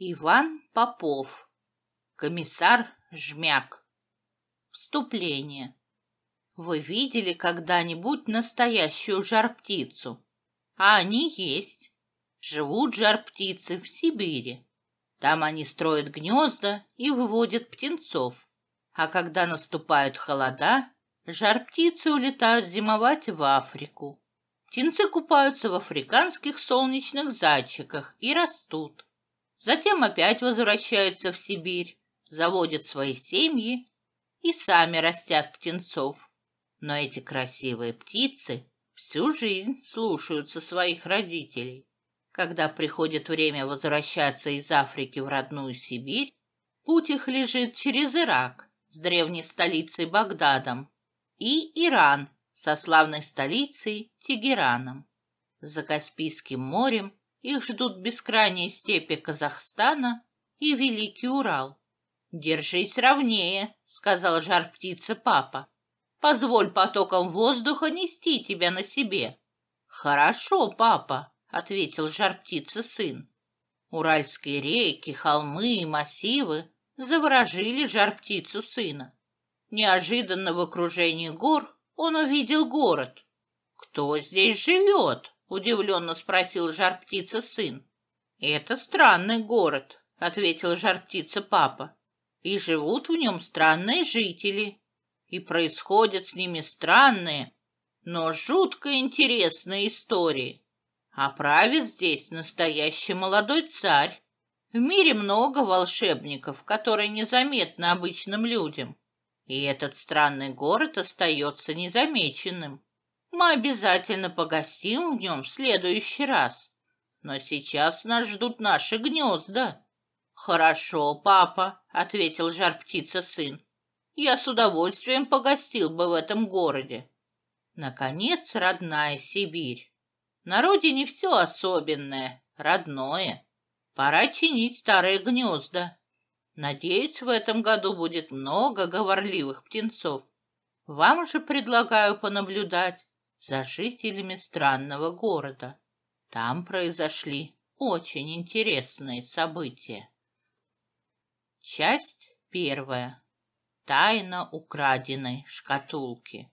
Иван Попов. Комиссар Жмяк. Вступление. Вы видели когда-нибудь настоящую жар-птицу? А они есть. Живут жар-птицы в Сибири. Там они строят гнезда и выводят птенцов. А когда наступают холода, жар-птицы улетают зимовать в Африку. Птенцы купаются в африканских солнечных зайчиках и растут затем опять возвращаются в Сибирь, заводят свои семьи и сами растят птенцов. Но эти красивые птицы всю жизнь слушаются своих родителей. Когда приходит время возвращаться из Африки в родную Сибирь, путь их лежит через Ирак с древней столицей Багдадом и Иран со славной столицей Тегераном. За Каспийским морем их ждут бескрайние степи Казахстана и Великий Урал. «Держись ровнее», — сказал жар птица папа. «Позволь потокам воздуха нести тебя на себе». «Хорошо, папа», — ответил жар птица сын. Уральские реки, холмы и массивы заворожили жар птицу сына. Неожиданно в окружении гор он увидел город. «Кто здесь живет?» Удивленно спросил жар-птица сын. «Это странный город», — ответил жар-птица папа. «И живут в нем странные жители, и происходят с ними странные, но жутко интересные истории. А правит здесь настоящий молодой царь. В мире много волшебников, которые незаметны обычным людям, и этот странный город остается незамеченным. Мы обязательно погостим в нем в следующий раз. Но сейчас нас ждут наши гнезда. Хорошо, папа, ответил жар птица сын. Я с удовольствием погостил бы в этом городе. Наконец, родная Сибирь. На родине все особенное, родное. Пора чинить старые гнезда. Надеюсь, в этом году будет много говорливых птенцов. Вам же предлагаю понаблюдать за жителями странного города. Там произошли очень интересные события. Часть первая. Тайна украденной шкатулки.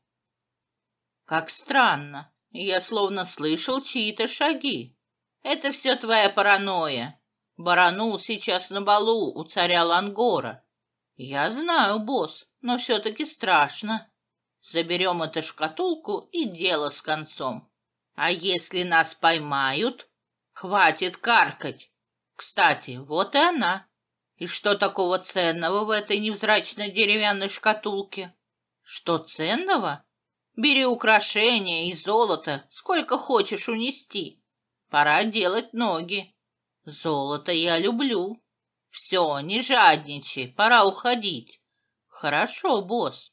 Как странно. Я словно слышал чьи-то шаги. Это все твоя паранойя. Баранул сейчас на балу у царя Лангора. Я знаю, босс, но все-таки страшно. Заберем эту шкатулку и дело с концом. А если нас поймают, хватит каркать. Кстати, вот и она. И что такого ценного в этой невзрачной деревянной шкатулке? Что ценного? Бери украшения и золото, сколько хочешь унести. Пора делать ноги. Золото я люблю. Все, не жадничай, пора уходить. Хорошо, босс.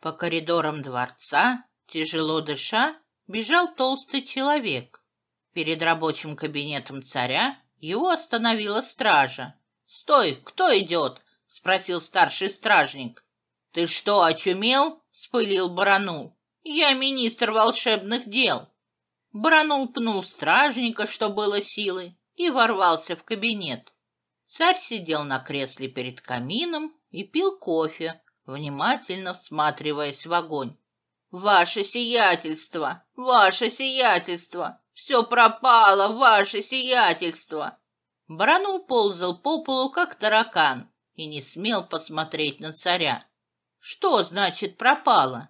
По коридорам дворца, тяжело дыша, бежал толстый человек. Перед рабочим кабинетом царя его остановила стража. «Стой, кто идет?» — спросил старший стражник. «Ты что, очумел?» — спылил Баранул. «Я министр волшебных дел». Баранул пнул стражника, что было силы, и ворвался в кабинет. Царь сидел на кресле перед камином и пил кофе, внимательно всматриваясь в огонь. «Ваше сиятельство! Ваше сиятельство! Все пропало, ваше сиятельство!» Барану ползал по полу, как таракан, и не смел посмотреть на царя. «Что значит пропало?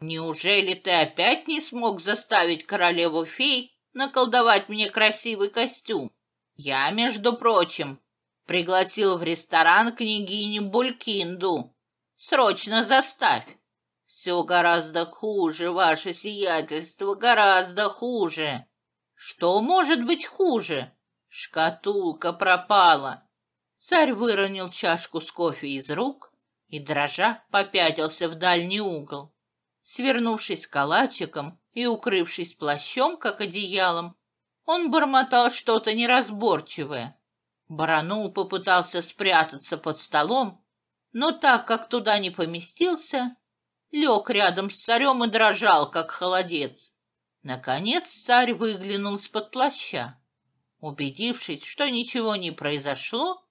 Неужели ты опять не смог заставить королеву-фей наколдовать мне красивый костюм? Я, между прочим, пригласил в ресторан княгиню Булькинду, Срочно заставь. Все гораздо хуже, ваше сиятельство, гораздо хуже. Что может быть хуже? Шкатулка пропала. Царь выронил чашку с кофе из рук и, дрожа, попятился в дальний угол. Свернувшись калачиком и укрывшись плащом, как одеялом, он бормотал что-то неразборчивое. Баранул попытался спрятаться под столом, но так как туда не поместился, лег рядом с царем и дрожал, как холодец. Наконец царь выглянул из-под плаща. Убедившись, что ничего не произошло,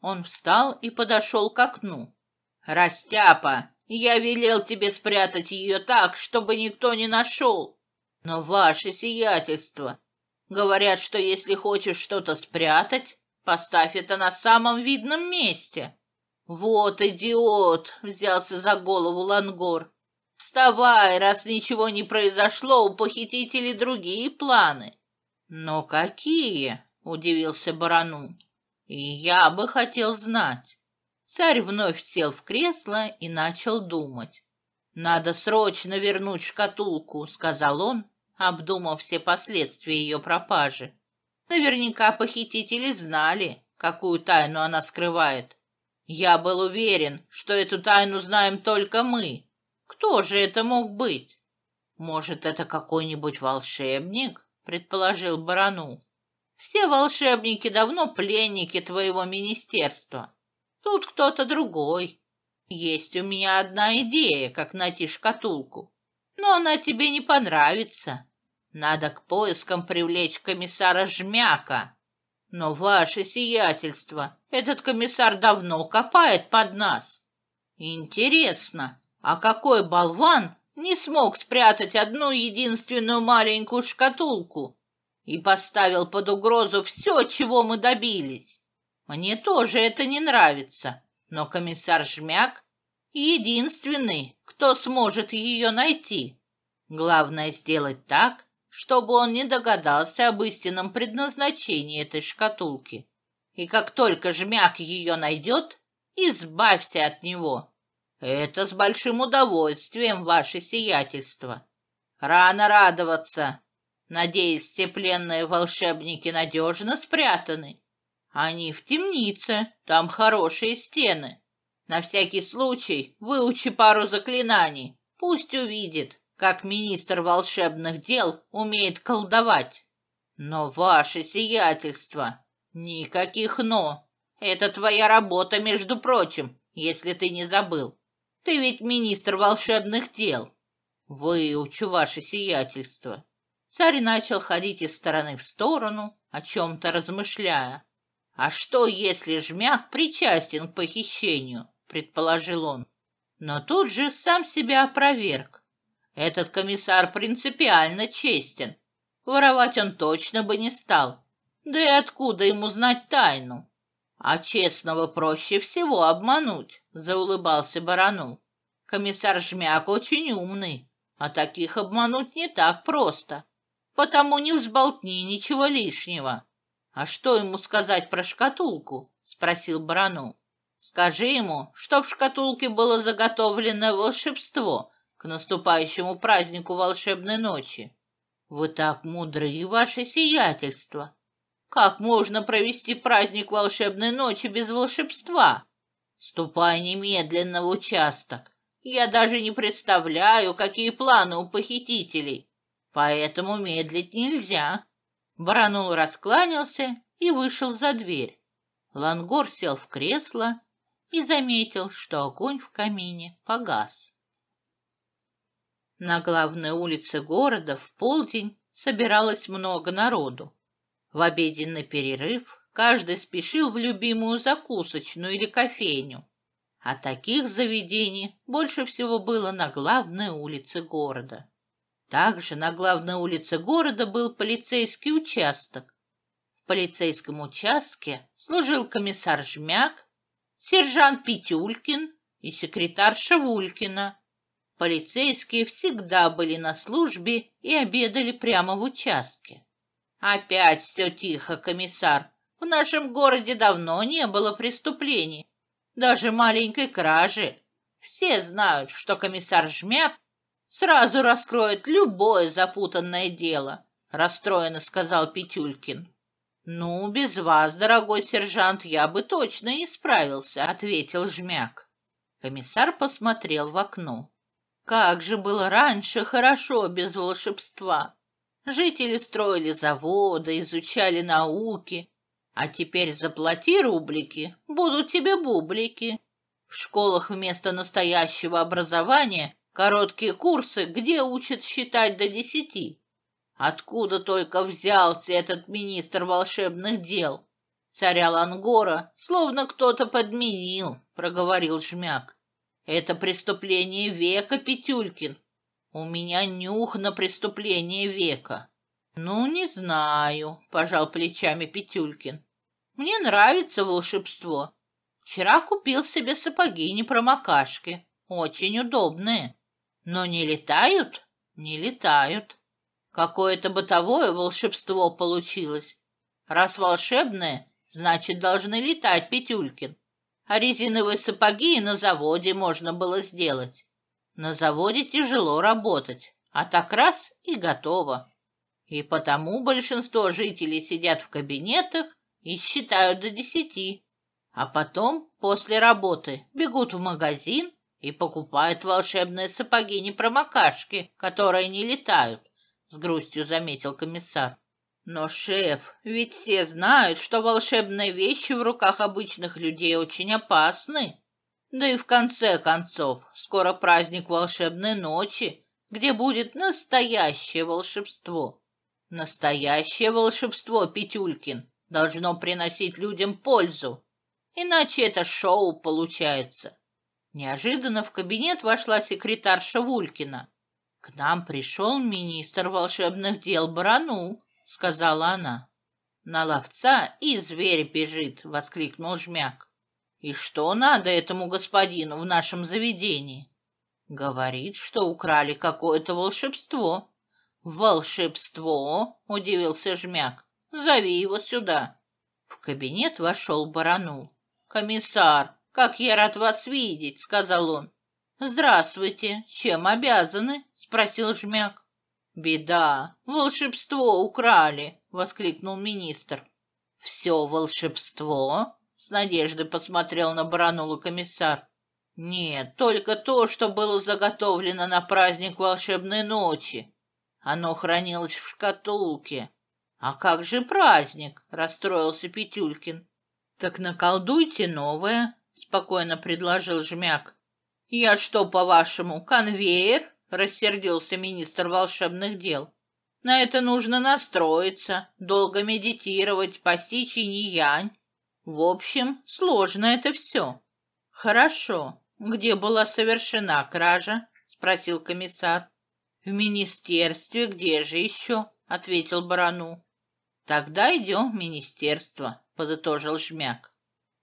он встал и подошел к окну. «Растяпа, я велел тебе спрятать ее так, чтобы никто не нашел. Но ваше сиятельство, говорят, что если хочешь что-то спрятать, поставь это на самом видном месте». «Вот идиот!» — взялся за голову Лангор. «Вставай, раз ничего не произошло, у похитителей другие планы». «Но какие?» — удивился Барану. «Я бы хотел знать». Царь вновь сел в кресло и начал думать. «Надо срочно вернуть шкатулку», — сказал он, обдумав все последствия ее пропажи. «Наверняка похитители знали, какую тайну она скрывает». Я был уверен, что эту тайну знаем только мы. Кто же это мог быть? Может, это какой-нибудь волшебник? Предположил Барану. Все волшебники давно пленники твоего министерства. Тут кто-то другой. Есть у меня одна идея, как найти шкатулку. Но она тебе не понравится. Надо к поискам привлечь комиссара Жмяка. Но ваше сиятельство, этот комиссар давно копает под нас. Интересно, а какой болван не смог спрятать одну единственную маленькую шкатулку и поставил под угрозу все, чего мы добились? Мне тоже это не нравится, но комиссар Жмяк единственный, кто сможет ее найти. Главное сделать так, чтобы он не догадался об истинном предназначении этой шкатулки и как только жмяк ее найдет, избавься от него. Это с большим удовольствием, ваше сиятельство. Рано радоваться. Надеюсь, все пленные волшебники надежно спрятаны. Они в темнице, там хорошие стены. На всякий случай выучи пару заклинаний, пусть увидит, как министр волшебных дел умеет колдовать. Но ваше сиятельство, Никаких «но». Это твоя работа, между прочим, если ты не забыл. Ты ведь министр волшебных дел. Выучу ваше сиятельство. Царь начал ходить из стороны в сторону, о чем-то размышляя. «А что, если жмяк причастен к похищению?» – предположил он. Но тут же сам себя опроверг. Этот комиссар принципиально честен. Воровать он точно бы не стал. Да и откуда ему знать тайну? А честного проще всего обмануть, заулыбался Баранул. Комиссар Жмяк очень умный, а таких обмануть не так просто. Потому не взболтни ничего лишнего. А что ему сказать про шкатулку? спросил Баранул. Скажи ему, что в шкатулке было заготовлено волшебство к наступающему празднику волшебной ночи. Вы так мудры, ваше сиятельство, как можно провести праздник волшебной ночи без волшебства? Ступай немедленно в участок. Я даже не представляю, какие планы у похитителей. Поэтому медлить нельзя. Баранул раскланялся и вышел за дверь. Лангор сел в кресло и заметил, что огонь в камине погас. На главной улице города в полдень собиралось много народу. В обеденный перерыв каждый спешил в любимую закусочную или кофейню, а таких заведений больше всего было на главной улице города. Также на главной улице города был полицейский участок. В полицейском участке служил комиссар Жмяк, сержант Петюлькин и секретарша Вулькина. Полицейские всегда были на службе и обедали прямо в участке. Опять все тихо, комиссар. В нашем городе давно не было преступлений, даже маленькой кражи. Все знают, что комиссар Жмяк сразу раскроет любое запутанное дело, расстроенно сказал Петюлькин. Ну, без вас, дорогой сержант, я бы точно не справился, ответил Жмяк. Комиссар посмотрел в окно. Как же было раньше хорошо без волшебства. Жители строили заводы, изучали науки. А теперь заплати рублики, будут тебе бублики. В школах вместо настоящего образования короткие курсы, где учат считать до десяти. Откуда только взялся этот министр волшебных дел? Царя Лангора словно кто-то подменил, проговорил Жмяк. Это преступление века, Петюлькин. У меня нюх на преступление века. Ну, не знаю, пожал плечами Петюлькин. Мне нравится волшебство. Вчера купил себе сапоги непромокашки, очень удобные. Но не летают? Не летают. Какое-то бытовое волшебство получилось. Раз волшебное, значит, должны летать, Петюлькин. А резиновые сапоги и на заводе можно было сделать. На заводе тяжело работать, а так раз и готово. И потому большинство жителей сидят в кабинетах и считают до десяти, а потом, после работы, бегут в магазин и покупают волшебные сапоги-непромокашки, которые не летают, — с грустью заметил комиссар. Но, шеф, ведь все знают, что волшебные вещи в руках обычных людей очень опасны. Да и в конце концов, скоро праздник волшебной ночи, где будет настоящее волшебство. Настоящее волшебство, Петюлькин, должно приносить людям пользу. Иначе это шоу получается. Неожиданно в кабинет вошла секретарша Вулькина. «К нам пришел министр волшебных дел Барану», — сказала она. «На ловца и зверь бежит», — воскликнул Жмяк. И что надо этому господину в нашем заведении? Говорит, что украли какое-то волшебство. Волшебство? Удивился Жмяк. Зови его сюда. В кабинет вошел Баранул. Комиссар, как я рад вас видеть, сказал он. «Здравствуйте! Чем обязаны?» — спросил Жмяк. «Беда! Волшебство украли!» — воскликнул министр. «Все волшебство?» С надеждой посмотрел на баранулу комиссар. Нет, только то, что было заготовлено на праздник волшебной ночи. Оно хранилось в шкатулке. А как же праздник? Расстроился Петюлькин. Так наколдуйте новое, спокойно предложил Жмяк. Я что, по-вашему, конвейер? Рассердился министр волшебных дел. На это нужно настроиться, долго медитировать, постичь и инь-янь, в общем, сложно это все. Хорошо. Где была совершена кража? Спросил комиссар. В министерстве, где же еще? Ответил барану. Тогда идем в министерство, подытожил Жмяк.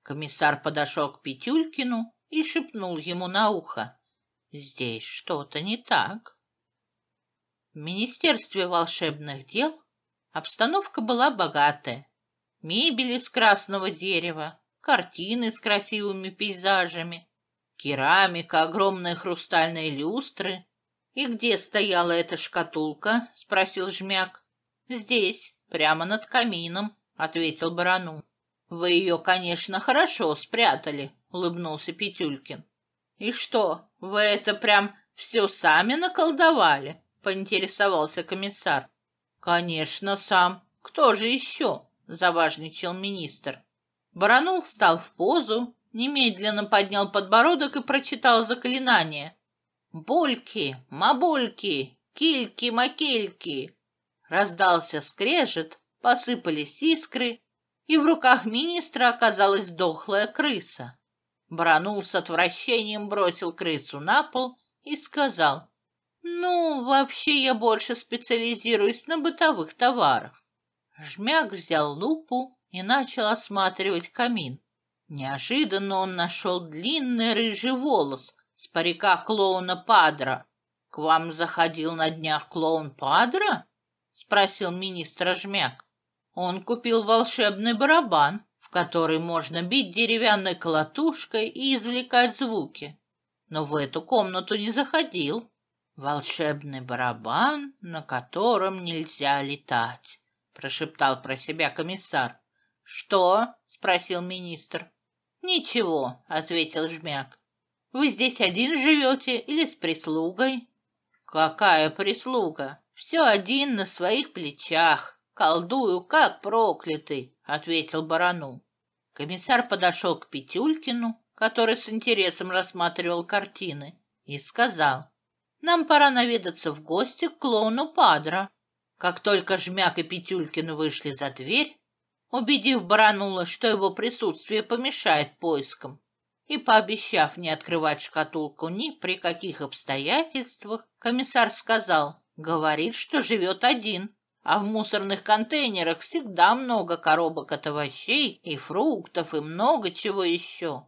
Комиссар подошел к Петюлькину и шепнул ему на ухо. Здесь что-то не так. В Министерстве волшебных дел обстановка была богатая мебель из красного дерева, картины с красивыми пейзажами, керамика, огромные хрустальные люстры. «И где стояла эта шкатулка?» — спросил Жмяк. «Здесь, прямо над камином», — ответил Барану. «Вы ее, конечно, хорошо спрятали», — улыбнулся Петюлькин. «И что, вы это прям все сами наколдовали?» — поинтересовался комиссар. «Конечно, сам. Кто же еще?» заважничал министр. Баранул встал в позу, немедленно поднял подбородок и прочитал заклинание. «Больки, мабольки, кильки-макельки!» Раздался скрежет, посыпались искры, и в руках министра оказалась дохлая крыса. Баранул с отвращением бросил крысу на пол и сказал, «Ну, вообще я больше специализируюсь на бытовых товарах. Жмяк взял лупу и начал осматривать камин. Неожиданно он нашел длинный рыжий волос с парика клоуна Падра. «К вам заходил на днях клоун Падра?» — спросил министр Жмяк. «Он купил волшебный барабан, в который можно бить деревянной колотушкой и извлекать звуки. Но в эту комнату не заходил. Волшебный барабан, на котором нельзя летать» прошептал про себя комиссар. «Что?» – спросил министр. «Ничего», – ответил Жмяк. «Вы здесь один живете или с прислугой?» «Какая прислуга? Все один на своих плечах. Колдую, как проклятый», – ответил Барану. Комиссар подошел к Петюлькину, который с интересом рассматривал картины, и сказал, «Нам пора наведаться в гости к клоуну Падра». Как только Жмяк и Петюлькин вышли за дверь, убедив Баранула, что его присутствие помешает поискам, и пообещав не открывать шкатулку ни при каких обстоятельствах, комиссар сказал, говорит, что живет один, а в мусорных контейнерах всегда много коробок от овощей и фруктов и много чего еще.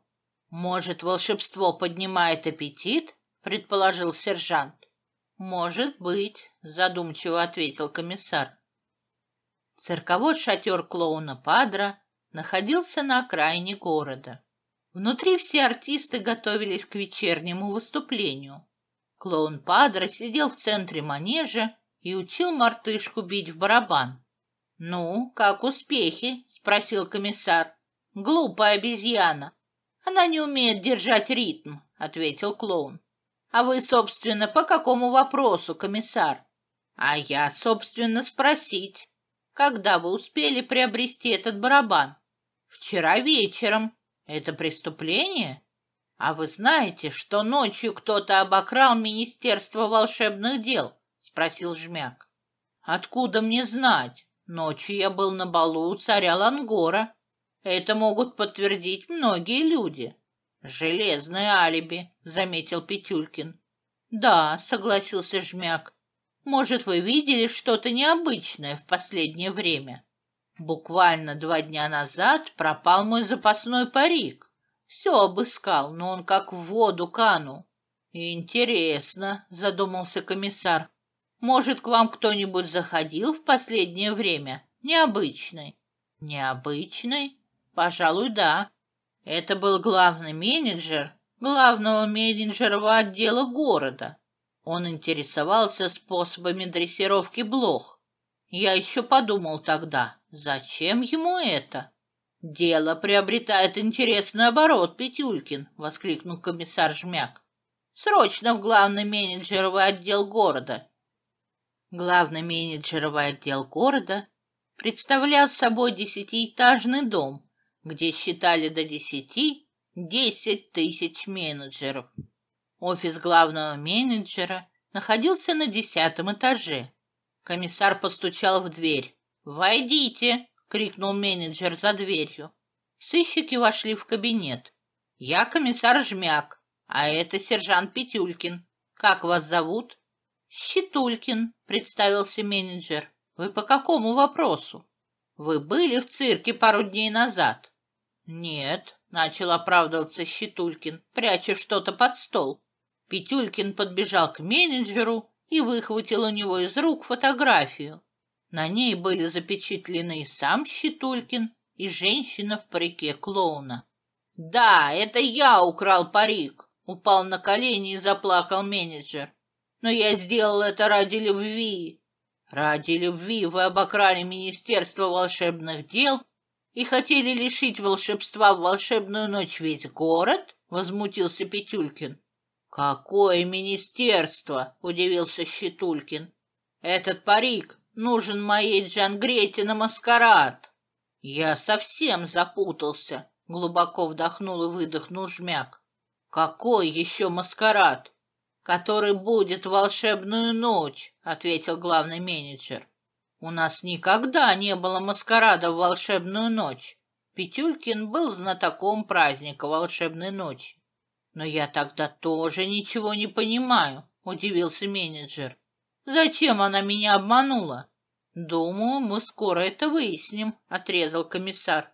Может, волшебство поднимает аппетит, предположил сержант. «Может быть», — задумчиво ответил комиссар. Цирковой шатер клоуна Падра находился на окраине города. Внутри все артисты готовились к вечернему выступлению. Клоун Падра сидел в центре манежа и учил мартышку бить в барабан. «Ну, как успехи?» — спросил комиссар. «Глупая обезьяна. Она не умеет держать ритм», — ответил клоун. А вы, собственно, по какому вопросу, комиссар? А я, собственно, спросить. Когда вы успели приобрести этот барабан? Вчера вечером. Это преступление? А вы знаете, что ночью кто-то обокрал Министерство волшебных дел? Спросил Жмяк. Откуда мне знать? Ночью я был на балу у царя Лангора. Это могут подтвердить многие люди. «Железное алиби», — заметил Петюлькин. «Да», — согласился Жмяк. «Может, вы видели что-то необычное в последнее время? Буквально два дня назад пропал мой запасной парик. Все обыскал, но он как в воду канул». «Интересно», — задумался комиссар. «Может, к вам кто-нибудь заходил в последнее время? Необычный?» «Необычный? Пожалуй, да. Это был главный менеджер главного менеджера в отделе города. Он интересовался способами дрессировки блох. Я еще подумал тогда, зачем ему это? «Дело приобретает интересный оборот, Петюлькин!» — воскликнул комиссар Жмяк. «Срочно в главный менеджеровый отдел города!» Главный менеджеровый отдел города представлял собой десятиэтажный дом, где считали до десяти десять тысяч менеджеров. Офис главного менеджера находился на десятом этаже. Комиссар постучал в дверь. «Войдите!» — крикнул менеджер за дверью. Сыщики вошли в кабинет. «Я комиссар Жмяк, а это сержант Петюлькин. Как вас зовут?» «Щетулькин», — представился менеджер. «Вы по какому вопросу?» «Вы были в цирке пару дней назад. «Нет», — начал оправдываться Щетулькин, пряча что-то под стол. Петюлькин подбежал к менеджеру и выхватил у него из рук фотографию. На ней были запечатлены сам Щетулькин и женщина в парике клоуна. «Да, это я украл парик!» — упал на колени и заплакал менеджер. «Но я сделал это ради любви!» «Ради любви вы обокрали Министерство волшебных дел и хотели лишить волшебства в волшебную ночь весь город?» — возмутился Петюлькин. «Какое министерство!» — удивился Щетулькин. «Этот парик нужен моей Джангрете на маскарад!» «Я совсем запутался!» — глубоко вдохнул и выдохнул жмяк. «Какой еще маскарад?» «Который будет волшебную ночь!» — ответил главный менеджер. У нас никогда не было маскарада в волшебную ночь. Петюлькин был знатоком праздника волшебной ночи. Но я тогда тоже ничего не понимаю, удивился менеджер. Зачем она меня обманула? Думаю, мы скоро это выясним, отрезал комиссар.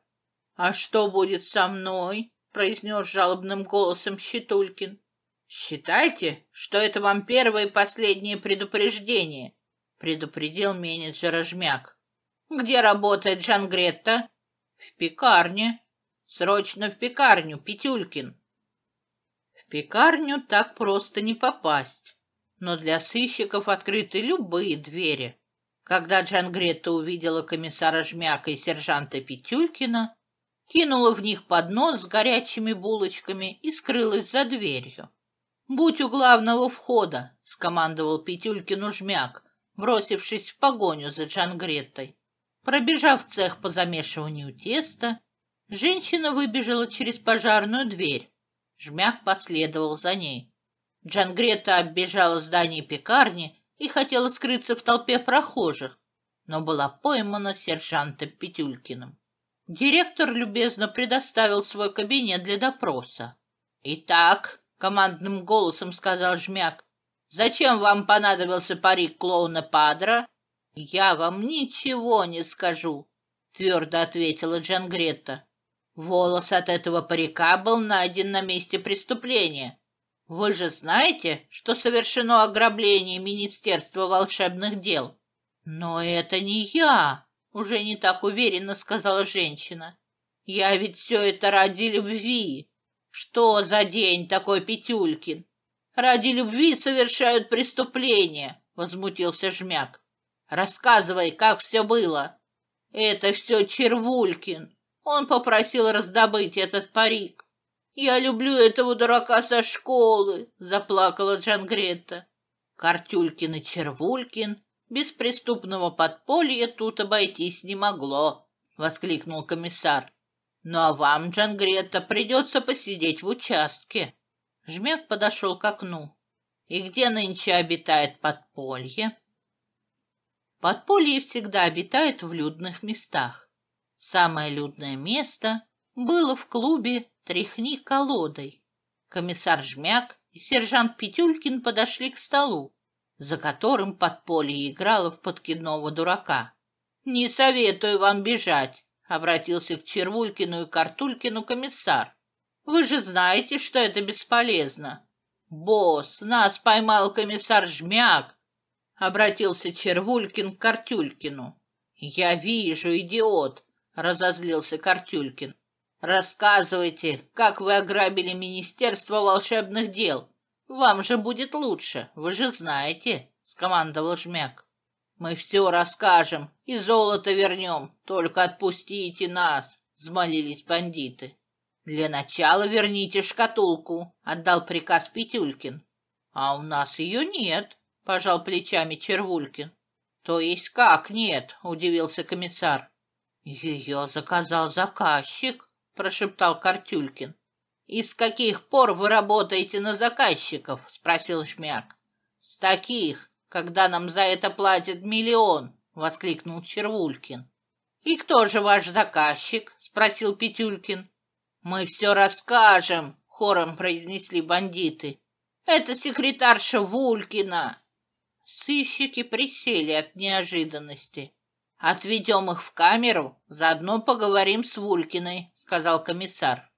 А что будет со мной? произнес жалобным голосом Щетулькин. Считайте, что это вам первое и последнее предупреждение предупредил менеджера Жмяк. «Где работает Жангретта?» «В пекарне. Срочно в пекарню, Петюлькин». В пекарню так просто не попасть, но для сыщиков открыты любые двери. Когда Джангретта увидела комиссара Жмяка и сержанта Петюлькина, кинула в них поднос с горячими булочками и скрылась за дверью. «Будь у главного входа», — скомандовал Петюлькину Жмяк, бросившись в погоню за Джангреттой, Пробежав цех по замешиванию теста, женщина выбежала через пожарную дверь. Жмяк последовал за ней. Джангрета оббежала здание пекарни и хотела скрыться в толпе прохожих, но была поймана сержантом Петюлькиным. Директор любезно предоставил свой кабинет для допроса. «Итак», — командным голосом сказал Жмяк, Зачем вам понадобился парик клоуна Падра? Я вам ничего не скажу, твердо ответила Джан Джангретта. Волос от этого парика был найден на месте преступления. Вы же знаете, что совершено ограбление Министерства волшебных дел. Но это не я, уже не так уверенно сказала женщина. Я ведь все это ради любви. Что за день такой Петюлькин? ради любви совершают преступления, возмутился Жмяк. Рассказывай, как все было. Это все Червулькин. Он попросил раздобыть этот парик. Я люблю этого дурака со школы, заплакала Джангретта. Картюлькин и Червулькин без преступного подполья тут обойтись не могло, воскликнул комиссар. Ну а вам, Джангретта, придется посидеть в участке. Жмяк подошел к окну. «И где нынче обитает подполье?» Подполье всегда обитает в людных местах. Самое людное место было в клубе «Тряхни колодой». Комиссар Жмяк и сержант Петюлькин подошли к столу, за которым подполье играло в подкидного дурака. «Не советую вам бежать», — обратился к Червулькину и Картулькину комиссар. Вы же знаете, что это бесполезно. Босс, нас поймал комиссар Жмяк, обратился Червулькин к Картюлькину. Я вижу, идиот, разозлился Картюлькин. Рассказывайте, как вы ограбили Министерство волшебных дел. Вам же будет лучше, вы же знаете, скомандовал Жмяк. Мы все расскажем и золото вернем, только отпустите нас, взмолились бандиты. «Для начала верните шкатулку», — отдал приказ Петюлькин. «А у нас ее нет», — пожал плечами Червулькин. «То есть как нет?» — удивился комиссар. «Ее заказал заказчик», — прошептал Картюлькин. «И с каких пор вы работаете на заказчиков?» — спросил Шмяк. «С таких, когда нам за это платят миллион!» — воскликнул Червулькин. «И кто же ваш заказчик?» — спросил Петюлькин. «Мы все расскажем», — хором произнесли бандиты. «Это секретарша Вулькина». Сыщики присели от неожиданности. «Отведем их в камеру, заодно поговорим с Вулькиной», — сказал комиссар.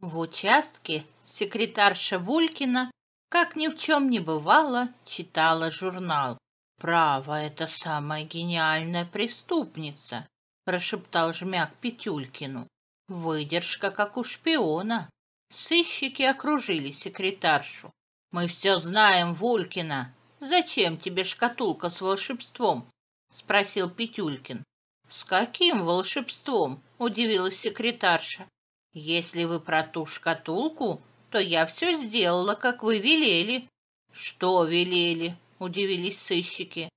В участке секретарша Вулькина, как ни в чем не бывало, читала журнал. «Право, это самая гениальная преступница», – прошептал Жмяк Петюлькину. Выдержка, как у шпиона. Сыщики окружили секретаршу. «Мы все знаем, Вулькина. Зачем тебе шкатулка с волшебством?» — спросил Петюлькин. «С каким волшебством?» — удивилась секретарша. «Если вы про ту шкатулку, то я все сделала, как вы велели». «Что велели?» — удивились сыщики.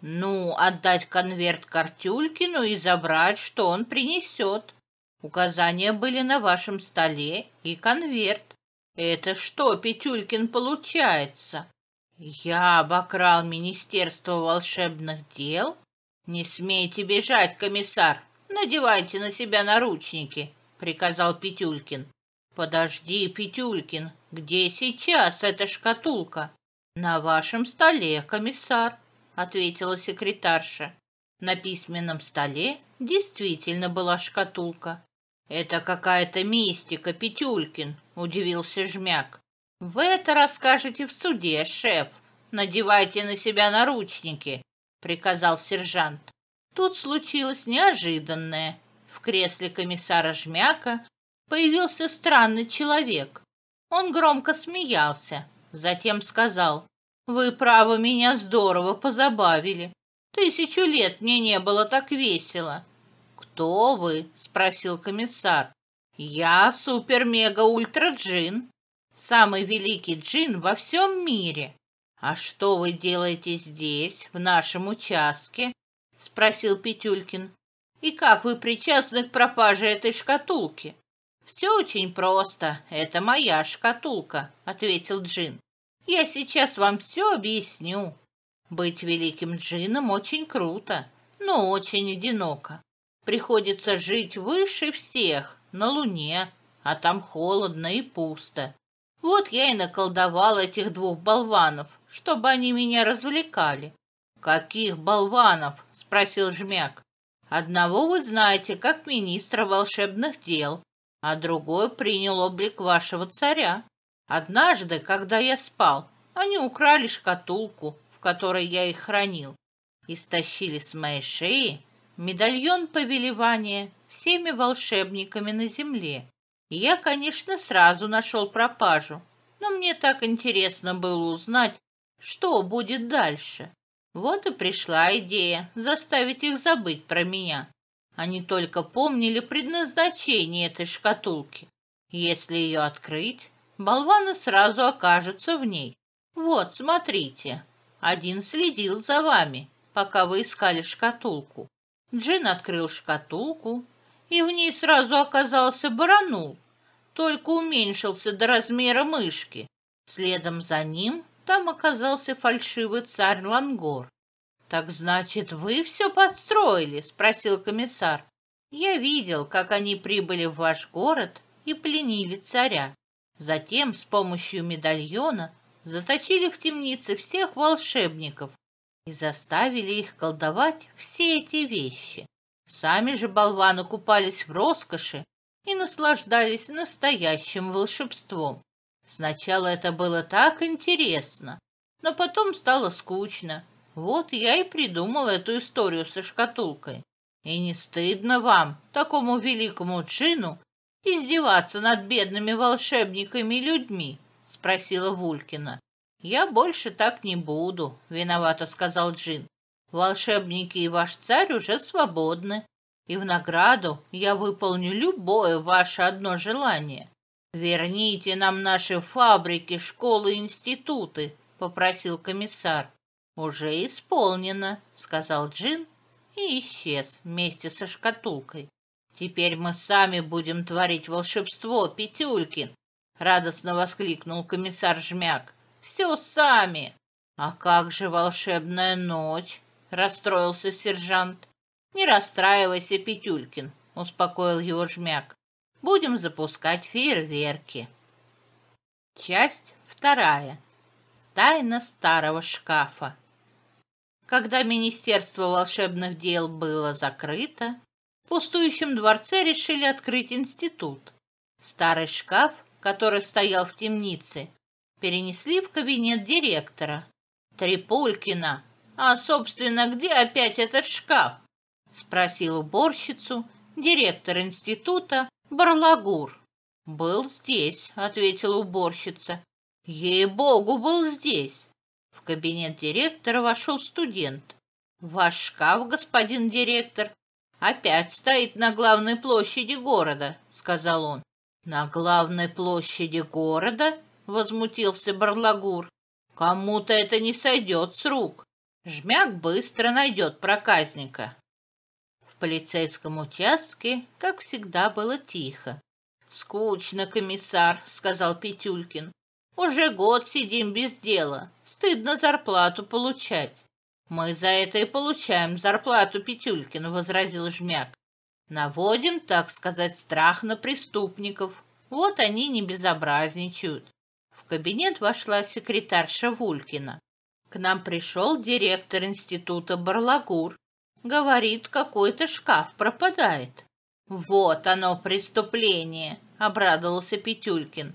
«Ну, отдать конверт Картюлькину и забрать, что он принесет». Указания были на вашем столе и конверт. Это что, Петюлькин, получается? Я обокрал Министерство волшебных дел? Не смейте бежать, комиссар. Надевайте на себя наручники, приказал Петюлькин. Подожди, Петюлькин, где сейчас эта шкатулка? На вашем столе, комиссар, ответила секретарша. На письменном столе действительно была шкатулка. «Это какая-то мистика, Петюлькин», — удивился Жмяк. «Вы это расскажете в суде, шеф. Надевайте на себя наручники», — приказал сержант. Тут случилось неожиданное. В кресле комиссара Жмяка появился странный человек. Он громко смеялся, затем сказал, «Вы, право, меня здорово позабавили. Тысячу лет мне не было так весело. «Кто вы?» – спросил комиссар. «Я супер-мега-ультра-джин, самый великий джин во всем мире. А что вы делаете здесь, в нашем участке?» – спросил Петюлькин. «И как вы причастны к пропаже этой шкатулки?» «Все очень просто. Это моя шкатулка», – ответил Джин. «Я сейчас вам все объясню. Быть великим Джином очень круто, но очень одиноко. Приходится жить выше всех, на Луне, а там холодно и пусто. Вот я и наколдовал этих двух болванов, чтобы они меня развлекали. «Каких болванов?» – спросил Жмяк. «Одного вы знаете, как министра волшебных дел, а другой принял облик вашего царя. Однажды, когда я спал, они украли шкатулку, в которой я их хранил, и стащили с моей шеи медальон повелевания всеми волшебниками на земле. я, конечно, сразу нашел пропажу, но мне так интересно было узнать, что будет дальше. Вот и пришла идея заставить их забыть про меня. Они только помнили предназначение этой шкатулки. Если ее открыть, болваны сразу окажутся в ней. Вот, смотрите, один следил за вами, пока вы искали шкатулку. Джин открыл шкатулку, и в ней сразу оказался баранул, только уменьшился до размера мышки. Следом за ним там оказался фальшивый царь Лангор. «Так значит, вы все подстроили?» – спросил комиссар. «Я видел, как они прибыли в ваш город и пленили царя. Затем с помощью медальона заточили в темнице всех волшебников, и заставили их колдовать все эти вещи. Сами же болваны купались в роскоши и наслаждались настоящим волшебством. Сначала это было так интересно, но потом стало скучно. Вот я и придумал эту историю со шкатулкой. И не стыдно вам, такому великому джину, издеваться над бедными волшебниками и людьми? Спросила Вулькина. «Я больше так не буду», — виновато сказал Джин. «Волшебники и ваш царь уже свободны, и в награду я выполню любое ваше одно желание. Верните нам наши фабрики, школы и институты», — попросил комиссар. «Уже исполнено», — сказал Джин и исчез вместе со шкатулкой. «Теперь мы сами будем творить волшебство, Петюлькин!» — радостно воскликнул комиссар Жмяк. Все сами. А как же волшебная ночь? Расстроился сержант. Не расстраивайся, Петюлькин, успокоил его жмяк. Будем запускать фейерверки. Часть вторая. Тайна старого шкафа. Когда Министерство волшебных дел было закрыто, в пустующем дворце решили открыть институт. Старый шкаф, который стоял в темнице, перенесли в кабинет директора. «Трипулькина, а, собственно, где опять этот шкаф?» – спросил уборщицу директор института Барлагур. «Был здесь», – ответила уборщица. «Ей-богу, был здесь!» В кабинет директора вошел студент. «Ваш шкаф, господин директор, опять стоит на главной площади города», – сказал он. «На главной площади города?» возмутился Барлагур. Кому-то это не сойдет с рук. Жмяк быстро найдет проказника. В полицейском участке, как всегда, было тихо. «Скучно, комиссар», — сказал Петюлькин. «Уже год сидим без дела. Стыдно зарплату получать». «Мы за это и получаем зарплату, Петюлькин», — возразил Жмяк. «Наводим, так сказать, страх на преступников. Вот они не безобразничают кабинет вошла секретарша Вулькина. К нам пришел директор института Барлагур. Говорит, какой-то шкаф пропадает. «Вот оно, преступление!» — обрадовался Петюлькин.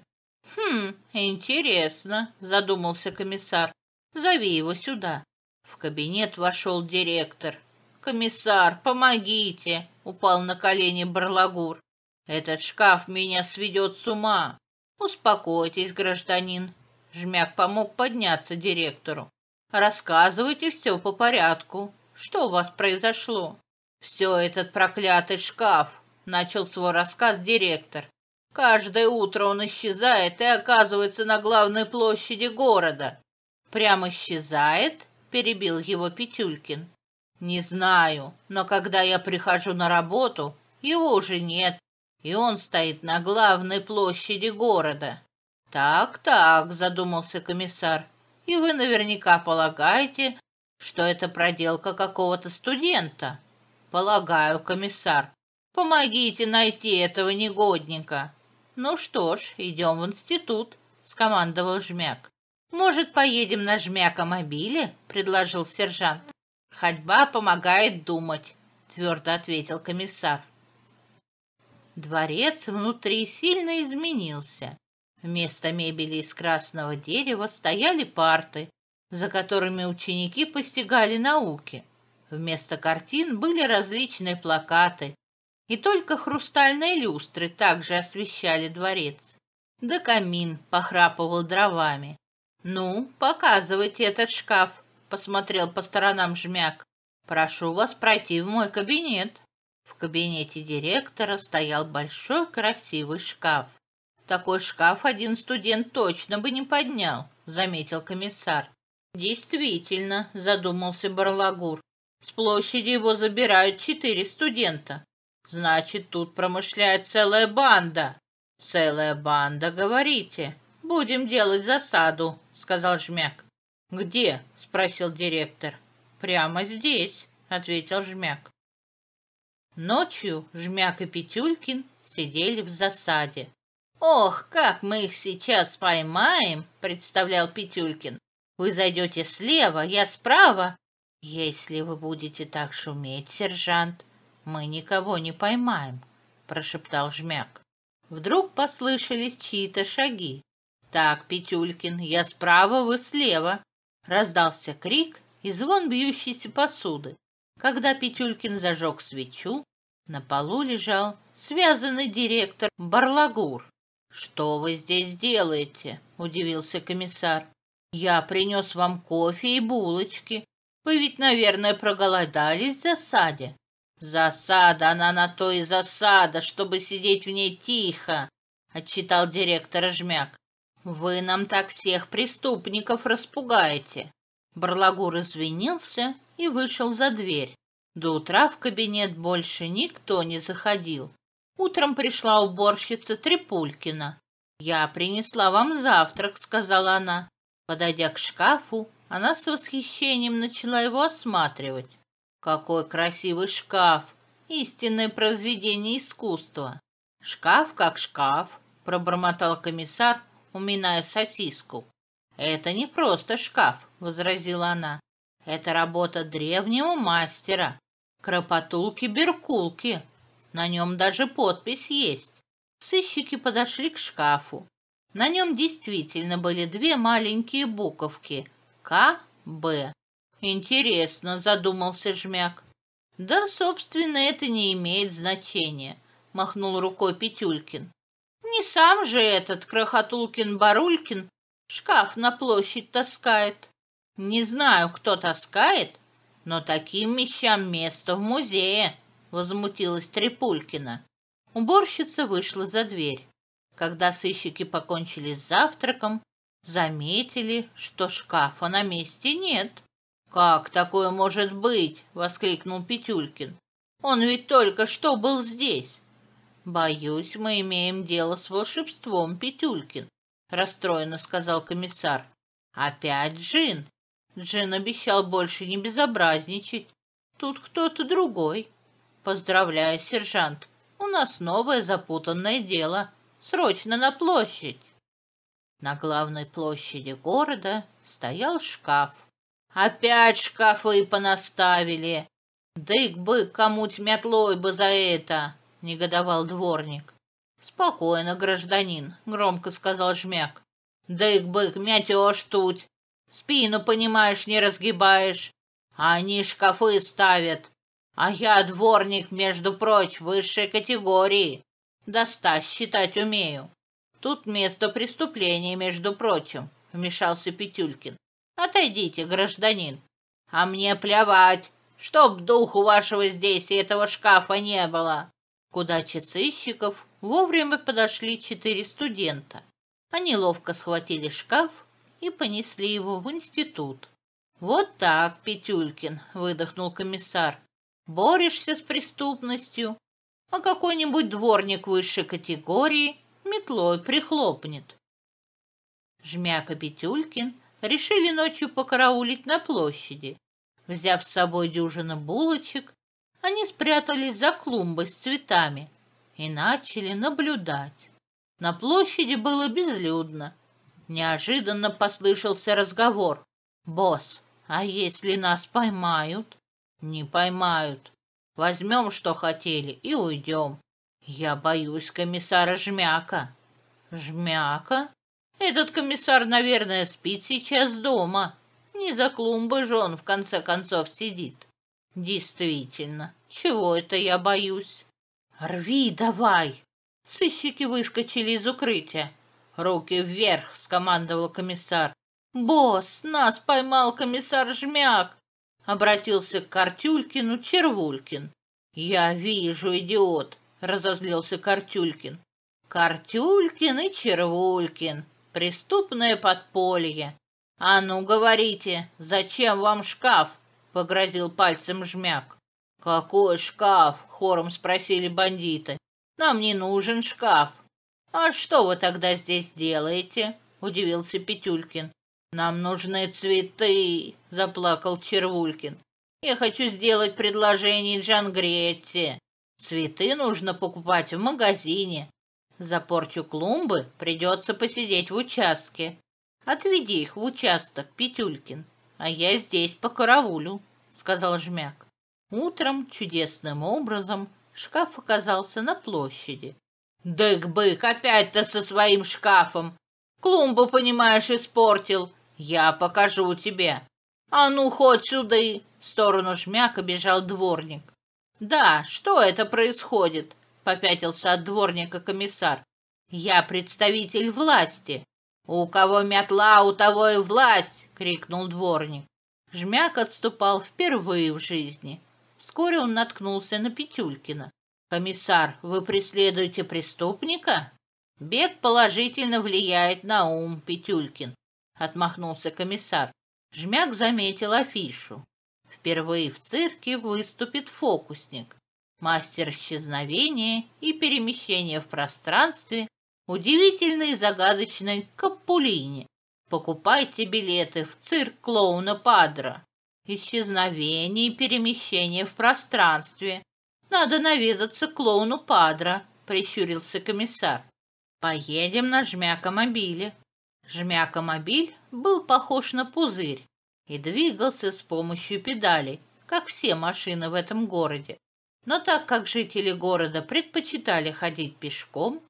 «Хм, интересно», — задумался комиссар. «Зови его сюда». В кабинет вошел директор. «Комиссар, помогите!» — упал на колени Барлагур. «Этот шкаф меня сведет с ума!» «Успокойтесь, гражданин», — Жмяк помог подняться директору. «Рассказывайте все по порядку. Что у вас произошло?» «Все этот проклятый шкаф», — начал свой рассказ директор. «Каждое утро он исчезает и оказывается на главной площади города». «Прям исчезает?» — перебил его Петюлькин. «Не знаю, но когда я прихожу на работу, его уже нет. И он стоит на главной площади города. Так-так, задумался комиссар. И вы наверняка полагаете, что это проделка какого-то студента. Полагаю, комиссар. Помогите найти этого негодника. Ну что ж, идем в институт, скомандовал Жмяк. Может, поедем на Жмякомобиле, предложил сержант. Ходьба помогает думать, твердо ответил комиссар. Дворец внутри сильно изменился. Вместо мебели из красного дерева стояли парты, за которыми ученики постигали науки. Вместо картин были различные плакаты, и только хрустальные люстры также освещали дворец. Да камин похрапывал дровами. «Ну, показывайте этот шкаф», — посмотрел по сторонам жмяк. «Прошу вас пройти в мой кабинет». В кабинете директора стоял большой красивый шкаф. Такой шкаф один студент точно бы не поднял, заметил комиссар. Действительно, задумался Барлагур. С площади его забирают четыре студента. Значит, тут промышляет целая банда. Целая банда, говорите. Будем делать засаду, сказал Жмяк. Где? спросил директор. Прямо здесь, ответил Жмяк. Ночью Жмяк и Петюлькин сидели в засаде. «Ох, как мы их сейчас поймаем!» – представлял Петюлькин. «Вы зайдете слева, я справа. Если вы будете так шуметь, сержант, мы никого не поймаем», – прошептал Жмяк. Вдруг послышались чьи-то шаги. «Так, Петюлькин, я справа, вы слева!» Раздался крик и звон бьющейся посуды. Когда Петюлькин зажег свечу, на полу лежал связанный директор Барлагур. «Что вы здесь делаете?» – удивился комиссар. «Я принес вам кофе и булочки. Вы ведь, наверное, проголодались в засаде». «Засада, она на то и засада, чтобы сидеть в ней тихо», – отчитал директор Жмяк. «Вы нам так всех преступников распугаете». Барлагур извинился и вышел за дверь. До утра в кабинет больше никто не заходил. Утром пришла уборщица Трипулькина. «Я принесла вам завтрак», — сказала она. Подойдя к шкафу, она с восхищением начала его осматривать. «Какой красивый шкаф! Истинное произведение искусства!» «Шкаф как шкаф», — пробормотал комиссар, уминая сосиску. «Это не просто шкаф», — возразила она. Это работа древнего мастера, кропотулки-беркулки. На нем даже подпись есть. Сыщики подошли к шкафу. На нем действительно были две маленькие буковки «К», «Б». «Интересно», — задумался Жмяк. «Да, собственно, это не имеет значения», — махнул рукой Петюлькин. «Не сам же этот Крохотулкин-Барулькин шкаф на площадь таскает». Не знаю, кто таскает, но таким вещам место в музее, возмутилась Трипулькина. Уборщица вышла за дверь. Когда сыщики покончили с завтраком, заметили, что шкафа на месте нет. «Как такое может быть?» — воскликнул Петюлькин. «Он ведь только что был здесь!» «Боюсь, мы имеем дело с волшебством, Петюлькин», — расстроенно сказал комиссар. «Опять джин, Джин обещал больше не безобразничать. Тут кто-то другой. Поздравляю, сержант. У нас новое запутанное дело. Срочно на площадь. На главной площади города стоял шкаф. Опять шкафы понаставили. дык бы кому то мятлой бы за это, негодовал дворник. «Спокойно, гражданин», — громко сказал жмяк. дык бы мятеж тут. Спину, понимаешь, не разгибаешь. а Они шкафы ставят. А я дворник, между прочь, высшей категории. До ста считать умею. Тут место преступления, между прочим, вмешался Петюлькин. Отойдите, гражданин. А мне плевать, чтоб духу вашего здесь и этого шкафа не было. Куда часыщиков? вовремя подошли четыре студента. Они ловко схватили шкаф и понесли его в институт. «Вот так, Петюлькин!» – выдохнул комиссар. «Борешься с преступностью, а какой-нибудь дворник высшей категории метлой прихлопнет». Жмяка Петюлькин решили ночью покараулить на площади. Взяв с собой дюжину булочек, они спрятались за клумбой с цветами и начали наблюдать. На площади было безлюдно. Неожиданно послышался разговор. «Босс, а если нас поймают?» «Не поймают. Возьмем, что хотели, и уйдем. Я боюсь комиссара Жмяка». «Жмяка? Этот комиссар, наверное, спит сейчас дома. Не за клумбы же он, в конце концов, сидит». «Действительно, чего это я боюсь?» «Рви давай!» Сыщики выскочили из укрытия. «Руки вверх!» – скомандовал комиссар. «Босс, нас поймал комиссар Жмяк!» – обратился к Картюлькину Червулькин. «Я вижу, идиот!» – разозлился Картюлькин. «Картюлькин и Червулькин! Преступное подполье!» «А ну, говорите, зачем вам шкаф?» – погрозил пальцем Жмяк. «Какой шкаф?» – хором спросили бандиты. «Нам не нужен шкаф. «А что вы тогда здесь делаете?» – удивился Петюлькин. «Нам нужны цветы!» – заплакал Червулькин. «Я хочу сделать предложение Джангретти. Цветы нужно покупать в магазине. За порчу клумбы придется посидеть в участке. Отведи их в участок, Петюлькин, а я здесь по караулю», – сказал Жмяк. Утром чудесным образом шкаф оказался на площади. Дык-бык опять-то со своим шкафом. Клумбу, понимаешь, испортил. Я покажу тебе. А ну, хоть сюда и... В сторону жмяка бежал дворник. Да, что это происходит? Попятился от дворника комиссар. Я представитель власти. У кого мятла, у того и власть, крикнул дворник. Жмяк отступал впервые в жизни. Вскоре он наткнулся на Петюлькина. «Комиссар, вы преследуете преступника?» «Бег положительно влияет на ум, Петюлькин», — отмахнулся комиссар. Жмяк заметил афишу. Впервые в цирке выступит фокусник. Мастер исчезновения и перемещения в пространстве удивительный и загадочный Капулини. Покупайте билеты в цирк клоуна Падра. Исчезновение и перемещение в пространстве. «Надо наведаться к клоуну Падра», — прищурился комиссар. «Поедем на жмякомобиле». Жмякомобиль был похож на пузырь и двигался с помощью педалей, как все машины в этом городе. Но так как жители города предпочитали ходить пешком,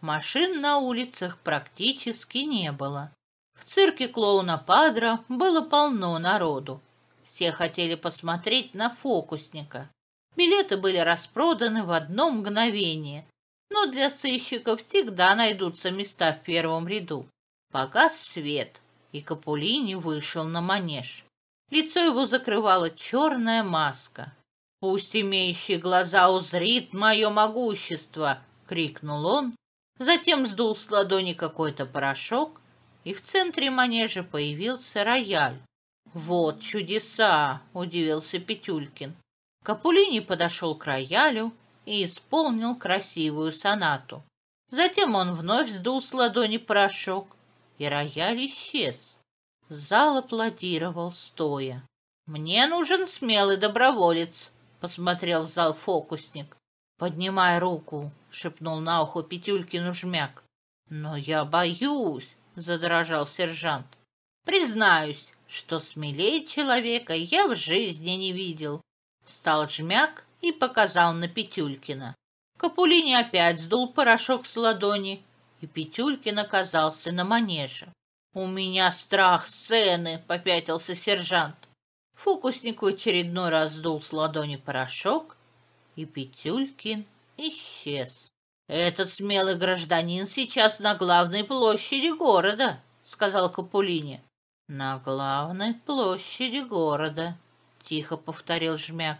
машин на улицах практически не было. В цирке клоуна Падра было полно народу. Все хотели посмотреть на фокусника. Билеты были распроданы в одно мгновение, но для сыщиков всегда найдутся места в первом ряду. Погас свет, и Капулини вышел на манеж. Лицо его закрывала черная маска. «Пусть имеющий глаза узрит мое могущество!» — крикнул он. Затем сдул с ладони какой-то порошок, и в центре манежа появился рояль. «Вот чудеса!» — удивился Петюлькин. Капулини подошел к роялю и исполнил красивую сонату. Затем он вновь сдул с ладони порошок, и рояль исчез. Зал аплодировал стоя. «Мне нужен смелый доброволец», — посмотрел в зал фокусник. «Поднимай руку», — шепнул на ухо Петюлькину жмяк. «Но я боюсь», — задрожал сержант. «Признаюсь, что смелее человека я в жизни не видел. Встал жмяк и показал на Петюлькина. Капулини опять сдул порошок с ладони, и Петюлькин оказался на манеже. «У меня страх сцены!» — попятился сержант. Фокусник в очередной раз сдул с ладони порошок, и Петюлькин исчез. «Этот смелый гражданин сейчас на главной площади города», — сказал Капулини. «На главной площади города», тихо повторил Жмяк.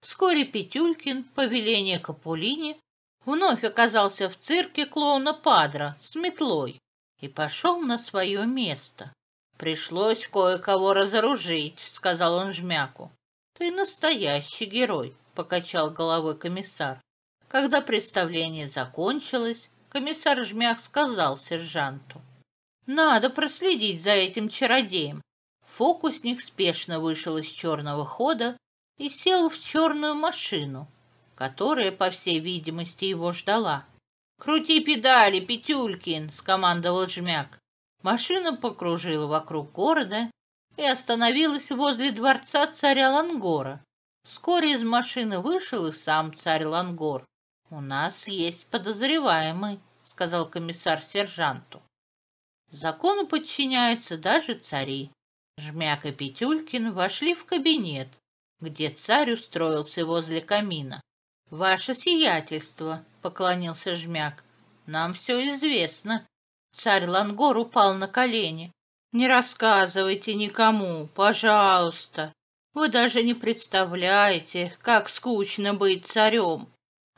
Вскоре Петюлькин, по велению Капулини, вновь оказался в цирке клоуна Падра с метлой и пошел на свое место. «Пришлось кое-кого разоружить», — сказал он Жмяку. «Ты настоящий герой», — покачал головой комиссар. Когда представление закончилось, комиссар Жмяк сказал сержанту. «Надо проследить за этим чародеем. Фокусник спешно вышел из черного хода и сел в черную машину, которая, по всей видимости, его ждала. «Крути педали, Петюлькин!» – скомандовал Жмяк. Машина покружила вокруг города и остановилась возле дворца царя Лангора. Вскоре из машины вышел и сам царь Лангор. «У нас есть подозреваемый», — сказал комиссар сержанту. «Закону подчиняются даже цари. Жмяк и Петюлькин вошли в кабинет, где царь устроился возле камина. «Ваше сиятельство», — поклонился Жмяк, — «нам все известно». Царь Лангор упал на колени. «Не рассказывайте никому, пожалуйста. Вы даже не представляете, как скучно быть царем».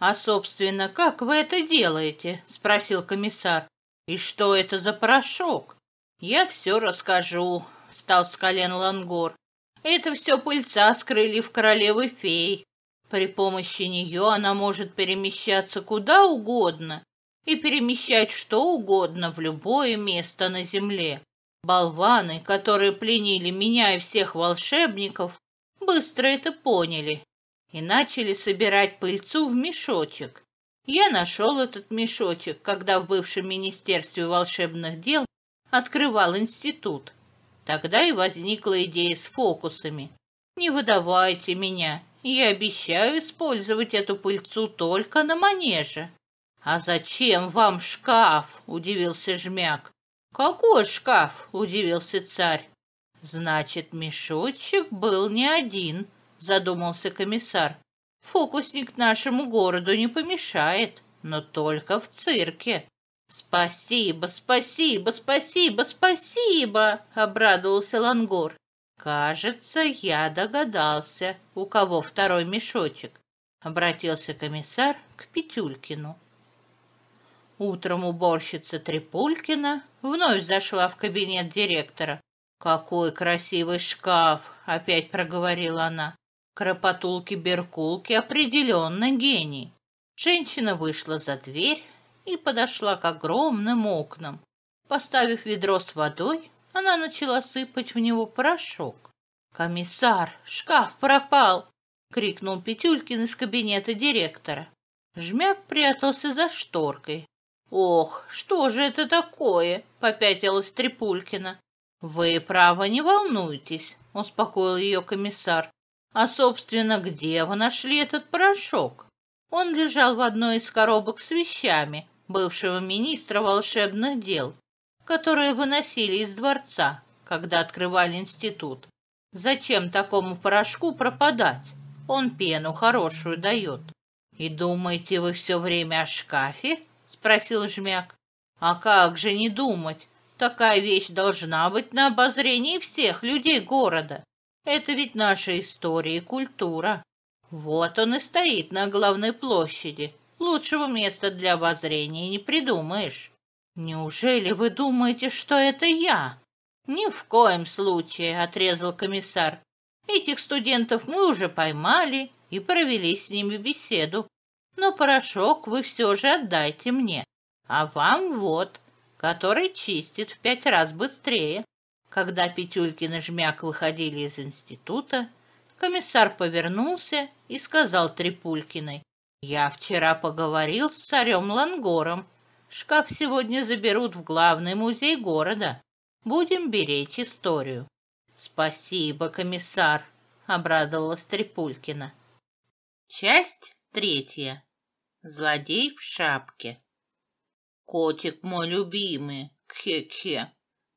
«А, собственно, как вы это делаете?» — спросил комиссар. «И что это за порошок?» «Я все расскажу встал с колен Лангор. «Это все пыльца скрыли в королевы-фей. При помощи нее она может перемещаться куда угодно и перемещать что угодно в любое место на земле. Болваны, которые пленили меня и всех волшебников, быстро это поняли и начали собирать пыльцу в мешочек. Я нашел этот мешочек, когда в бывшем Министерстве волшебных дел открывал институт. Тогда и возникла идея с фокусами. Не выдавайте меня, я обещаю использовать эту пыльцу только на манеже. А зачем вам шкаф? Удивился жмяк. Какой шкаф? Удивился царь. Значит, мешочек был не один, задумался комиссар. Фокусник нашему городу не помешает, но только в цирке. «Спасибо, спасибо, спасибо, спасибо!» — обрадовался Лангор. «Кажется, я догадался, у кого второй мешочек», — обратился комиссар к Петюлькину. Утром уборщица Трипулькина вновь зашла в кабинет директора. «Какой красивый шкаф!» — опять проговорила она. «Кропотулки-беркулки определенно гений!» Женщина вышла за дверь, и подошла к огромным окнам. Поставив ведро с водой, она начала сыпать в него порошок. «Комиссар, шкаф пропал!» — крикнул Петюлькин из кабинета директора. Жмяк прятался за шторкой. «Ох, что же это такое?» — попятилась Трипулькина. «Вы, право, не волнуйтесь», — успокоил ее комиссар. «А, собственно, где вы нашли этот порошок?» Он лежал в одной из коробок с вещами, бывшего министра волшебных дел, которые выносили из дворца, когда открывали институт. Зачем такому порошку пропадать? Он пену хорошую дает. «И думаете вы все время о шкафе?» – спросил Жмяк. «А как же не думать? Такая вещь должна быть на обозрении всех людей города. Это ведь наша история и культура. Вот он и стоит на главной площади, Лучшего места для обозрения не придумаешь. Неужели вы думаете, что это я? Ни в коем случае, отрезал комиссар. Этих студентов мы уже поймали и провели с ними беседу. Но порошок вы все же отдайте мне. А вам вот, который чистит в пять раз быстрее. Когда Петюлькин и Жмяк выходили из института, комиссар повернулся и сказал Трипулькиной. Я вчера поговорил с царем Лангором. Шкаф сегодня заберут в главный музей города. Будем беречь историю. Спасибо, комиссар, обрадовалась Трипулькина. Часть третья. Злодей в шапке. Котик мой любимый, кхе-кхе,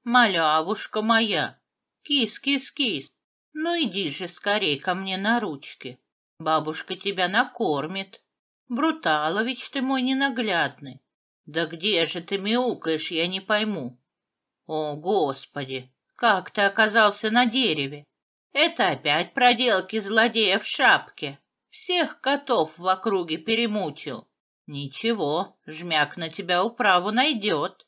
малявушка моя, кис-кис-кис, ну иди же скорей ко мне на ручки, бабушка тебя накормит. Бруталович ты мой ненаглядный. Да где же ты мяукаешь, я не пойму. О, Господи, как ты оказался на дереве? Это опять проделки злодея в шапке. Всех котов в округе перемучил. Ничего, жмяк на тебя управу найдет.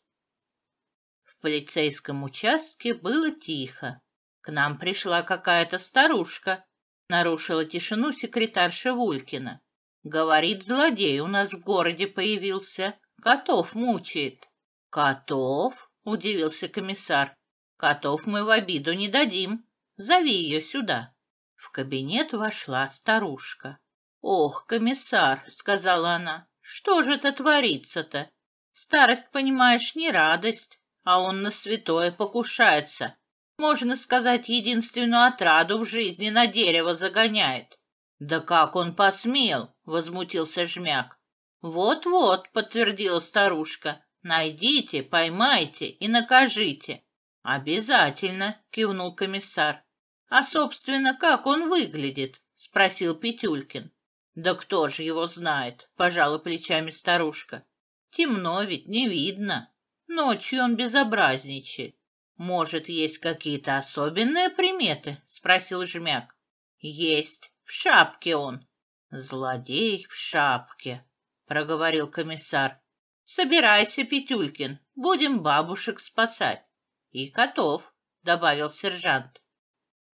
В полицейском участке было тихо. К нам пришла какая-то старушка. Нарушила тишину секретарша Вулькина. Говорит, злодей у нас в городе появился, котов мучает. Котов? Удивился комиссар. Котов мы в обиду не дадим. Зови ее сюда. В кабинет вошла старушка. «Ох, комиссар!» — сказала она. «Что же это творится-то? Старость, понимаешь, не радость, а он на святое покушается. Можно сказать, единственную отраду в жизни на дерево загоняет. Да как он посмел? возмутился Жмяк. Вот-вот, подтвердила старушка. Найдите, поймайте и накажите. Обязательно, кивнул комиссар. А собственно, как он выглядит? спросил Петюлькин. Да кто же его знает, пожала плечами старушка. Темно ведь не видно. Ночью он безобразничает. Может, есть какие-то особенные приметы? спросил Жмяк. Есть, в шапке он, Злодей в шапке, проговорил комиссар. Собирайся, Петюлькин, будем бабушек спасать. И котов, добавил сержант.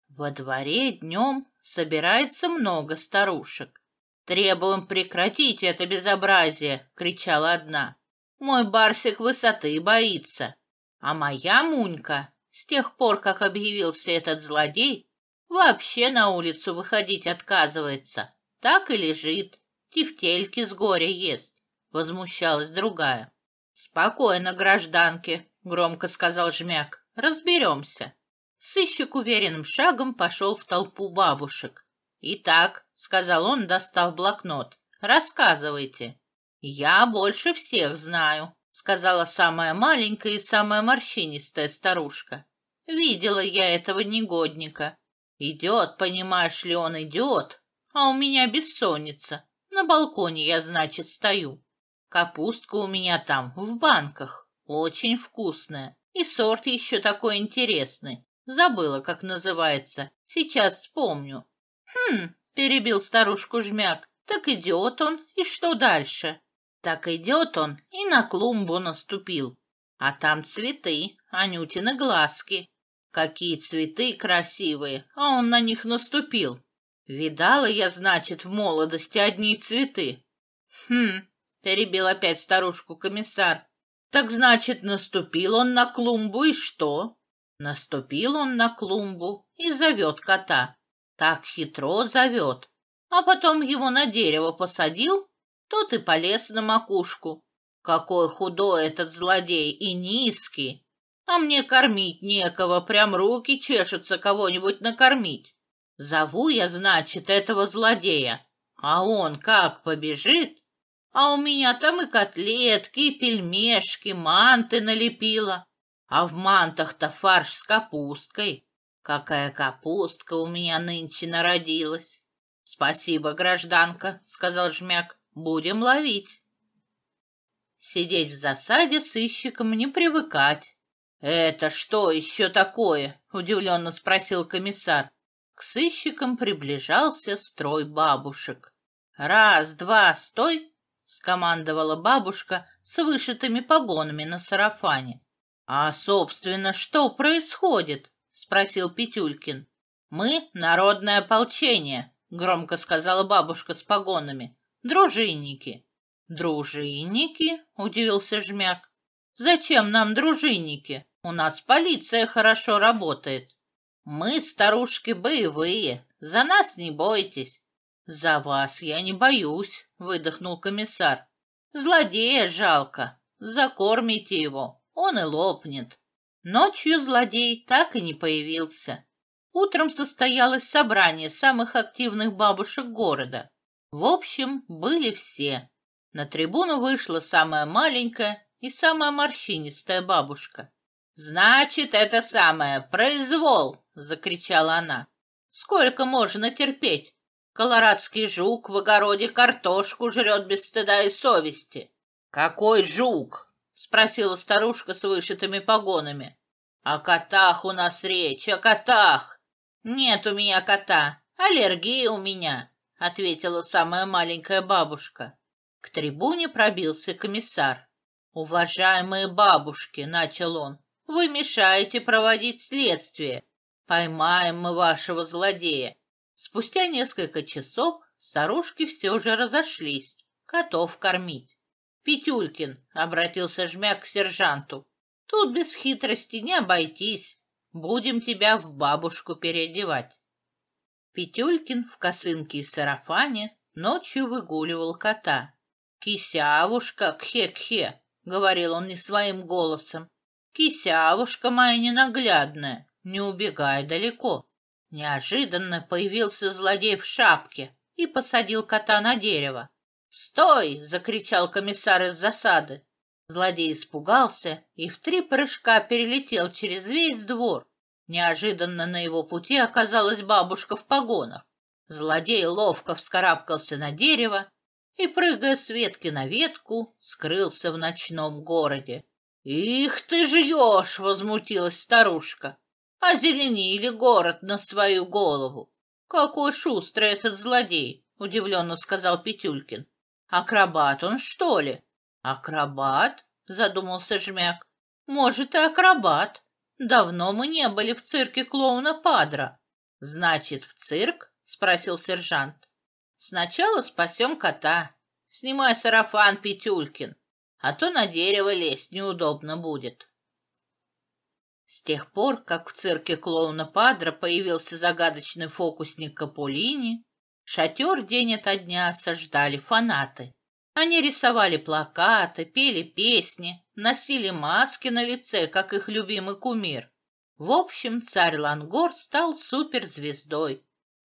Во дворе днем собирается много старушек. «Требуем прекратить это безобразие!» — кричала одна. «Мой барсик высоты боится, а моя Мунька, с тех пор, как объявился этот злодей, вообще на улицу выходить отказывается. Так и лежит, тефтельки с горя ест, возмущалась другая. Спокойно, гражданки, громко сказал жмяк. Разберемся. Сыщик уверенным шагом пошел в толпу бабушек. «Итак», — сказал он, достав блокнот, — «рассказывайте». «Я больше всех знаю», — сказала самая маленькая и самая морщинистая старушка. «Видела я этого негодника. Идет, понимаешь ли, он идет, а у меня бессонница. На балконе я, значит, стою. Капустка у меня там, в банках, очень вкусная. И сорт еще такой интересный. Забыла, как называется. Сейчас вспомню. Хм, перебил старушку жмяк. Так идет он, и что дальше? Так идет он, и на клумбу наступил. А там цветы, Анютины глазки. Какие цветы красивые, а он на них наступил. Видала я, значит, в молодости одни цветы. Хм, перебил опять старушку комиссар. Так значит, наступил он на клумбу и что? Наступил он на клумбу и зовет кота. Так хитро зовет. А потом его на дерево посадил, тот и полез на макушку. Какой худой этот злодей и низкий. А мне кормить некого, прям руки чешутся кого-нибудь накормить. Зову я, значит, этого злодея, а он как побежит? А у меня там и котлетки, и пельмешки, манты налепила. А в мантах-то фарш с капусткой. Какая капустка у меня нынче народилась. Спасибо, гражданка, сказал жмяк. Будем ловить. Сидеть в засаде сыщиком не привыкать. Это что еще такое? Удивленно спросил комиссар. К сыщикам приближался строй бабушек. «Раз, два, стой!» — скомандовала бабушка с вышитыми погонами на сарафане. «А, собственно, что происходит?» — спросил Петюлькин. «Мы — народное ополчение», — громко сказала бабушка с погонами. «Дружинники». «Дружинники?» — удивился Жмяк. «Зачем нам дружинники? У нас полиция хорошо работает». Мы, старушки, боевые, за нас не бойтесь. За вас я не боюсь, выдохнул комиссар. Злодея жалко, закормите его, он и лопнет. Ночью злодей так и не появился. Утром состоялось собрание самых активных бабушек города. В общем, были все. На трибуну вышла самая маленькая и самая морщинистая бабушка. «Значит, это самое, произвол!» — закричала она. «Сколько можно терпеть? Колорадский жук в огороде картошку жрет без стыда и совести». «Какой жук?» — спросила старушка с вышитыми погонами. «О котах у нас речь, о котах!» «Нет у меня кота, аллергия у меня», — ответила самая маленькая бабушка. К трибуне пробился комиссар. «Уважаемые бабушки», — начал он, — «вы мешаете проводить следствие. Поймаем мы вашего злодея. Спустя несколько часов старушки все же разошлись. Котов кормить. Петюлькин обратился жмяк к сержанту. Тут без хитрости не обойтись. Будем тебя в бабушку переодевать. Петюлькин в косынке и сарафане ночью выгуливал кота. «Кисявушка, кхе-кхе!» — говорил он не своим голосом. «Кисявушка моя ненаглядная, не убегая далеко. Неожиданно появился злодей в шапке и посадил кота на дерево. «Стой!» — закричал комиссар из засады. Злодей испугался и в три прыжка перелетел через весь двор. Неожиданно на его пути оказалась бабушка в погонах. Злодей ловко вскарабкался на дерево и, прыгая с ветки на ветку, скрылся в ночном городе. «Их ты жьешь!» — возмутилась старушка озеленили город на свою голову. Какой шустрый этот злодей, удивленно сказал Петюлькин. Акробат он, что ли? Акробат? Задумался Жмяк. Может, и акробат. Давно мы не были в цирке клоуна Падра. Значит, в цирк? Спросил сержант. Сначала спасем кота. Снимай сарафан, Петюлькин, а то на дерево лезть неудобно будет. С тех пор, как в цирке клоуна Падра появился загадочный фокусник Капулини, шатер день ото дня осаждали фанаты. Они рисовали плакаты, пели песни, носили маски на лице, как их любимый кумир. В общем, царь Лангор стал суперзвездой.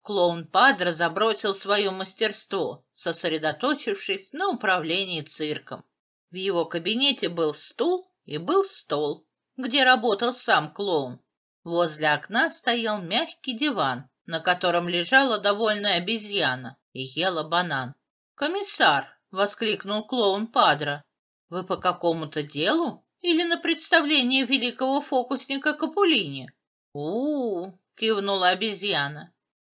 Клоун Падра забросил свое мастерство, сосредоточившись на управлении цирком. В его кабинете был стул и был стол, где работал сам клоун. Возле окна стоял мягкий диван, на котором лежала довольная обезьяна и ела банан. «Комиссар!» — воскликнул клоун Падра. «Вы по какому-то делу или на представление великого фокусника Капулини?» «У-у-у!» — кивнула обезьяна.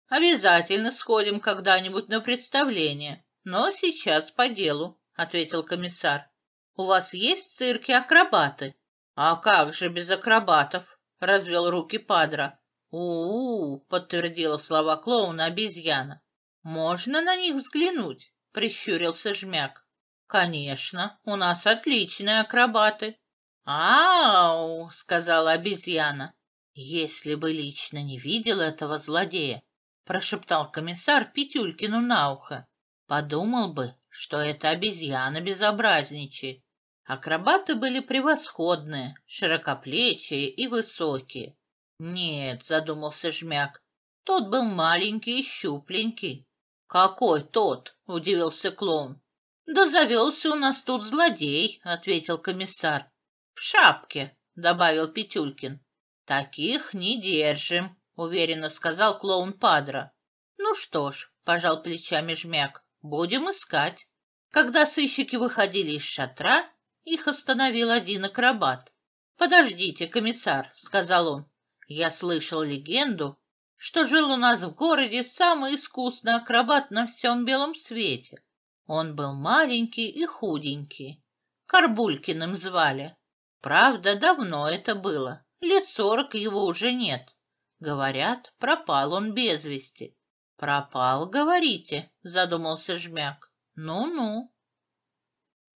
«Обязательно сходим когда-нибудь на представление, но сейчас по делу», — ответил комиссар. «У вас есть в цирке акробаты?» «А как же без акробатов?» — развел руки Падра. «У-у-у!» — подтвердила слова клоуна обезьяна. «Можно на них взглянуть?» — прищурился Жмяк. «Конечно, у нас отличные акробаты». «Ау!» — сказала обезьяна. «Если бы лично не видел этого злодея!» — прошептал комиссар Петюлькину на ухо. «Подумал бы, что это обезьяна безобразничает. Акробаты были превосходные, широкоплечие и высокие. «Нет», — задумался Жмяк, — «тот был маленький и щупленький». «Какой тот?» — удивился клоун. «Да завелся у нас тут злодей», — ответил комиссар. «В шапке», — добавил Петюлькин. «Таких не держим», — уверенно сказал клоун Падра. «Ну что ж», — пожал плечами Жмяк, — «будем искать». Когда сыщики выходили из шатра, их остановил один акробат. «Подождите, комиссар», — сказал он. «Я слышал легенду, что жил у нас в городе самый искусный акробат на всем белом свете. Он был маленький и худенький. Карбулькиным звали. Правда, давно это было. Лет сорок его уже нет. Говорят, пропал он без вести». «Пропал, говорите», — задумался Жмяк. «Ну-ну».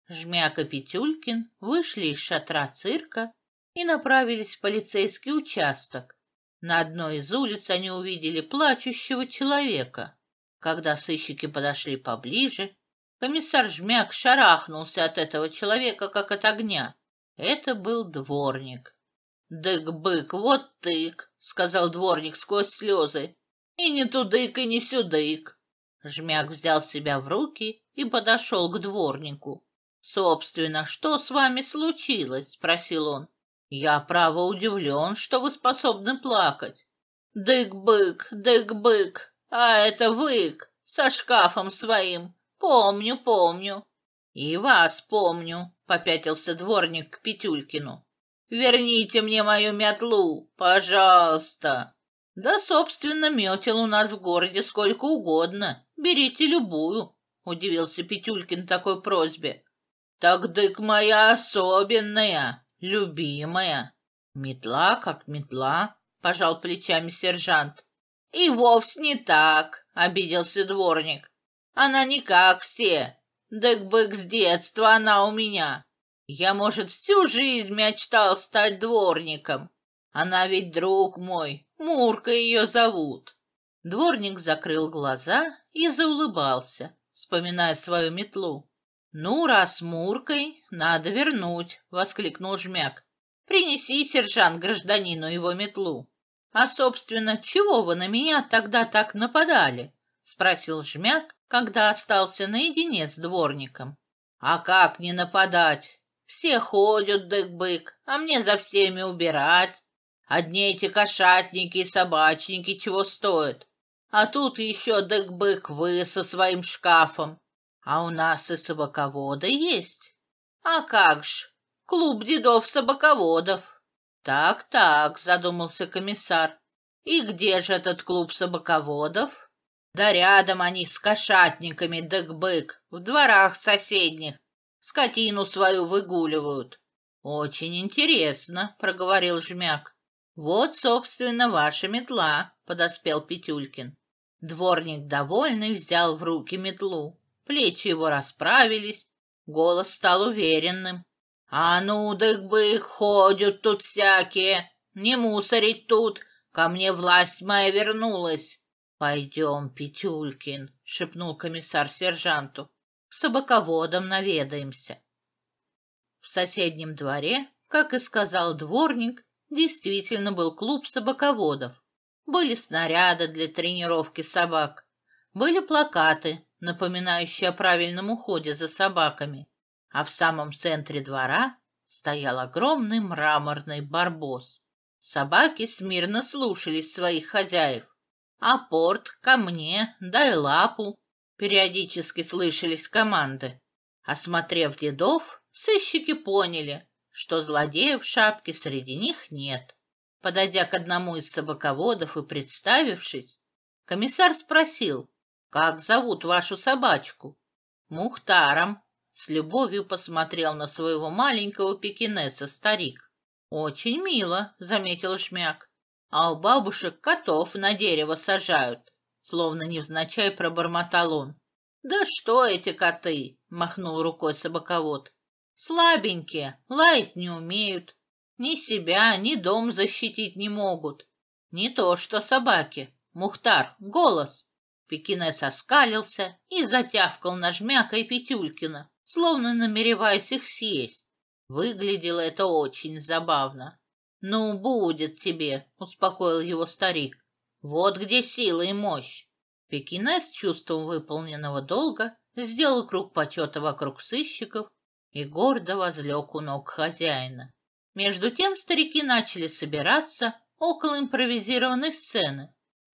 Жмяк и Петюлькин вышли из шатра цирка и направились в полицейский участок. На одной из улиц они увидели плачущего человека. Когда сыщики подошли поближе, комиссар Жмяк шарахнулся от этого человека, как от огня. Это был дворник. «Дык-бык, вот тык!» — сказал дворник сквозь слезы. «И не тудык, и не сюдык!» Жмяк взял себя в руки и подошел к дворнику. «Собственно, что с вами случилось?» – спросил он. «Я, право, удивлен, что вы способны плакать». «Дык-бык, дык-бык, а это вык со шкафом своим. Помню, помню». «И вас помню», — попятился дворник к Петюлькину. «Верните мне мою метлу, пожалуйста!» «Да, собственно, метел у нас в городе сколько угодно. Берите любую», — удивился Петюлькин такой просьбе. «Так дык моя особенная, любимая!» «Метла как метла», — пожал плечами сержант. «И вовсе не так», — обиделся дворник. «Она не как все. Дык-бык с детства она у меня. Я, может, всю жизнь мечтал стать дворником. Она ведь друг мой, Мурка ее зовут». Дворник закрыл глаза и заулыбался, вспоминая свою метлу. «Ну, раз Муркой, надо вернуть!» — воскликнул Жмяк. «Принеси, сержант, гражданину его метлу!» «А, собственно, чего вы на меня тогда так нападали?» — спросил Жмяк, когда остался наедине с дворником. «А как не нападать? Все ходят, дык-бык, а мне за всеми убирать. Одни эти кошатники и собачники чего стоят. А тут еще дык-бык вы со своим шкафом. А у нас и собаководы есть. А как ж, клуб дедов-собаководов. Так-так, задумался комиссар. И где же этот клуб собаководов? Да рядом они с кошатниками, дык-бык, в дворах соседних. Скотину свою выгуливают. Очень интересно, проговорил Жмяк. Вот, собственно, ваша метла, подоспел Петюлькин. Дворник довольный взял в руки метлу. Плечи его расправились, голос стал уверенным. «А ну, дых бы, ходят тут всякие, не мусорить тут, ко мне власть моя вернулась». «Пойдем, Петюлькин», — шепнул комиссар сержанту, — «с собаководом наведаемся». В соседнем дворе, как и сказал дворник, действительно был клуб собаководов. Были снаряды для тренировки собак, были плакаты напоминающий о правильном уходе за собаками, а в самом центре двора стоял огромный мраморный барбос. Собаки смирно слушались своих хозяев. а порт ко мне, дай лапу!» Периодически слышались команды. Осмотрев дедов, сыщики поняли, что злодеев в шапке среди них нет. Подойдя к одному из собаководов и представившись, комиссар спросил, «Как зовут вашу собачку?» «Мухтаром», — с любовью посмотрел на своего маленького пекинеса старик. «Очень мило», — заметил жмяк. «А у бабушек котов на дерево сажают», — словно невзначай пробормотал он. «Да что эти коты?» — махнул рукой собаковод. «Слабенькие, лаять не умеют. Ни себя, ни дом защитить не могут. Не то что собаки. Мухтар, голос!» Пекинес оскалился и затявкал на Жмяка и Петюлькина, словно намереваясь их съесть. Выглядело это очень забавно. «Ну, будет тебе», — успокоил его старик. «Вот где сила и мощь». Пекинес чувством выполненного долга сделал круг почета вокруг сыщиков и гордо возлег у ног хозяина. Между тем старики начали собираться около импровизированной сцены,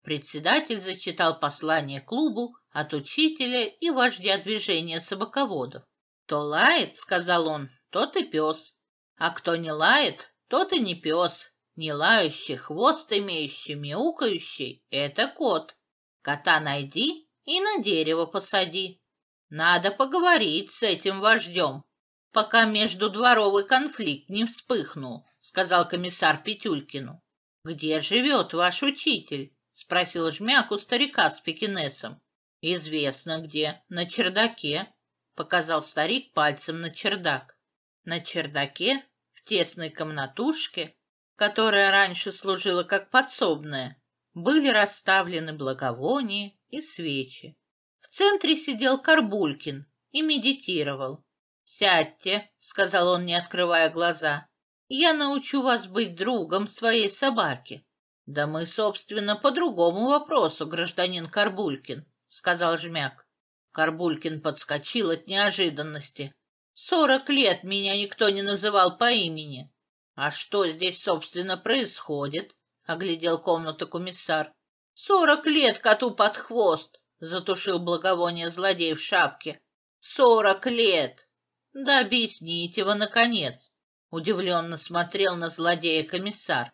Председатель зачитал послание клубу от учителя и вождя движения собаководов. «Кто лает, — сказал он, — тот и пес. А кто не лает, тот и не пес. Не лающий, хвост имеющий, мяукающий — это кот. Кота найди и на дерево посади. Надо поговорить с этим вождем, пока между дворовый конфликт не вспыхнул», — сказал комиссар Петюлькину. «Где живет ваш учитель?» спросил жмяк у старика с пекинесом. Известно где, на чердаке, показал старик пальцем на чердак. На чердаке, в тесной комнатушке, которая раньше служила как подсобная, были расставлены благовония и свечи. В центре сидел Карбулькин и медитировал. «Сядьте», — сказал он, не открывая глаза, — «я научу вас быть другом своей собаки». «Да мы, собственно, по другому вопросу, гражданин Карбулькин», — сказал Жмяк. Карбулькин подскочил от неожиданности. «Сорок лет меня никто не называл по имени». «А что здесь, собственно, происходит?» — оглядел комнату комиссар. «Сорок лет коту под хвост!» — затушил благовоние злодей в шапке. «Сорок лет!» «Да объясните его наконец!» — удивленно смотрел на злодея комиссар.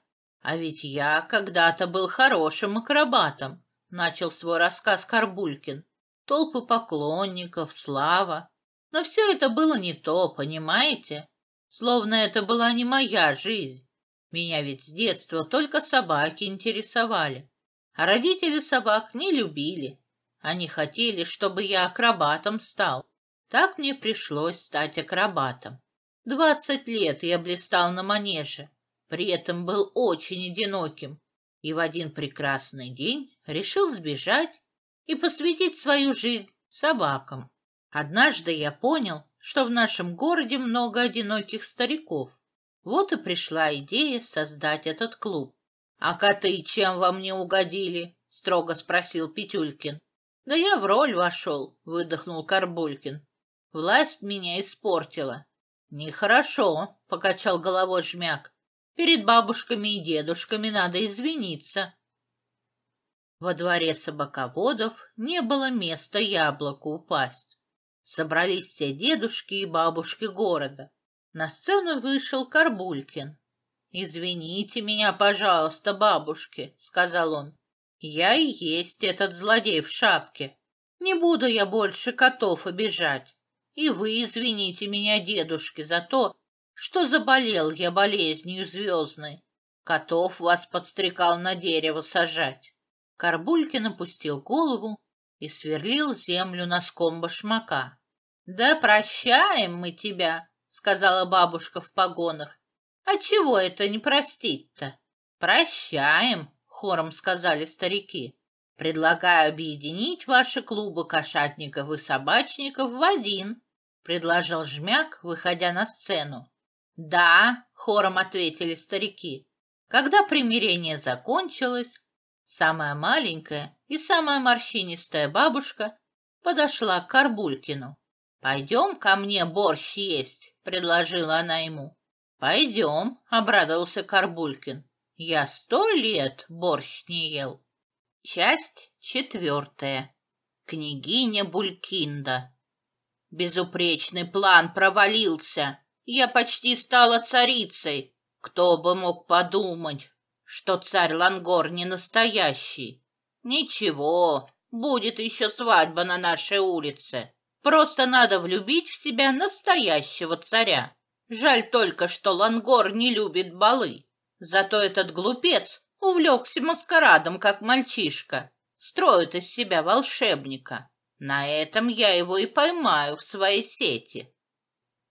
«А ведь я когда-то был хорошим акробатом», — начал свой рассказ Карбулькин. «Толпы поклонников, слава. Но все это было не то, понимаете? Словно это была не моя жизнь. Меня ведь с детства только собаки интересовали. А родители собак не любили. Они хотели, чтобы я акробатом стал. Так мне пришлось стать акробатом. Двадцать лет я блистал на манеже. При этом был очень одиноким и в один прекрасный день решил сбежать и посвятить свою жизнь собакам. Однажды я понял, что в нашем городе много одиноких стариков. Вот и пришла идея создать этот клуб. «А коты чем вам не угодили?» — строго спросил Петюлькин. «Да я в роль вошел», — выдохнул Карбулькин. «Власть меня испортила». «Нехорошо», — покачал головой Жмяк. Перед бабушками и дедушками надо извиниться. Во дворе собаководов не было места яблоку упасть. Собрались все дедушки и бабушки города. На сцену вышел Карбулькин. «Извините меня, пожалуйста, бабушки», — сказал он. «Я и есть этот злодей в шапке. Не буду я больше котов обижать. И вы извините меня, дедушки, за то, что заболел я болезнью звездной. Котов вас подстрекал на дерево сажать. Карбулькин опустил голову и сверлил землю носком башмака. — Да прощаем мы тебя, — сказала бабушка в погонах. — А чего это не простить-то? — Прощаем, — хором сказали старики. — Предлагаю объединить ваши клубы кошатников и собачников в один, — предложил Жмяк, выходя на сцену. «Да», — хором ответили старики. Когда примирение закончилось, самая маленькая и самая морщинистая бабушка подошла к Карбулькину. «Пойдем ко мне борщ есть», — предложила она ему. «Пойдем», — обрадовался Карбулькин. «Я сто лет борщ не ел». Часть четвертая. Княгиня Булькинда. Безупречный план провалился. Я почти стала царицей. Кто бы мог подумать, что царь Лангор не настоящий. Ничего, будет еще свадьба на нашей улице. Просто надо влюбить в себя настоящего царя. Жаль только, что Лангор не любит балы. Зато этот глупец увлекся маскарадом, как мальчишка. Строит из себя волшебника. На этом я его и поймаю в своей сети.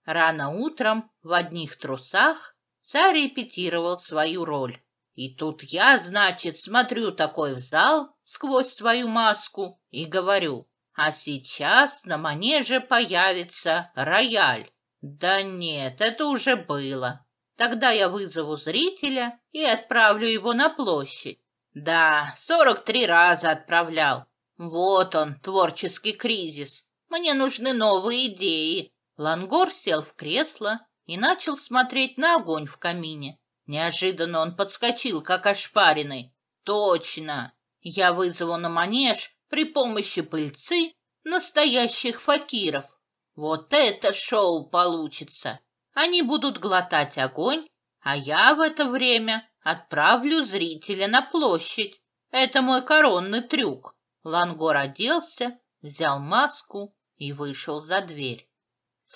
Рано утром в одних трусах царь репетировал свою роль. И тут я, значит, смотрю такой в зал сквозь свою маску и говорю, а сейчас на манеже появится рояль. Да нет, это уже было. Тогда я вызову зрителя и отправлю его на площадь. Да, сорок три раза отправлял. Вот он, творческий кризис. Мне нужны новые идеи, Лангор сел в кресло и начал смотреть на огонь в камине. Неожиданно он подскочил, как ошпаренный. «Точно! Я вызову на манеж при помощи пыльцы настоящих факиров. Вот это шоу получится! Они будут глотать огонь, а я в это время отправлю зрителя на площадь. Это мой коронный трюк». Лангор оделся, взял маску и вышел за дверь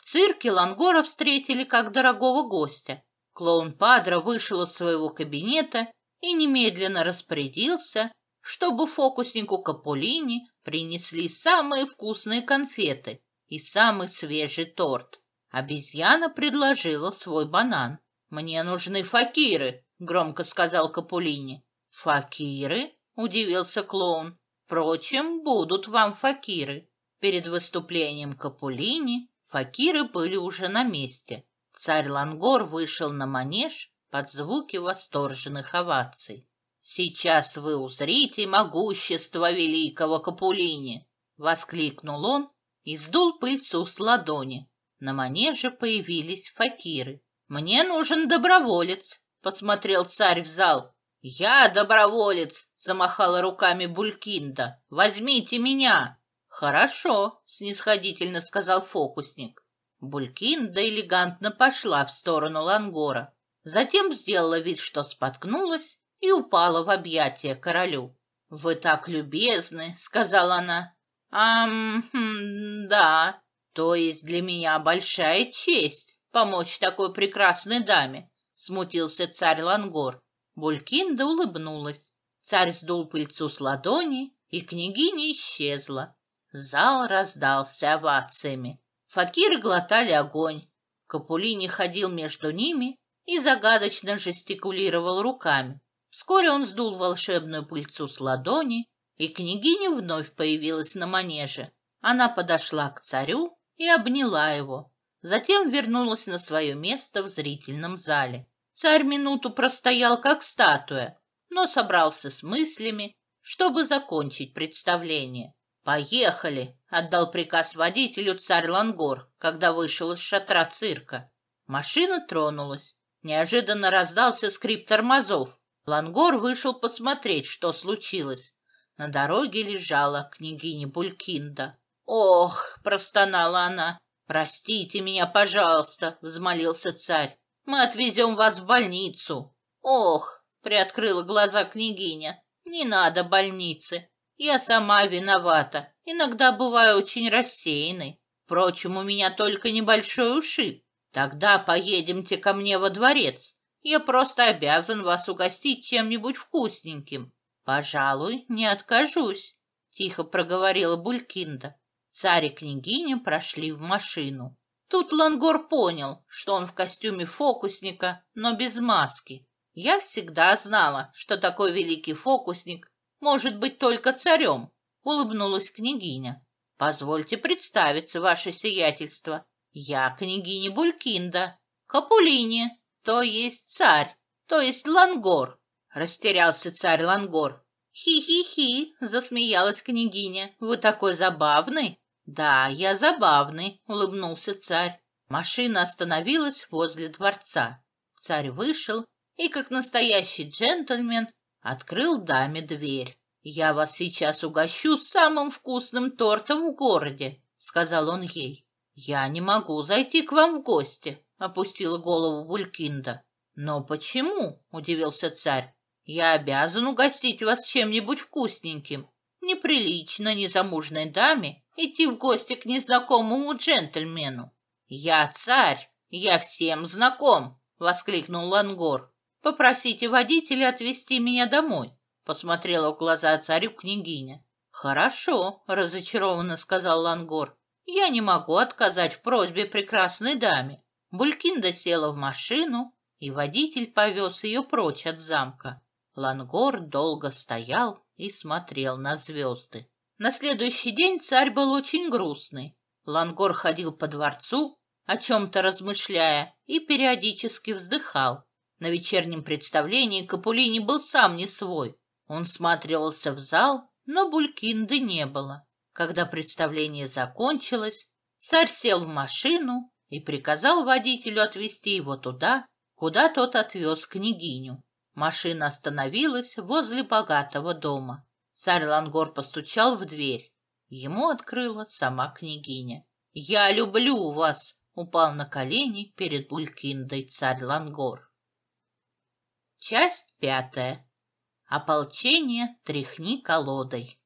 цирке Лангора встретили как дорогого гостя. Клоун Падро вышел из своего кабинета и немедленно распорядился, чтобы фокуснику Капулини принесли самые вкусные конфеты и самый свежий торт. Обезьяна предложила свой банан. «Мне нужны факиры», — громко сказал Капулини. «Факиры?» — удивился клоун. «Впрочем, будут вам факиры». Перед выступлением Капулини Факиры были уже на месте. Царь Лангор вышел на манеж под звуки восторженных оваций. «Сейчас вы узрите могущество великого Капулини!» — воскликнул он и сдул пыльцу с ладони. На манеже появились факиры. «Мне нужен доброволец!» — посмотрел царь в зал. «Я доброволец!» — замахала руками Булькинда. «Возьмите меня!» «Хорошо», — снисходительно сказал фокусник. Булькинда элегантно пошла в сторону Лангора, затем сделала вид, что споткнулась и упала в объятия королю. «Вы так любезны», — сказала она. «Ам, хм, да, то есть для меня большая честь помочь такой прекрасной даме», — смутился царь Лангор. Булькинда улыбнулась. Царь сдул пыльцу с ладони, и княгиня исчезла. Зал раздался овациями. Факиры глотали огонь. Капулини ходил между ними и загадочно жестикулировал руками. Вскоре он сдул волшебную пыльцу с ладони, и княгиня вновь появилась на манеже. Она подошла к царю и обняла его. Затем вернулась на свое место в зрительном зале. Царь минуту простоял, как статуя, но собрался с мыслями, чтобы закончить представление. «Поехали!» — отдал приказ водителю царь Лангор, когда вышел из шатра цирка. Машина тронулась. Неожиданно раздался скрип тормозов. Лангор вышел посмотреть, что случилось. На дороге лежала княгиня Булькинда. «Ох!» — простонала она. «Простите меня, пожалуйста!» — взмолился царь. «Мы отвезем вас в больницу!» «Ох!» — приоткрыла глаза княгиня. «Не надо больницы! Я сама виновата. Иногда бываю очень рассеянной. Впрочем, у меня только небольшой ушиб. Тогда поедемте ко мне во дворец. Я просто обязан вас угостить чем-нибудь вкусненьким. Пожалуй, не откажусь, тихо проговорила Булькинда. Царь и княгиня прошли в машину. Тут Лангор понял, что он в костюме фокусника, но без маски. Я всегда знала, что такой великий фокусник может быть только царем», — улыбнулась княгиня. «Позвольте представиться, ваше сиятельство. Я княгиня Булькинда, Капулини, то есть царь, то есть Лангор». Растерялся царь Лангор. «Хи-хи-хи!» — засмеялась княгиня. «Вы такой забавный!» «Да, я забавный!» — улыбнулся царь. Машина остановилась возле дворца. Царь вышел и, как настоящий джентльмен, открыл даме дверь. «Я вас сейчас угощу самым вкусным тортом в городе», — сказал он ей. «Я не могу зайти к вам в гости», — опустила голову Булькинда. «Но почему?» — удивился царь. «Я обязан угостить вас чем-нибудь вкусненьким. Неприлично незамужной даме идти в гости к незнакомому джентльмену». «Я царь, я всем знаком», — воскликнул Лангор. Попросите водителя отвезти меня домой, посмотрела в глаза царю княгиня. Хорошо, разочарованно сказал Лангор. Я не могу отказать в просьбе прекрасной даме. Булькинда села в машину, и водитель повез ее прочь от замка. Лангор долго стоял и смотрел на звезды. На следующий день царь был очень грустный. Лангор ходил по дворцу, о чем-то размышляя, и периодически вздыхал. На вечернем представлении Капулини был сам не свой. Он смотрелся в зал, но Булькинды не было. Когда представление закончилось, царь сел в машину и приказал водителю отвезти его туда, куда тот отвез княгиню. Машина остановилась возле богатого дома. Царь Лангор постучал в дверь. Ему открыла сама княгиня. «Я люблю вас!» — упал на колени перед Булькиндой царь Лангор. Часть пятая. Ополчение тряхни колодой.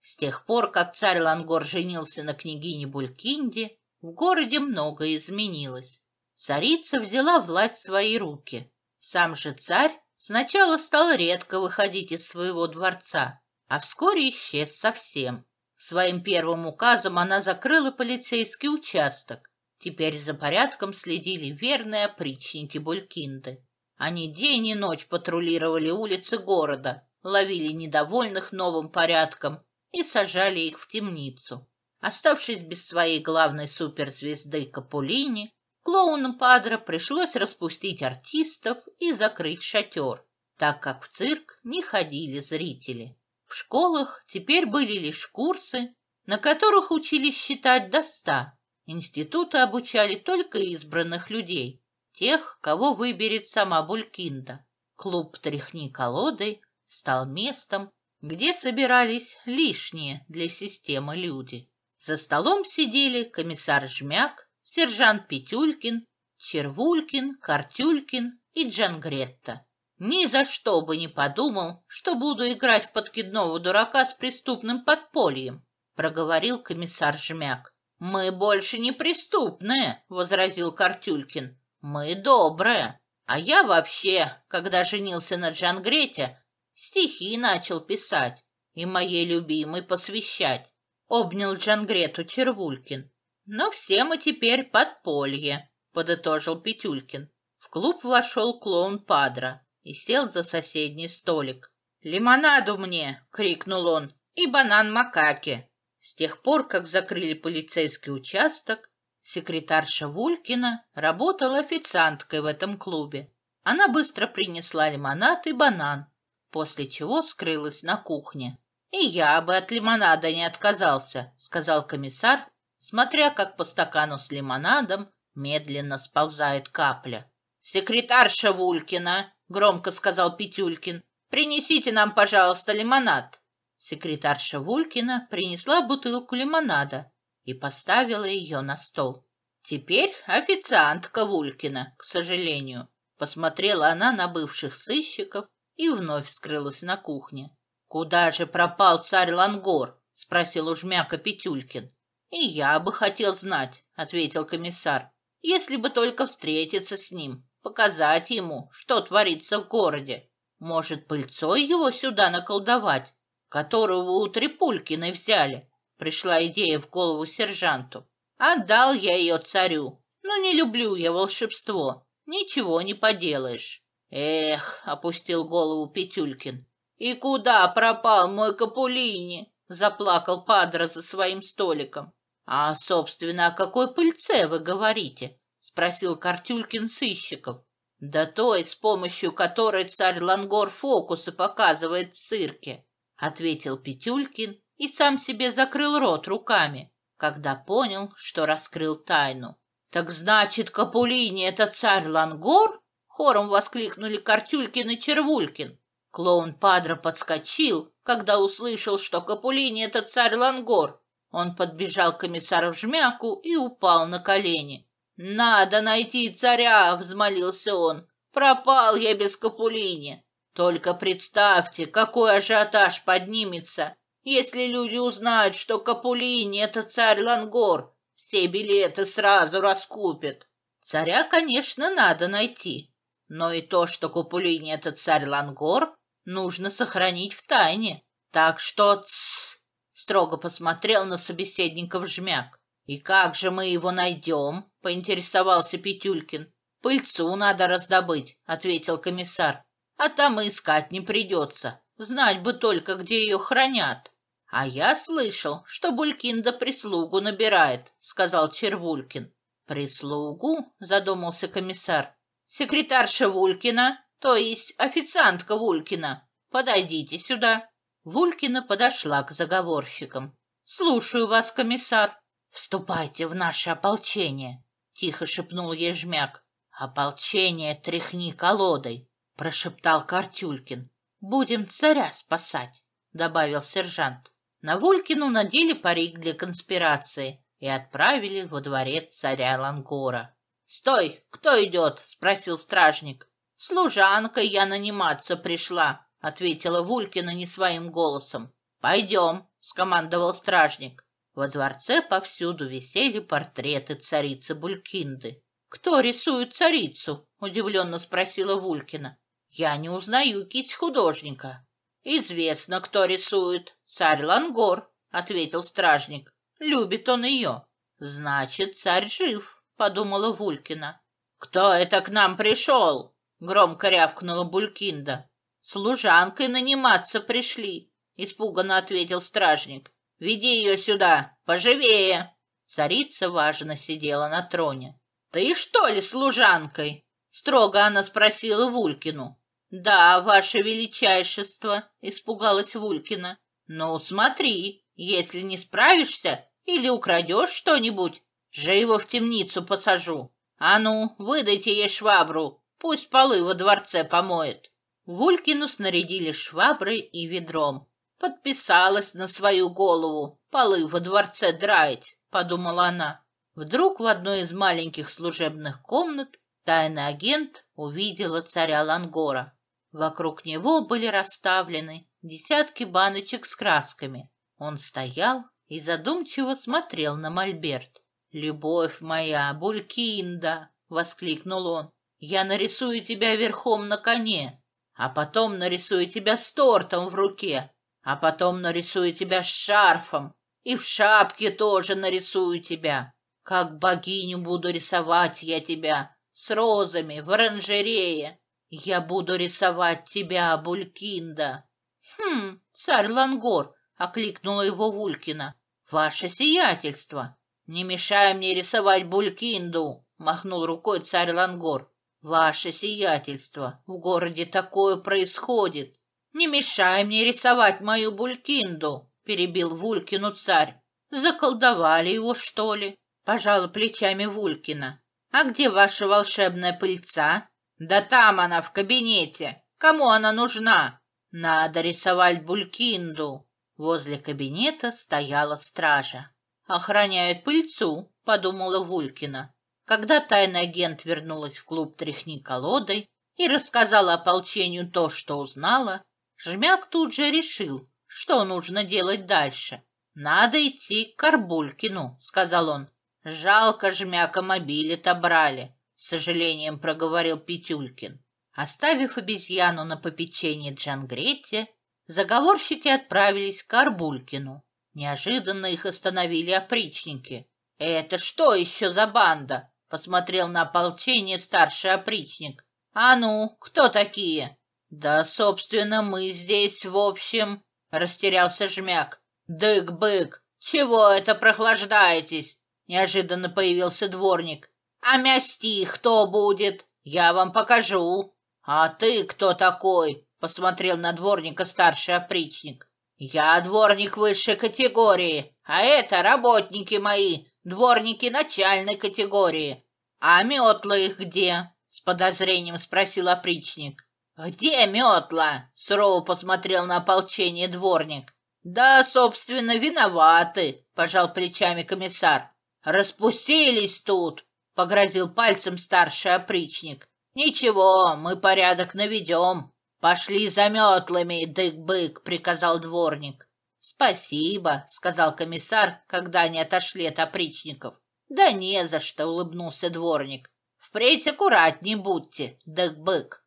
С тех пор, как царь Лангор женился на княгине Булькинде, в городе многое изменилось. Царица взяла власть в свои руки. Сам же царь сначала стал редко выходить из своего дворца, а вскоре исчез совсем. Своим первым указом она закрыла полицейский участок. Теперь за порядком следили верные опричники Булькинды. Они день и ночь патрулировали улицы города, ловили недовольных новым порядком и сажали их в темницу. Оставшись без своей главной суперзвезды Капулини, клоуну Падро пришлось распустить артистов и закрыть шатер, так как в цирк не ходили зрители. В школах теперь были лишь курсы, на которых учились считать до ста. Институты обучали только избранных людей, тех, кого выберет сама Булькинда. Клуб «Тряхни колодой» стал местом, где собирались лишние для системы люди. За столом сидели комиссар Жмяк, сержант Петюлькин, Червулькин, Картюлькин и Джангретта. Ни за что бы не подумал, что буду играть в подкидного дурака с преступным подпольем, проговорил комиссар Жмяк. Мы больше не преступные, возразил Картюлькин. «Мы добрые. А я вообще, когда женился на Джангрете, стихи начал писать и моей любимой посвящать», — обнял Джангрету Червулькин. «Но все мы теперь подполье», — подытожил Петюлькин. В клуб вошел клоун Падра и сел за соседний столик. «Лимонаду мне!» — крикнул он. «И банан макаки!» С тех пор, как закрыли полицейский участок, Секретарша Вулькина работала официанткой в этом клубе. Она быстро принесла лимонад и банан, после чего скрылась на кухне. «И я бы от лимонада не отказался», — сказал комиссар, смотря как по стакану с лимонадом медленно сползает капля. «Секретарша Вулькина», — громко сказал Петюлькин, — «принесите нам, пожалуйста, лимонад». Секретарша Вулькина принесла бутылку лимонада, и поставила ее на стол. Теперь официантка Вулькина, к сожалению. Посмотрела она на бывших сыщиков и вновь скрылась на кухне. «Куда же пропал царь Лангор?» — спросил ужмяка Петюлькин. «И я бы хотел знать», — ответил комиссар, «если бы только встретиться с ним, показать ему, что творится в городе. Может, пыльцой его сюда наколдовать, которого у Трипулькиной взяли?» Пришла идея в голову сержанту. Отдал я ее царю. Но ну, не люблю я волшебство. Ничего не поделаешь. Эх, опустил голову Петюлькин. И куда пропал мой Капулини? Заплакал Падра за своим столиком. А, собственно, о какой пыльце вы говорите? Спросил Картюлькин сыщиков. Да той, с помощью которой царь Лангор фокусы показывает в цирке, ответил Петюлькин и сам себе закрыл рот руками, когда понял, что раскрыл тайну. «Так значит, Капулини — это царь Лангор?» — хором воскликнули Картюлькин и Червулькин. Клоун Падро подскочил, когда услышал, что Капулини — это царь Лангор. Он подбежал к комиссару жмяку и упал на колени. «Надо найти царя!» — взмолился он. «Пропал я без Капулини!» «Только представьте, какой ажиотаж поднимется, если люди узнают, что Капулини — это царь Лангор, все билеты сразу раскупят. Царя, конечно, надо найти, но и то, что Капулини — это царь Лангор, нужно сохранить в тайне. Так что тс строго посмотрел на собеседников жмяк. «И как же мы его найдем?» — поинтересовался Петюлькин. «Пыльцу надо раздобыть», — ответил комиссар. «А там и искать не придется. Знать бы только, где ее хранят». «А я слышал, что Булькинда прислугу набирает», — сказал Червулькин. «Прислугу?» — задумался комиссар. «Секретарша Вулькина, то есть официантка Вулькина. Подойдите сюда». Вулькина подошла к заговорщикам. «Слушаю вас, комиссар». «Вступайте в наше ополчение», — тихо шепнул Ежмяк. «Ополчение тряхни колодой», — прошептал Картюлькин. «Будем царя спасать», — добавил сержант. На Волькину надели парик для конспирации и отправили во дворец царя Лангора. «Стой! Кто идет?» — спросил стражник. Служанка, я наниматься пришла», — ответила Вулькина не своим голосом. «Пойдем», — скомандовал стражник. Во дворце повсюду висели портреты царицы Булькинды. «Кто рисует царицу?» — удивленно спросила Вулькина. «Я не узнаю кисть художника». «Известно, кто рисует. Царь Лангор», — ответил стражник. «Любит он ее». «Значит, царь жив», — подумала Вулькина. «Кто это к нам пришел?» — громко рявкнула Булькинда. «Служанкой наниматься пришли», — испуганно ответил стражник. «Веди ее сюда, поживее!» Царица важно сидела на троне. «Ты что ли служанкой?» — строго она спросила Вулькину. «Да, ваше величайшество», — испугалась Вулькина. «Ну, смотри, если не справишься или украдешь что-нибудь, живо в темницу посажу. А ну, выдайте ей швабру, пусть полы во дворце помоет». Вулькину снарядили шваброй и ведром. «Подписалась на свою голову, полы во дворце драить», — подумала она. Вдруг в одной из маленьких служебных комнат тайный агент увидела царя Лангора. Вокруг него были расставлены десятки баночек с красками. Он стоял и задумчиво смотрел на мольберт. «Любовь моя, Булькинда!» — воскликнул он. «Я нарисую тебя верхом на коне, а потом нарисую тебя с тортом в руке, а потом нарисую тебя с шарфом, и в шапке тоже нарисую тебя. Как богиню буду рисовать я тебя, с розами в оранжерее, я буду рисовать тебя, Булькинда. Хм, царь Лангор, окликнула его Вулькина. Ваше сиятельство. Не мешай мне рисовать Булькинду, махнул рукой царь Лангор. Ваше сиятельство, в городе такое происходит. Не мешай мне рисовать мою Булькинду, перебил Вулькину царь. Заколдовали его, что ли? Пожала плечами Вулькина. А где ваша волшебная пыльца? Да там она, в кабинете. Кому она нужна? Надо рисовать Булькинду. Возле кабинета стояла стража. Охраняет пыльцу, подумала Вулькина. Когда тайный агент вернулась в клуб «Тряхни колодой» и рассказала ополчению то, что узнала, Жмяк тут же решил, что нужно делать дальше. «Надо идти к Карбулькину», — сказал он. «Жалко Жмяка мобиль отобрали с сожалением проговорил Петюлькин. Оставив обезьяну на попечении Джангретти, заговорщики отправились к Арбулькину. Неожиданно их остановили опричники. «Это что еще за банда?» — посмотрел на ополчение старший опричник. «А ну, кто такие?» «Да, собственно, мы здесь, в общем...» — растерялся Жмяк. «Дык-бык, чего это прохлаждаетесь?» — неожиданно появился дворник. А мясти кто будет? Я вам покажу. А ты кто такой? Посмотрел на дворника старший опричник. Я дворник высшей категории, а это работники мои, дворники начальной категории. А метла их где? С подозрением спросил опричник. «Где метла?» – сурово посмотрел на ополчение дворник. «Да, собственно, виноваты», – пожал плечами комиссар. «Распустились тут. — погрозил пальцем старший опричник. «Ничего, мы порядок наведем. Пошли за метлами, дык-бык», — приказал дворник. «Спасибо», — сказал комиссар, когда они отошли от опричников. «Да не за что», — улыбнулся дворник. «Впредь аккуратней будьте, дык-бык».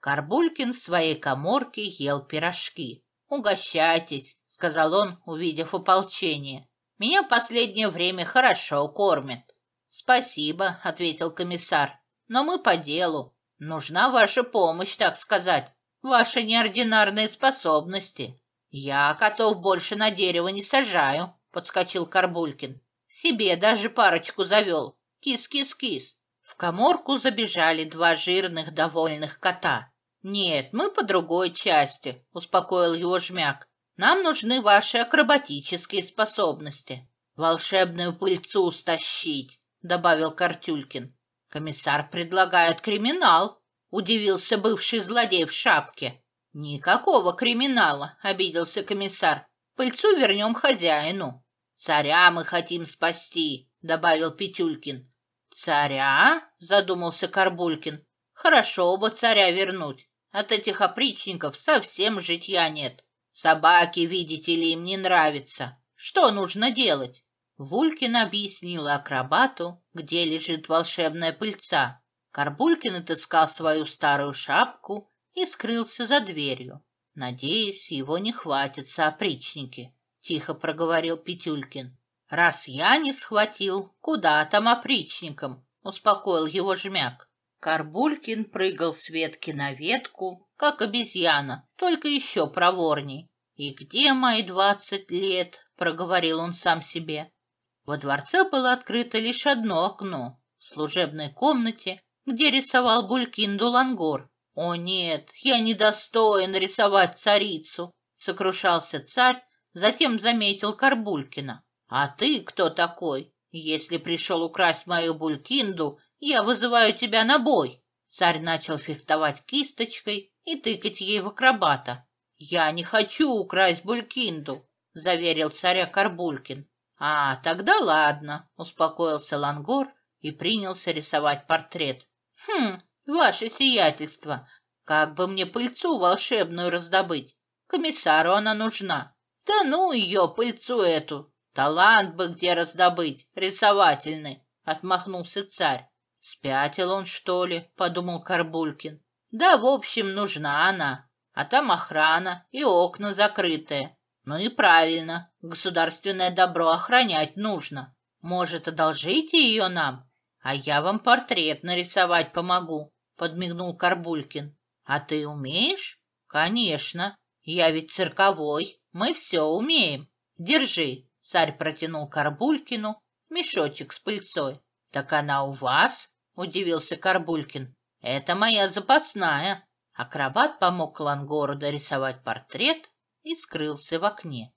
Карбулькин в своей коморке ел пирожки. «Угощайтесь», — сказал он, увидев ополчение. «Меня последнее время хорошо кормят». «Спасибо», — ответил комиссар. «Но мы по делу. Нужна ваша помощь, так сказать, ваши неординарные способности. Я котов больше на дерево не сажаю», — подскочил Карбулькин. «Себе даже парочку завел. Кис-кис-кис». В коморку забежали два жирных, довольных кота. «Нет, мы по другой части», — успокоил его жмяк. «Нам нужны ваши акробатические способности. Волшебную пыльцу стащить, добавил Картюлькин. Комиссар предлагает криминал, удивился бывший злодей в шапке. Никакого криминала, обиделся комиссар. Пыльцу вернем хозяину. Царя мы хотим спасти, добавил Петюлькин. Царя? задумался Карбулькин. Хорошо бы царя вернуть. От этих опричников совсем житья нет. Собаки, видите ли, им не нравится. Что нужно делать? Вулькин объяснил акробату, где лежит волшебная пыльца. Карбулькин отыскал свою старую шапку и скрылся за дверью. «Надеюсь, его не хватятся опричники. тихо проговорил Петюлькин. «Раз я не схватил, куда там опричникам?» — успокоил его жмяк. Карбулькин прыгал с ветки на ветку, как обезьяна, только еще проворней. «И где мои двадцать лет?» — проговорил он сам себе. Во дворце было открыто лишь одно окно в служебной комнате, где рисовал Гулькин Лангор. «О нет, я недостоин рисовать царицу!» — сокрушался царь, затем заметил Карбулькина. «А ты кто такой? Если пришел украсть мою Булькинду, я вызываю тебя на бой!» Царь начал фехтовать кисточкой и тыкать ей в акробата. «Я не хочу украсть Булькинду», — заверил царя Карбулькин. «А, тогда ладно», — успокоился Лангор и принялся рисовать портрет. «Хм, ваше сиятельство, как бы мне пыльцу волшебную раздобыть? Комиссару она нужна. Да ну ее, пыльцу эту! Талант бы где раздобыть, рисовательный!» — отмахнулся царь. «Спятил он, что ли?» — подумал Карбулькин. «Да, в общем, нужна она. А там охрана и окна закрытые. Ну и правильно, Государственное добро охранять нужно. Может, одолжите ее нам? А я вам портрет нарисовать помогу», — подмигнул Карбулькин. «А ты умеешь?» «Конечно. Я ведь цирковой. Мы все умеем. Держи», — царь протянул Карбулькину мешочек с пыльцой. «Так она у вас?» — удивился Карбулькин. «Это моя запасная». Акробат помог Лангору дорисовать портрет и скрылся в окне.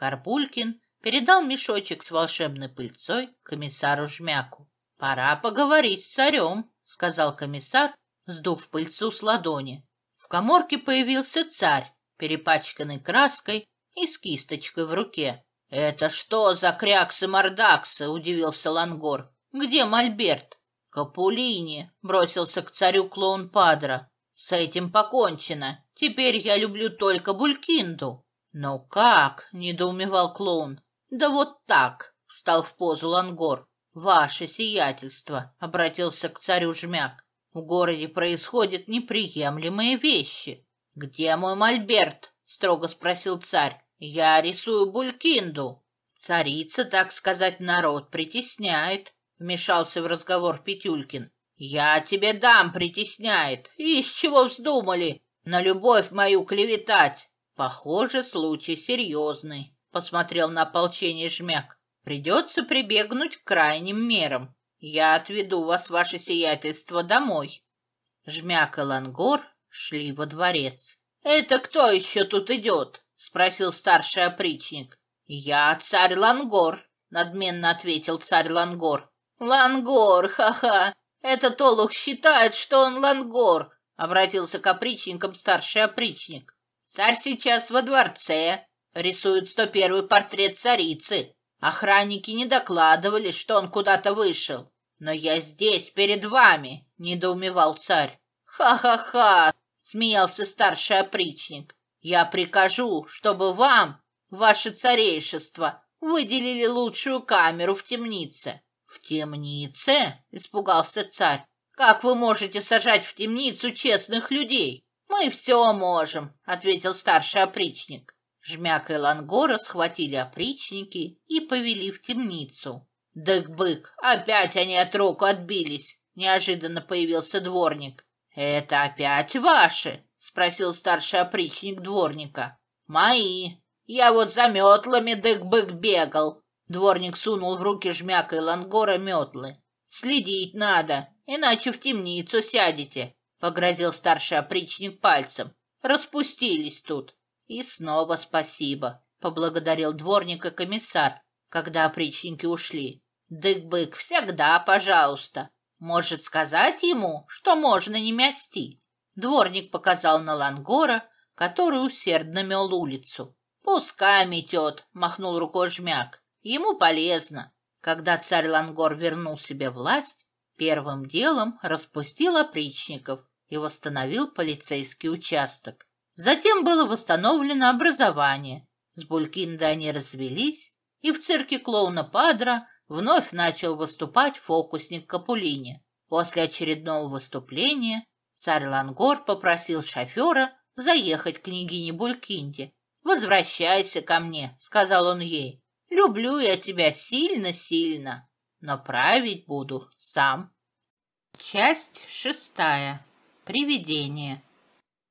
Карпулькин передал мешочек с волшебной пыльцой комиссару Жмяку. «Пора поговорить с царем», — сказал комиссар, сдув пыльцу с ладони. В коморке появился царь, перепачканный краской и с кисточкой в руке. «Это что за кряксы-мордаксы?» — удивился Лангор. «Где Мольберт?» «Капулини!» — бросился к царю клоун Падра. «С этим покончено. Теперь я люблю только Булькинду». Но как?» – недоумевал клоун. «Да вот так!» – встал в позу Лангор. «Ваше сиятельство!» – обратился к царю Жмяк. «В городе происходят неприемлемые вещи!» «Где мой мольберт?» – строго спросил царь. «Я рисую булькинду!» «Царица, так сказать, народ притесняет!» – вмешался в разговор Петюлькин. «Я тебе дам, притесняет! Из чего вздумали? На любовь мою клеветать!» Похоже, случай серьезный, посмотрел на ополчение жмяк. Придется прибегнуть к крайним мерам. Я отведу вас, ваше сиятельство, домой. Жмяк и Лангор шли во дворец. «Это кто еще тут идет?» — спросил старший опричник. «Я царь Лангор», — надменно ответил царь Лангор. «Лангор, ха-ха! Этот олух считает, что он Лангор!» — обратился к опричникам старший опричник. Царь сейчас во дворце, рисует 101-й портрет царицы. Охранники не докладывали, что он куда-то вышел. Но я здесь, перед вами, недоумевал царь. Ха-ха-ха, смеялся старший опричник. Я прикажу, чтобы вам, ваше царейшество, выделили лучшую камеру в темнице. В темнице? испугался царь. Как вы можете сажать в темницу честных людей? «Мы все можем», — ответил старший опричник. Жмяк и Лангора схватили опричники и повели в темницу. «Дык-бык, опять они от руку отбились!» — неожиданно появился дворник. «Это опять ваши?» — спросил старший опричник дворника. «Мои. Я вот за метлами дык-бык бегал». Дворник сунул в руки Жмяка и Лангора метлы. «Следить надо, иначе в темницу сядете. Погрозил старший опричник пальцем. Распустились тут. И снова спасибо. Поблагодарил дворник и комиссар, когда опричники ушли. Дык-бык, всегда пожалуйста. Может сказать ему, что можно не мясти. Дворник показал на Лангора, который усердно мел улицу. «Пускай метет», — махнул рукой жмяк. «Ему полезно». Когда царь Лангор вернул себе власть, первым делом распустил опричников, и восстановил полицейский участок. Затем было восстановлено образование. С Булькинда они развелись, и в цирке клоуна Падра вновь начал выступать фокусник Капулини. После очередного выступления царь Лангор попросил шофера заехать к княгине Булькинде. «Возвращайся ко мне», — сказал он ей. «Люблю я тебя сильно-сильно, но править буду сам». Часть шестая привидение.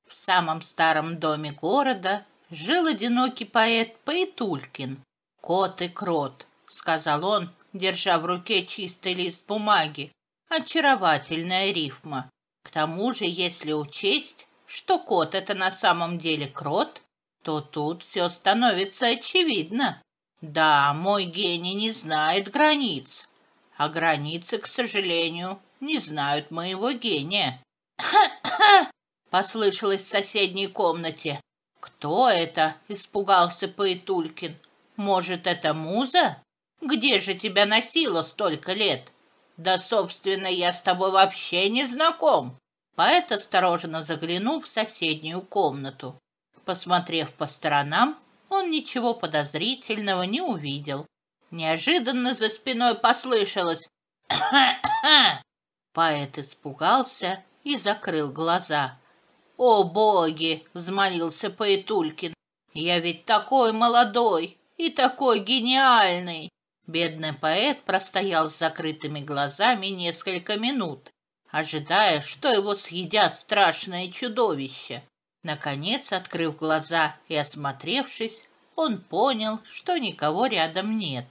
В самом старом доме города жил одинокий поэт Пейтулькин. «Кот и крот», — сказал он, держа в руке чистый лист бумаги. Очаровательная рифма. К тому же, если учесть, что кот — это на самом деле крот, то тут все становится очевидно. Да, мой гений не знает границ, а границы, к сожалению, не знают моего гения. послышалось в соседней комнате. «Кто это?» – испугался Поэтулькин. «Может, это муза? Где же тебя носило столько лет?» «Да, собственно, я с тобой вообще не знаком!» Поэт осторожно заглянул в соседнюю комнату. Посмотрев по сторонам, он ничего подозрительного не увидел. Неожиданно за спиной послышалось «Кх -кх Поэт испугался и закрыл глаза. «О, боги!» — взмолился Поэтулькин. «Я ведь такой молодой и такой гениальный!» Бедный поэт простоял с закрытыми глазами несколько минут, ожидая, что его съедят страшное чудовище. Наконец, открыв глаза и осмотревшись, он понял, что никого рядом нет.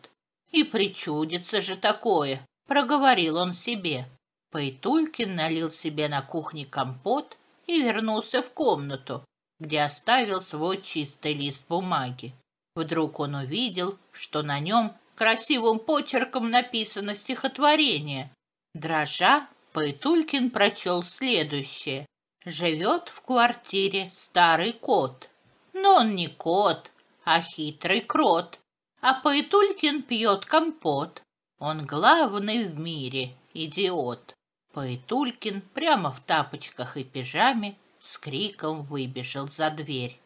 «И причудится же такое!» — проговорил он себе. Поэтулькин налил себе на кухне компот и вернулся в комнату, где оставил свой чистый лист бумаги. Вдруг он увидел, что на нем красивым почерком написано стихотворение. Дрожа, Поэтулькин прочел следующее. «Живет в квартире старый кот. Но он не кот, а хитрый крот. А Поэтулькин пьет компот. Он главный в мире идиот». Поэтулькин прямо в тапочках и пижаме с криком выбежал за дверь.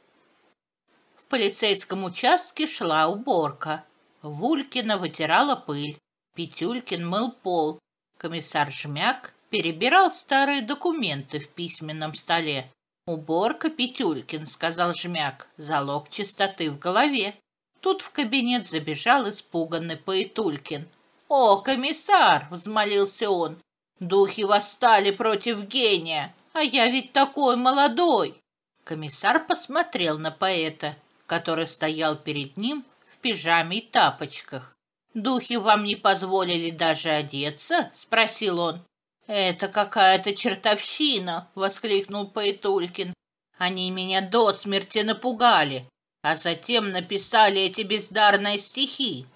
В полицейском участке шла уборка. Вулькина вытирала пыль, Петюлькин мыл пол, комиссар Жмяк перебирал старые документы в письменном столе. «Уборка, Петюлькин», — сказал Жмяк, — «залог чистоты в голове». Тут в кабинет забежал испуганный Поэтулькин. «О, комиссар!» — взмолился он. Духи восстали против гения, а я ведь такой молодой. Комиссар посмотрел на поэта, который стоял перед ним в пижаме и тапочках. «Духи вам не позволили даже одеться?» – спросил он. «Это какая-то чертовщина!» – воскликнул Поэтулькин. «Они меня до смерти напугали, а затем написали эти бездарные стихи».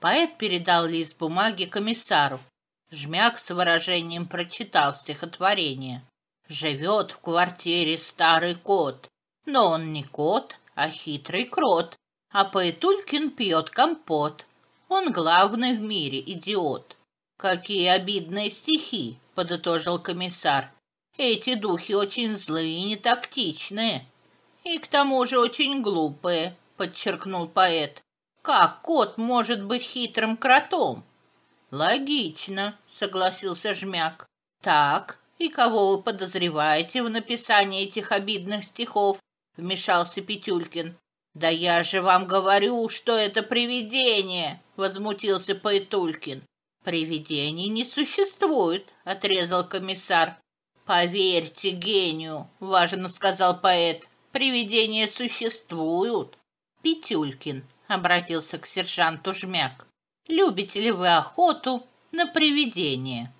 Поэт передал лист бумаги комиссару. Жмяк с выражением прочитал стихотворение. «Живет в квартире старый кот, но он не кот, а хитрый крот, а Поэтулькин пьет компот. Он главный в мире идиот». «Какие обидные стихи!» — подытожил комиссар. «Эти духи очень злые и нетактичные, и к тому же очень глупые», — подчеркнул поэт. «Как кот может быть хитрым кротом?» Логично, согласился Жмяк. Так, и кого вы подозреваете в написании этих обидных стихов? Вмешался Петюлькин. Да я же вам говорю, что это привидение, возмутился Поэтулькин. Привидений не существует, отрезал комиссар. Поверьте гению, важно сказал поэт. Привидения существуют. Петюлькин обратился к сержанту Жмяк. Любите ли вы охоту на привидения?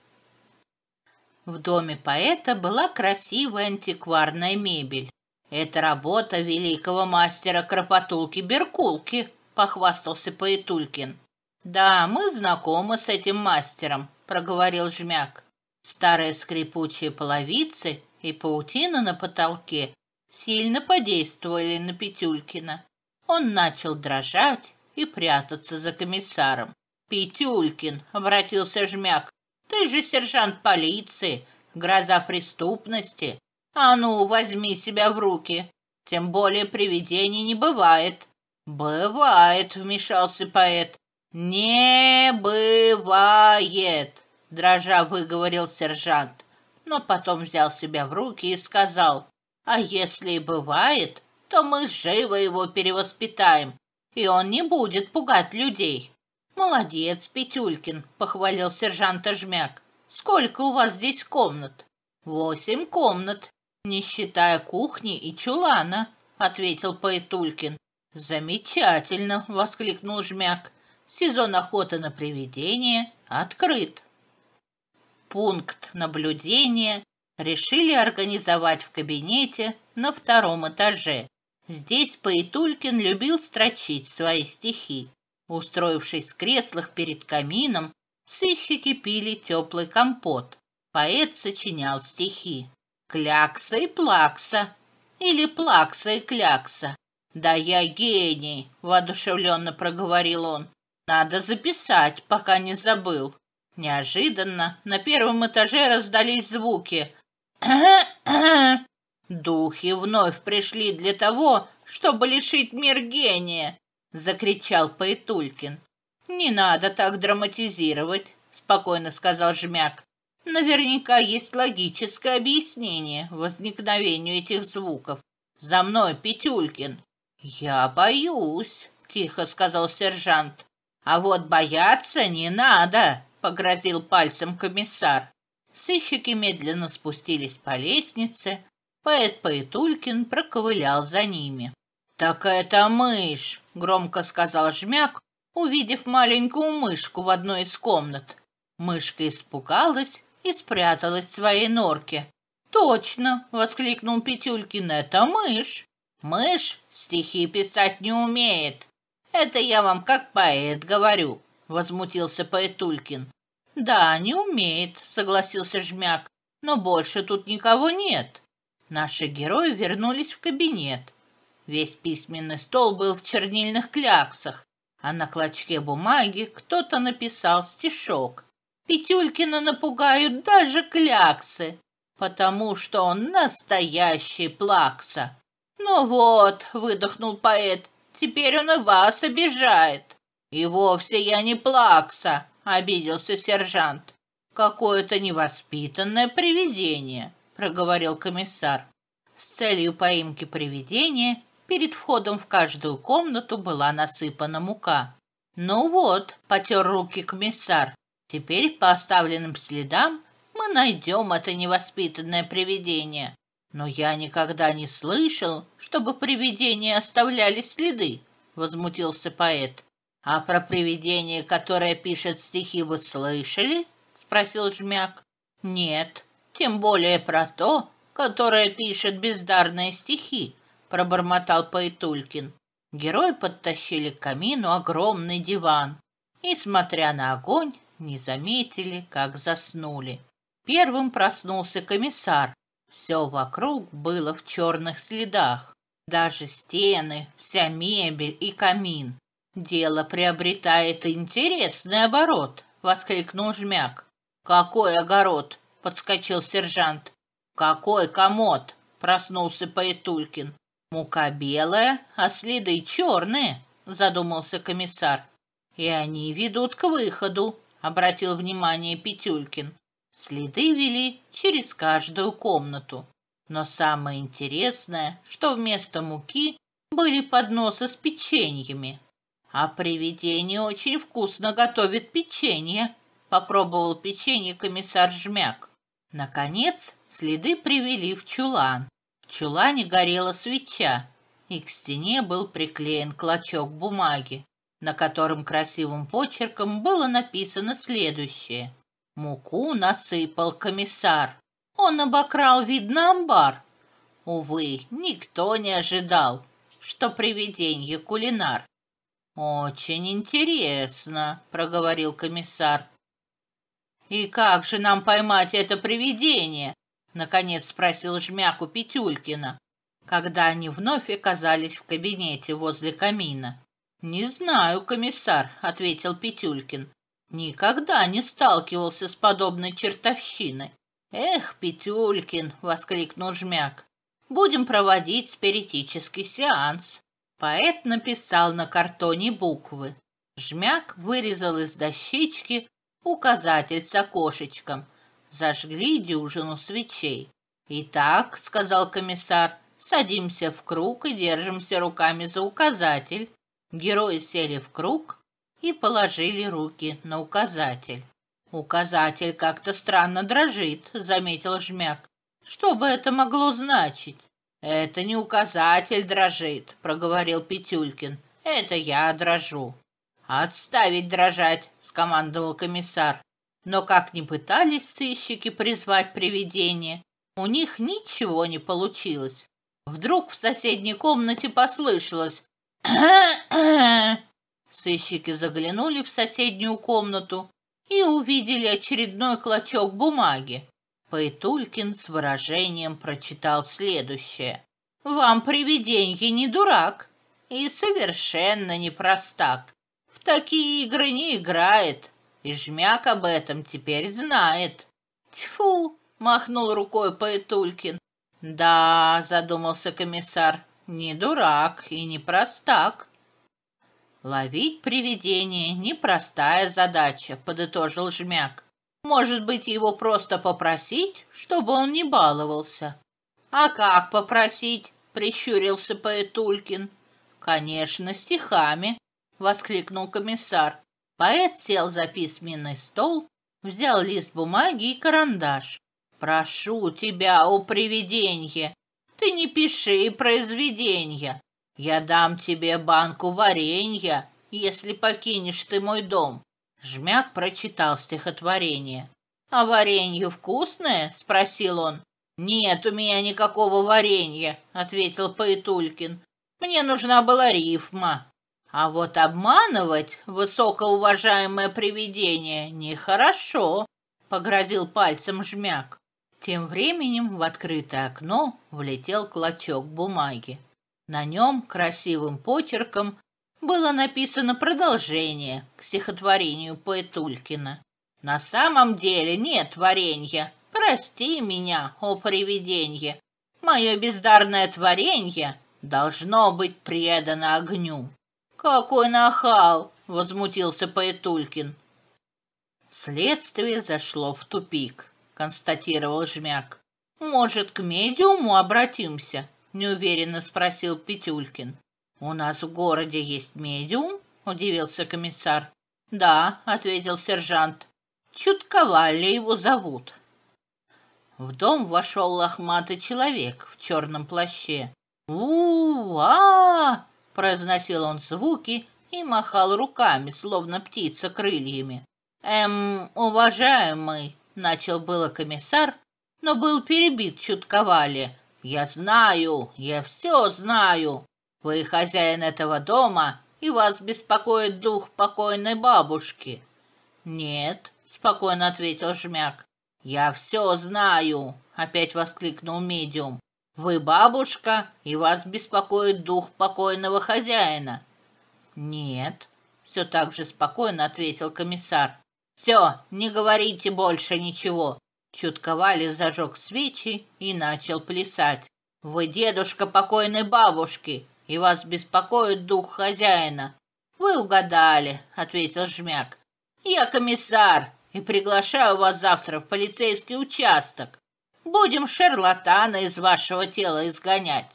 В доме поэта была красивая антикварная мебель. Это работа великого мастера Кропотулки-Беркулки, похвастался Поэтулькин. Да, мы знакомы с этим мастером, проговорил Жмяк. Старые скрипучие половицы и паутина на потолке сильно подействовали на Петюлькина. Он начал дрожать, и прятаться за комиссаром. «Петюлькин», — обратился Жмяк, — «ты же сержант полиции, гроза преступности. А ну, возьми себя в руки. Тем более привидений не бывает». «Бывает», — вмешался поэт. «Не бывает», — дрожа выговорил сержант, но потом взял себя в руки и сказал, «А если и бывает, то мы живо его перевоспитаем и он не будет пугать людей. Молодец, Петюлькин, похвалил сержант Ожмяк. Сколько у вас здесь комнат? Восемь комнат, не считая кухни и чулана, ответил Поэтулькин. Замечательно, воскликнул Жмяк. Сезон охоты на привидения открыт. Пункт наблюдения решили организовать в кабинете на втором этаже Здесь Поэтулькин любил строчить свои стихи. Устроившись в креслах перед камином, сыщики пили теплый компот. Поэт сочинял стихи. «Клякса и плакса» или «Плакса и клякса». «Да я гений!» — воодушевленно проговорил он. «Надо записать, пока не забыл». Неожиданно на первом этаже раздались звуки. «Духи вновь пришли для того, чтобы лишить мир гения!» – закричал Паэтулькин. «Не надо так драматизировать», – спокойно сказал Жмяк. «Наверняка есть логическое объяснение возникновению этих звуков. За мной, Петюлькин!» «Я боюсь», – тихо сказал сержант. «А вот бояться не надо», – погрозил пальцем комиссар. Сыщики медленно спустились по лестнице, Поэт Поэтулькин проковылял за ними. «Так это мышь!» — громко сказал Жмяк, увидев маленькую мышку в одной из комнат. Мышка испугалась и спряталась в своей норке. «Точно!» — воскликнул Петюлькин. «Это мышь!» «Мышь стихи писать не умеет!» «Это я вам как поэт говорю!» — возмутился Поэтулькин. «Да, не умеет!» — согласился Жмяк. «Но больше тут никого нет!» Наши герои вернулись в кабинет. Весь письменный стол был в чернильных кляксах, а на клочке бумаги кто-то написал стишок. Петюлькина напугают даже кляксы, потому что он настоящий плакса. «Ну вот», — выдохнул поэт, — «теперь он и вас обижает». «И вовсе я не плакса», — обиделся сержант. «Какое-то невоспитанное привидение» проговорил комиссар. С целью поимки привидения перед входом в каждую комнату была насыпана мука. «Ну вот», — потер руки комиссар, — «теперь по оставленным следам мы найдем это невоспитанное привидение. Но я никогда не слышал, чтобы привидения оставляли следы», — возмутился поэт. «А про привидение, которое пишет стихи, вы слышали?» — спросил Жмяк. «Нет, тем более про то, которое пишет бездарные стихи», — пробормотал Поэтулькин. Герой подтащили к камину огромный диван и, смотря на огонь, не заметили, как заснули. Первым проснулся комиссар. Все вокруг было в черных следах. Даже стены, вся мебель и камин. «Дело приобретает интересный оборот», — воскликнул Жмяк. «Какой огород?» подскочил сержант. «Какой комод?» – проснулся Поэтулькин. «Мука белая, а следы черные», – задумался комиссар. «И они ведут к выходу», – обратил внимание Петюлькин. Следы вели через каждую комнату. Но самое интересное, что вместо муки были подносы с печеньями. «А привидение очень вкусно готовит печенье», – попробовал печенье комиссар Жмяк. Наконец, следы привели в чулан. В чулане горела свеча, и к стене был приклеен клочок бумаги, на котором красивым почерком было написано следующее. Муку насыпал комиссар. Он обокрал, видно, амбар. Увы, никто не ожидал, что привиденье кулинар. «Очень интересно», — проговорил комиссар. «И как же нам поймать это привидение?» – наконец спросил жмяку Петюлькина, когда они вновь оказались в кабинете возле камина. «Не знаю, комиссар», – ответил Петюлькин. «Никогда не сталкивался с подобной чертовщиной». «Эх, Петюлькин!» – воскликнул жмяк. «Будем проводить спиритический сеанс». Поэт написал на картоне буквы. Жмяк вырезал из дощечки указатель с окошечком. Зажгли дюжину свечей. «Итак», — сказал комиссар, — «садимся в круг и держимся руками за указатель». Герои сели в круг и положили руки на указатель. «Указатель как-то странно дрожит», — заметил Жмяк. «Что бы это могло значить?» «Это не указатель дрожит», — проговорил Петюлькин. «Это я дрожу». «Отставить дрожать!» – скомандовал комиссар. Но как ни пытались сыщики призвать привидение, у них ничего не получилось. Вдруг в соседней комнате послышалось Сыщики заглянули в соседнюю комнату и увидели очередной клочок бумаги. Поэтулькин с выражением прочитал следующее. «Вам привиденье не дурак и совершенно не простак такие игры не играет, и Жмяк об этом теперь знает. Тьфу, махнул рукой Поэтулькин. Да, задумался комиссар, не дурак и не простак. Ловить привидение непростая задача, подытожил Жмяк. Может быть, его просто попросить, чтобы он не баловался. А как попросить? прищурился Поэтулькин. Конечно, стихами. — воскликнул комиссар. Поэт сел за письменный стол, взял лист бумаги и карандаш. «Прошу тебя, о привиденья, ты не пиши произведенья. Я дам тебе банку варенья, если покинешь ты мой дом». Жмяк прочитал стихотворение. «А варенье вкусное?» — спросил он. «Нет у меня никакого варенья», — ответил Поэтулькин. «Мне нужна была рифма». А вот обманывать высокоуважаемое привидение нехорошо, погрозил пальцем жмяк. Тем временем в открытое окно влетел клочок бумаги. На нем красивым почерком было написано продолжение к стихотворению Поэтулькина. «На самом деле нет варенья. Прости меня, о привиденье. Мое бездарное творенье должно быть предано огню». «Какой нахал!» – возмутился Поэтулькин. «Следствие зашло в тупик», – констатировал Жмяк. «Может, к медиуму обратимся?» – неуверенно спросил Петюлькин. «У нас в городе есть медиум?» – удивился комиссар. «Да», – ответил сержант. «Чутковали его зовут». В дом вошел лохматый человек в черном плаще. у а, -а, -а Произносил он звуки и махал руками, словно птица крыльями. «Эм, уважаемый», — начал было комиссар, но был перебит чутковали. «Я знаю, я все знаю. Вы хозяин этого дома, и вас беспокоит дух покойной бабушки». «Нет», — спокойно ответил Жмяк. «Я все знаю!» — опять воскликнул медиум. Вы бабушка, и вас беспокоит дух покойного хозяина. Нет, все так же спокойно ответил комиссар. Все, не говорите больше ничего. Чутко Вали зажег свечи и начал плясать. Вы дедушка покойной бабушки, и вас беспокоит дух хозяина. Вы угадали, ответил Жмяк. Я комиссар и приглашаю вас завтра в полицейский участок. Будем шарлатана из вашего тела изгонять.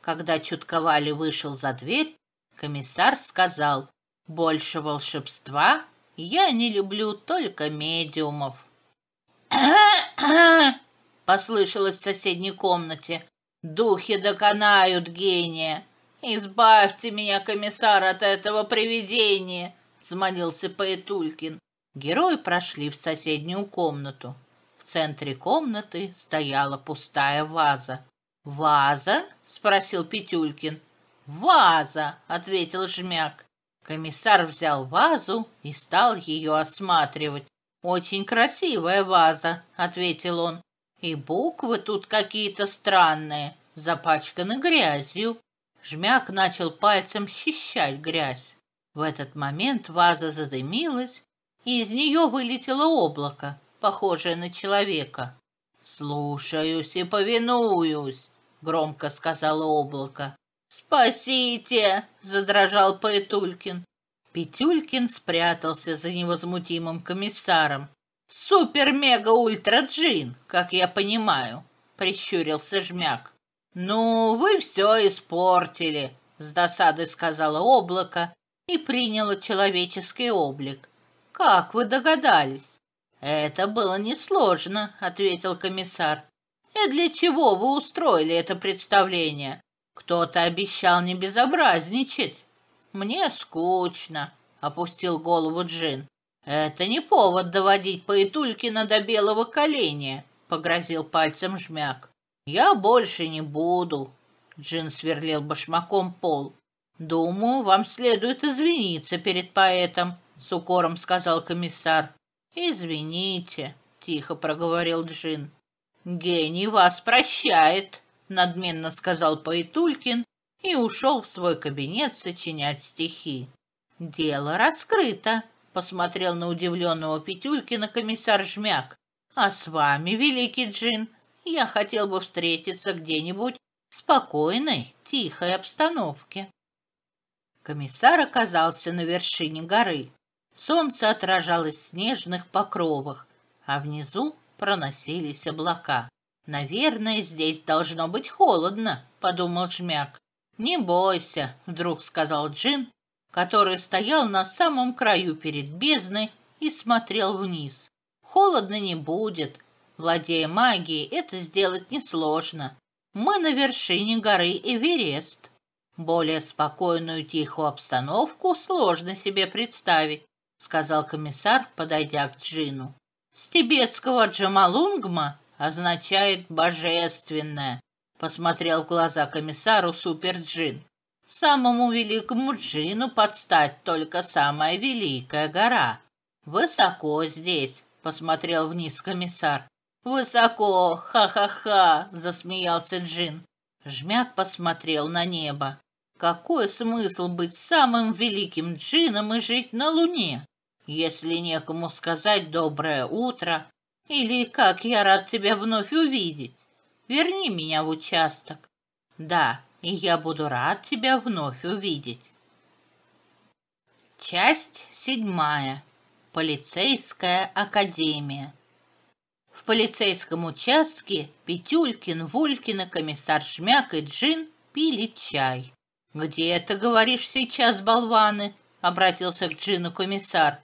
Когда Чутковали вышел за дверь, комиссар сказал, больше волшебства я не люблю только медиумов. Послышалось в соседней комнате. Духи доконают гения. Избавьте меня, комиссар, от этого привидения, взмолился Поэтулькин. Герои прошли в соседнюю комнату. В центре комнаты стояла пустая ваза. «Ваза?» — спросил Петюлькин. «Ваза!» — ответил Жмяк. Комиссар взял вазу и стал ее осматривать. «Очень красивая ваза», — ответил он. «И буквы тут какие-то странные, запачканы грязью». Жмяк начал пальцем счищать грязь. В этот момент ваза задымилась, и из нее вылетело облако похожее на человека. «Слушаюсь и повинуюсь», — громко сказала облако. «Спасите!» — задрожал Поэтулькин. Петюлькин спрятался за невозмутимым комиссаром. «Супер-мега-ультра-джин, как я понимаю», — прищурился Жмяк. «Ну, вы все испортили», — с досадой сказала облако и приняла человеческий облик. «Как вы догадались?» «Это было несложно», — ответил комиссар. «И для чего вы устроили это представление? Кто-то обещал не безобразничать». «Мне скучно», — опустил голову Джин. «Это не повод доводить Поэтулькина до белого коленя», — погрозил пальцем жмяк. «Я больше не буду», — Джин сверлил башмаком пол. «Думаю, вам следует извиниться перед поэтом», — с укором сказал комиссар. «Извините», — тихо проговорил Джин. «Гений вас прощает», — надменно сказал Поэтулькин и ушел в свой кабинет сочинять стихи. «Дело раскрыто», — посмотрел на удивленного Петюлькина комиссар Жмяк. «А с вами, великий Джин, я хотел бы встретиться где-нибудь в спокойной, тихой обстановке». Комиссар оказался на вершине горы. Солнце отражалось в снежных покровах, а внизу проносились облака. «Наверное, здесь должно быть холодно», — подумал Жмяк. «Не бойся», — вдруг сказал Джин, который стоял на самом краю перед бездной и смотрел вниз. «Холодно не будет. Владея магией, это сделать несложно. Мы на вершине горы Эверест. Более спокойную тихую обстановку сложно себе представить сказал комиссар, подойдя к Джину. С тибетского Джамалунгма означает «божественное», посмотрел в глаза комиссару Суперджин. Самому великому джину подстать только самая великая гора. Высоко здесь, посмотрел вниз комиссар. Высоко, ха-ха-ха, засмеялся джин. Жмяк посмотрел на небо. Какой смысл быть самым великим джином и жить на Луне? Если некому сказать доброе утро или как я рад тебя вновь увидеть, верни меня в участок. Да, и я буду рад тебя вновь увидеть. Часть седьмая. Полицейская академия. В полицейском участке Петюлькин, Вулькин и комиссар Шмяк и Джин пили чай. «Где это, говоришь, сейчас, болваны?» — обратился к Джину комиссар.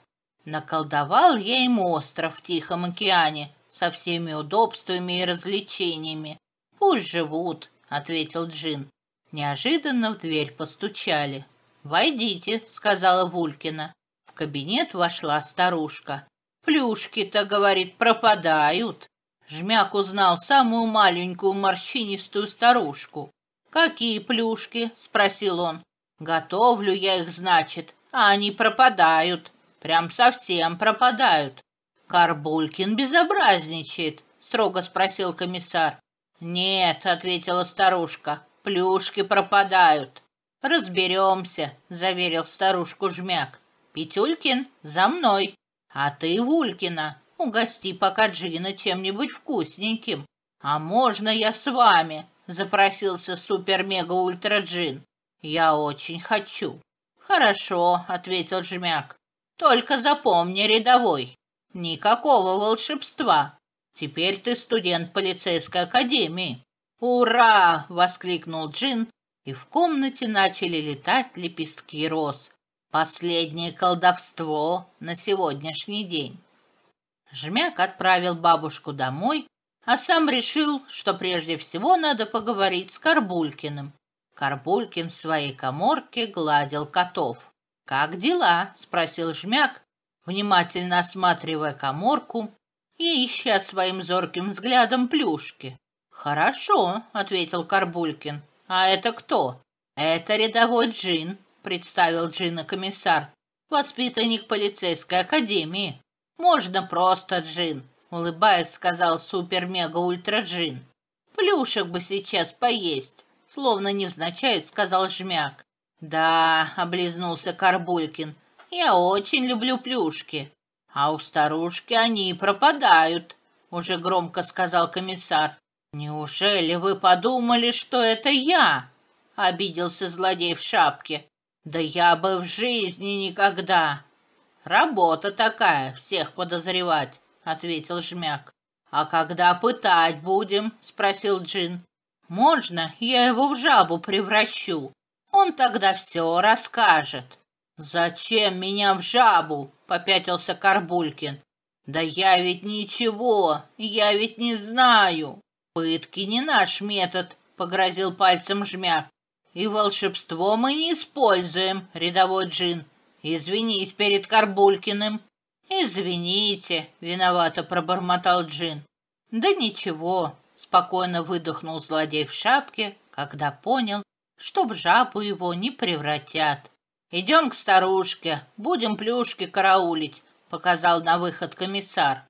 Наколдовал я им остров в Тихом океане со всеми удобствами и развлечениями. Пусть живут, ответил Джин. Неожиданно в дверь постучали. «Войдите», — сказала Вулькина. В кабинет вошла старушка. «Плюшки-то, — говорит, — пропадают». Жмяк узнал самую маленькую морщинистую старушку. «Какие плюшки?» — спросил он. «Готовлю я их, значит, а они пропадают». Прям совсем пропадают. Карбулькин безобразничает, строго спросил комиссар. Нет, ответила старушка, плюшки пропадают. Разберемся, заверил старушку жмяк. Петюлькин, за мной. А ты, Вулькина, угости пока Джина чем-нибудь вкусненьким. А можно я с вами? Запросился супер-мега-ультра-джин. Я очень хочу. Хорошо, ответил жмяк. Только запомни, рядовой, никакого волшебства. Теперь ты студент полицейской академии. Ура! воскликнул Джин, и в комнате начали летать лепестки роз. Последнее колдовство на сегодняшний день. Жмяк отправил бабушку домой, а сам решил, что прежде всего надо поговорить с Карбулькиным. Карбулькин в своей коморке гладил котов. «Как дела?» – спросил Жмяк, внимательно осматривая коморку и ища своим зорким взглядом плюшки. «Хорошо», – ответил Карбулькин. «А это кто?» «Это рядовой Джин», – представил Джина комиссар. «Воспитанник полицейской академии». «Можно просто Джин», – улыбаясь, сказал супер-мега-ультра Джин. «Плюшек бы сейчас поесть», – словно невзначай сказал Жмяк. «Да», — облизнулся Карбулькин, — «я очень люблю плюшки, а у старушки они и пропадают», — уже громко сказал комиссар. «Неужели вы подумали, что это я?» — обиделся злодей в шапке. «Да я бы в жизни никогда!» «Работа такая, всех подозревать», — ответил Жмяк. «А когда пытать будем?» — спросил Джин. «Можно я его в жабу превращу?» Он тогда все расскажет. Зачем меня в жабу? Попятился Карбулькин. Да я ведь ничего, я ведь не знаю. Пытки не наш метод, погрозил пальцем жмяк. И волшебство мы не используем, рядовой джин. Извинись перед Карбулькиным. Извините, виновато пробормотал джин. Да ничего, спокойно выдохнул злодей в шапке, когда понял, чтоб жабу его не превратят. «Идем к старушке, будем плюшки караулить», — показал на выход комиссар.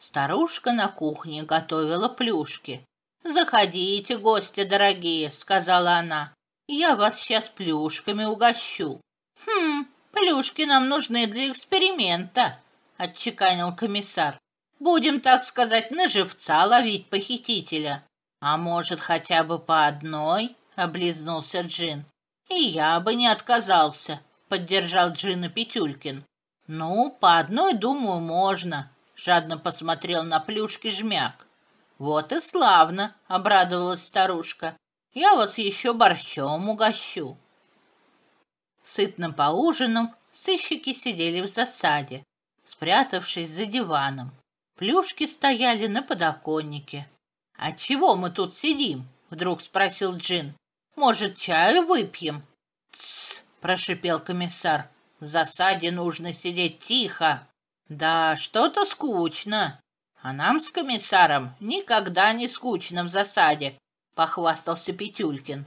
Старушка на кухне готовила плюшки. «Заходите, гости дорогие», — сказала она. «Я вас сейчас плюшками угощу». «Хм, плюшки нам нужны для эксперимента», — отчеканил комиссар. «Будем, так сказать, на живца ловить похитителя. А может, хотя бы по одной?» — облизнулся Джин. «И я бы не отказался», — поддержал Джина Петюлькин. «Ну, по одной, думаю, можно», — жадно посмотрел на плюшки жмяк. «Вот и славно», — обрадовалась старушка. «Я вас еще борщом угощу». Сытно поужинав, сыщики сидели в засаде, спрятавшись за диваном. Плюшки стояли на подоконнике. «А чего мы тут сидим?» — вдруг спросил Джин. Может, чаю выпьем?» «Тссс!» – прошипел комиссар. «В засаде нужно сидеть тихо. Да, что-то скучно. А нам с комиссаром никогда не скучно в засаде», – похвастался Петюлькин.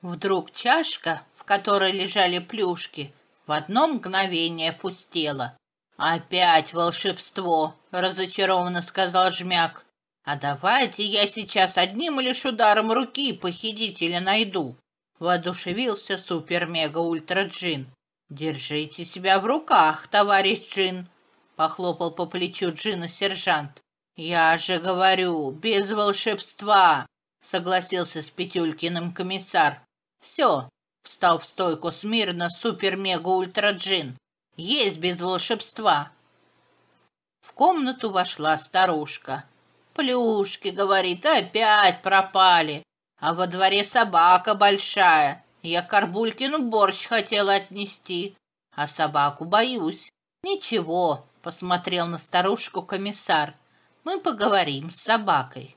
Вдруг чашка, в которой лежали плюшки, в одно мгновение пустела. «Опять волшебство!» – разочарованно сказал Жмяк. А давайте я сейчас одним лишь ударом руки похитителя найду. Воодушевился супер-мега-ультра-джин. Держите себя в руках, товарищ джин. Похлопал по плечу джина сержант. Я же говорю, без волшебства. Согласился с Петюлькиным комиссар. Все, встал в стойку смирно супер-мега-ультра-джин. Есть без волшебства. В комнату вошла старушка. Плюшки, говорит, опять пропали. А во дворе собака большая. Я Карбулькину борщ хотела отнести, а собаку боюсь. Ничего, посмотрел на старушку комиссар. Мы поговорим с собакой.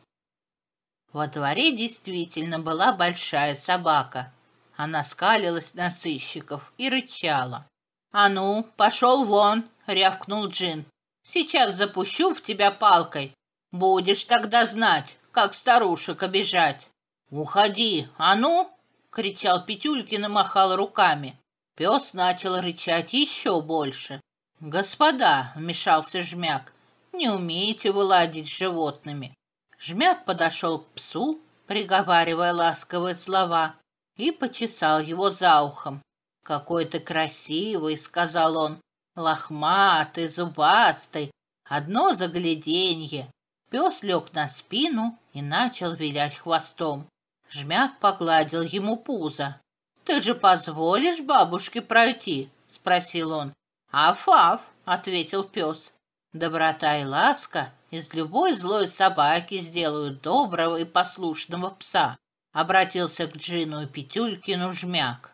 Во дворе действительно была большая собака. Она скалилась на сыщиков и рычала. «А ну, пошел вон!» — рявкнул Джин. «Сейчас запущу в тебя палкой, Будешь тогда знать, как старушек обижать. Уходи, а ну! кричал Петюлькин и махал руками. Пес начал рычать еще больше. «Господа!» — вмешался Жмяк. «Не умеете вы ладить с животными!» Жмяк подошел к псу, приговаривая ласковые слова, и почесал его за ухом. «Какой ты красивый!» — сказал он. «Лохматый, зубастый! Одно загляденье!» Пес лег на спину и начал вилять хвостом. Жмяк погладил ему пузо. «Ты же позволишь бабушке пройти?» — спросил он. Афав, – ответил пес. Доброта и ласка из любой злой собаки сделают доброго и послушного пса. Обратился к Джину и Петюлькину жмяк.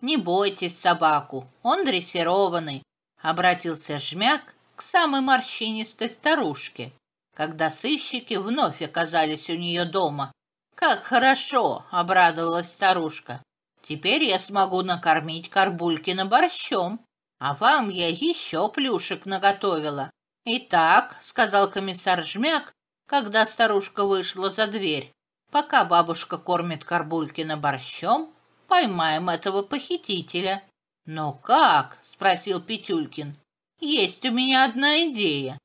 «Не бойтесь собаку, он дрессированный», — обратился жмяк к самой морщинистой старушке когда сыщики вновь оказались у нее дома. «Как хорошо!» — обрадовалась старушка. «Теперь я смогу накормить Карбулькина борщом, а вам я еще плюшек наготовила». «Итак», — сказал комиссар Жмяк, когда старушка вышла за дверь, «пока бабушка кормит Карбулькина борщом, поймаем этого похитителя». «Но как?» — спросил Петюлькин. «Есть у меня одна идея.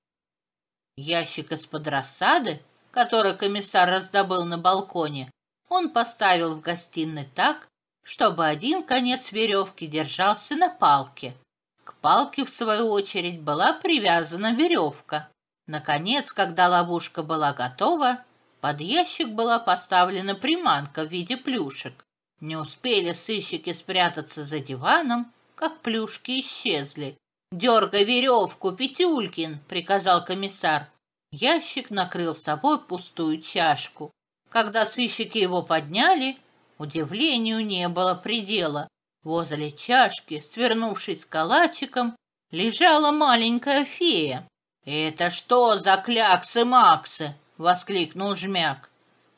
Ящик из-под рассады, который комиссар раздобыл на балконе, он поставил в гостиной так, чтобы один конец веревки держался на палке. К палке, в свою очередь, была привязана веревка. Наконец, когда ловушка была готова, под ящик была поставлена приманка в виде плюшек. Не успели сыщики спрятаться за диваном, как плюшки исчезли, «Дергай веревку, Петюлькин!» — приказал комиссар. Ящик накрыл собой пустую чашку. Когда сыщики его подняли, удивлению не было предела. Возле чашки, свернувшись калачиком, лежала маленькая фея. «Это что за кляксы-максы?» — воскликнул жмяк.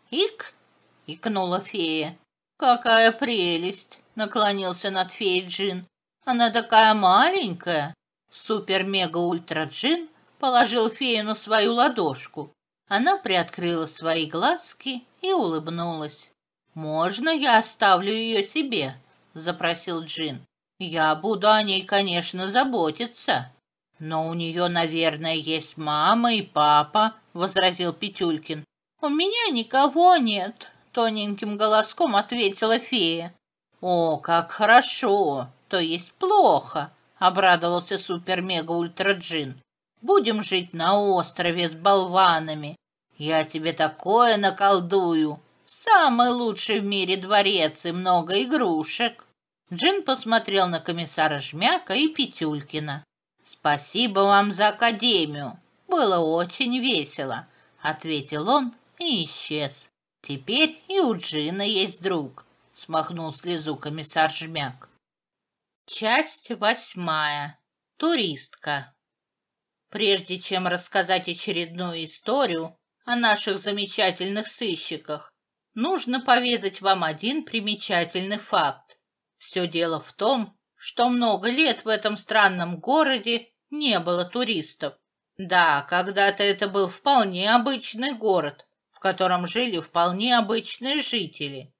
«Ик!» — икнула фея. «Какая прелесть!» — наклонился над феей Джин. «Она такая маленькая!» Супер-мега-ультра-джин положил фею на свою ладошку. Она приоткрыла свои глазки и улыбнулась. «Можно я оставлю ее себе?» – запросил Джин. «Я буду о ней, конечно, заботиться». «Но у нее, наверное, есть мама и папа», – возразил Петюлькин. «У меня никого нет», – тоненьким голоском ответила фея. «О, как хорошо, то есть плохо», обрадовался супер-мега-ультра-джин. «Будем жить на острове с болванами. Я тебе такое наколдую. Самый лучший в мире дворец и много игрушек». Джин посмотрел на комиссара Жмяка и Петюлькина. «Спасибо вам за академию. Было очень весело», — ответил он и исчез. «Теперь и у Джина есть друг», — смахнул слезу комиссар Жмяк. Часть восьмая. Туристка. Прежде чем рассказать очередную историю о наших замечательных сыщиках, нужно поведать вам один примечательный факт. Все дело в том, что много лет в этом странном городе не было туристов. Да, когда-то это был вполне обычный город, в котором жили вполне обычные жители.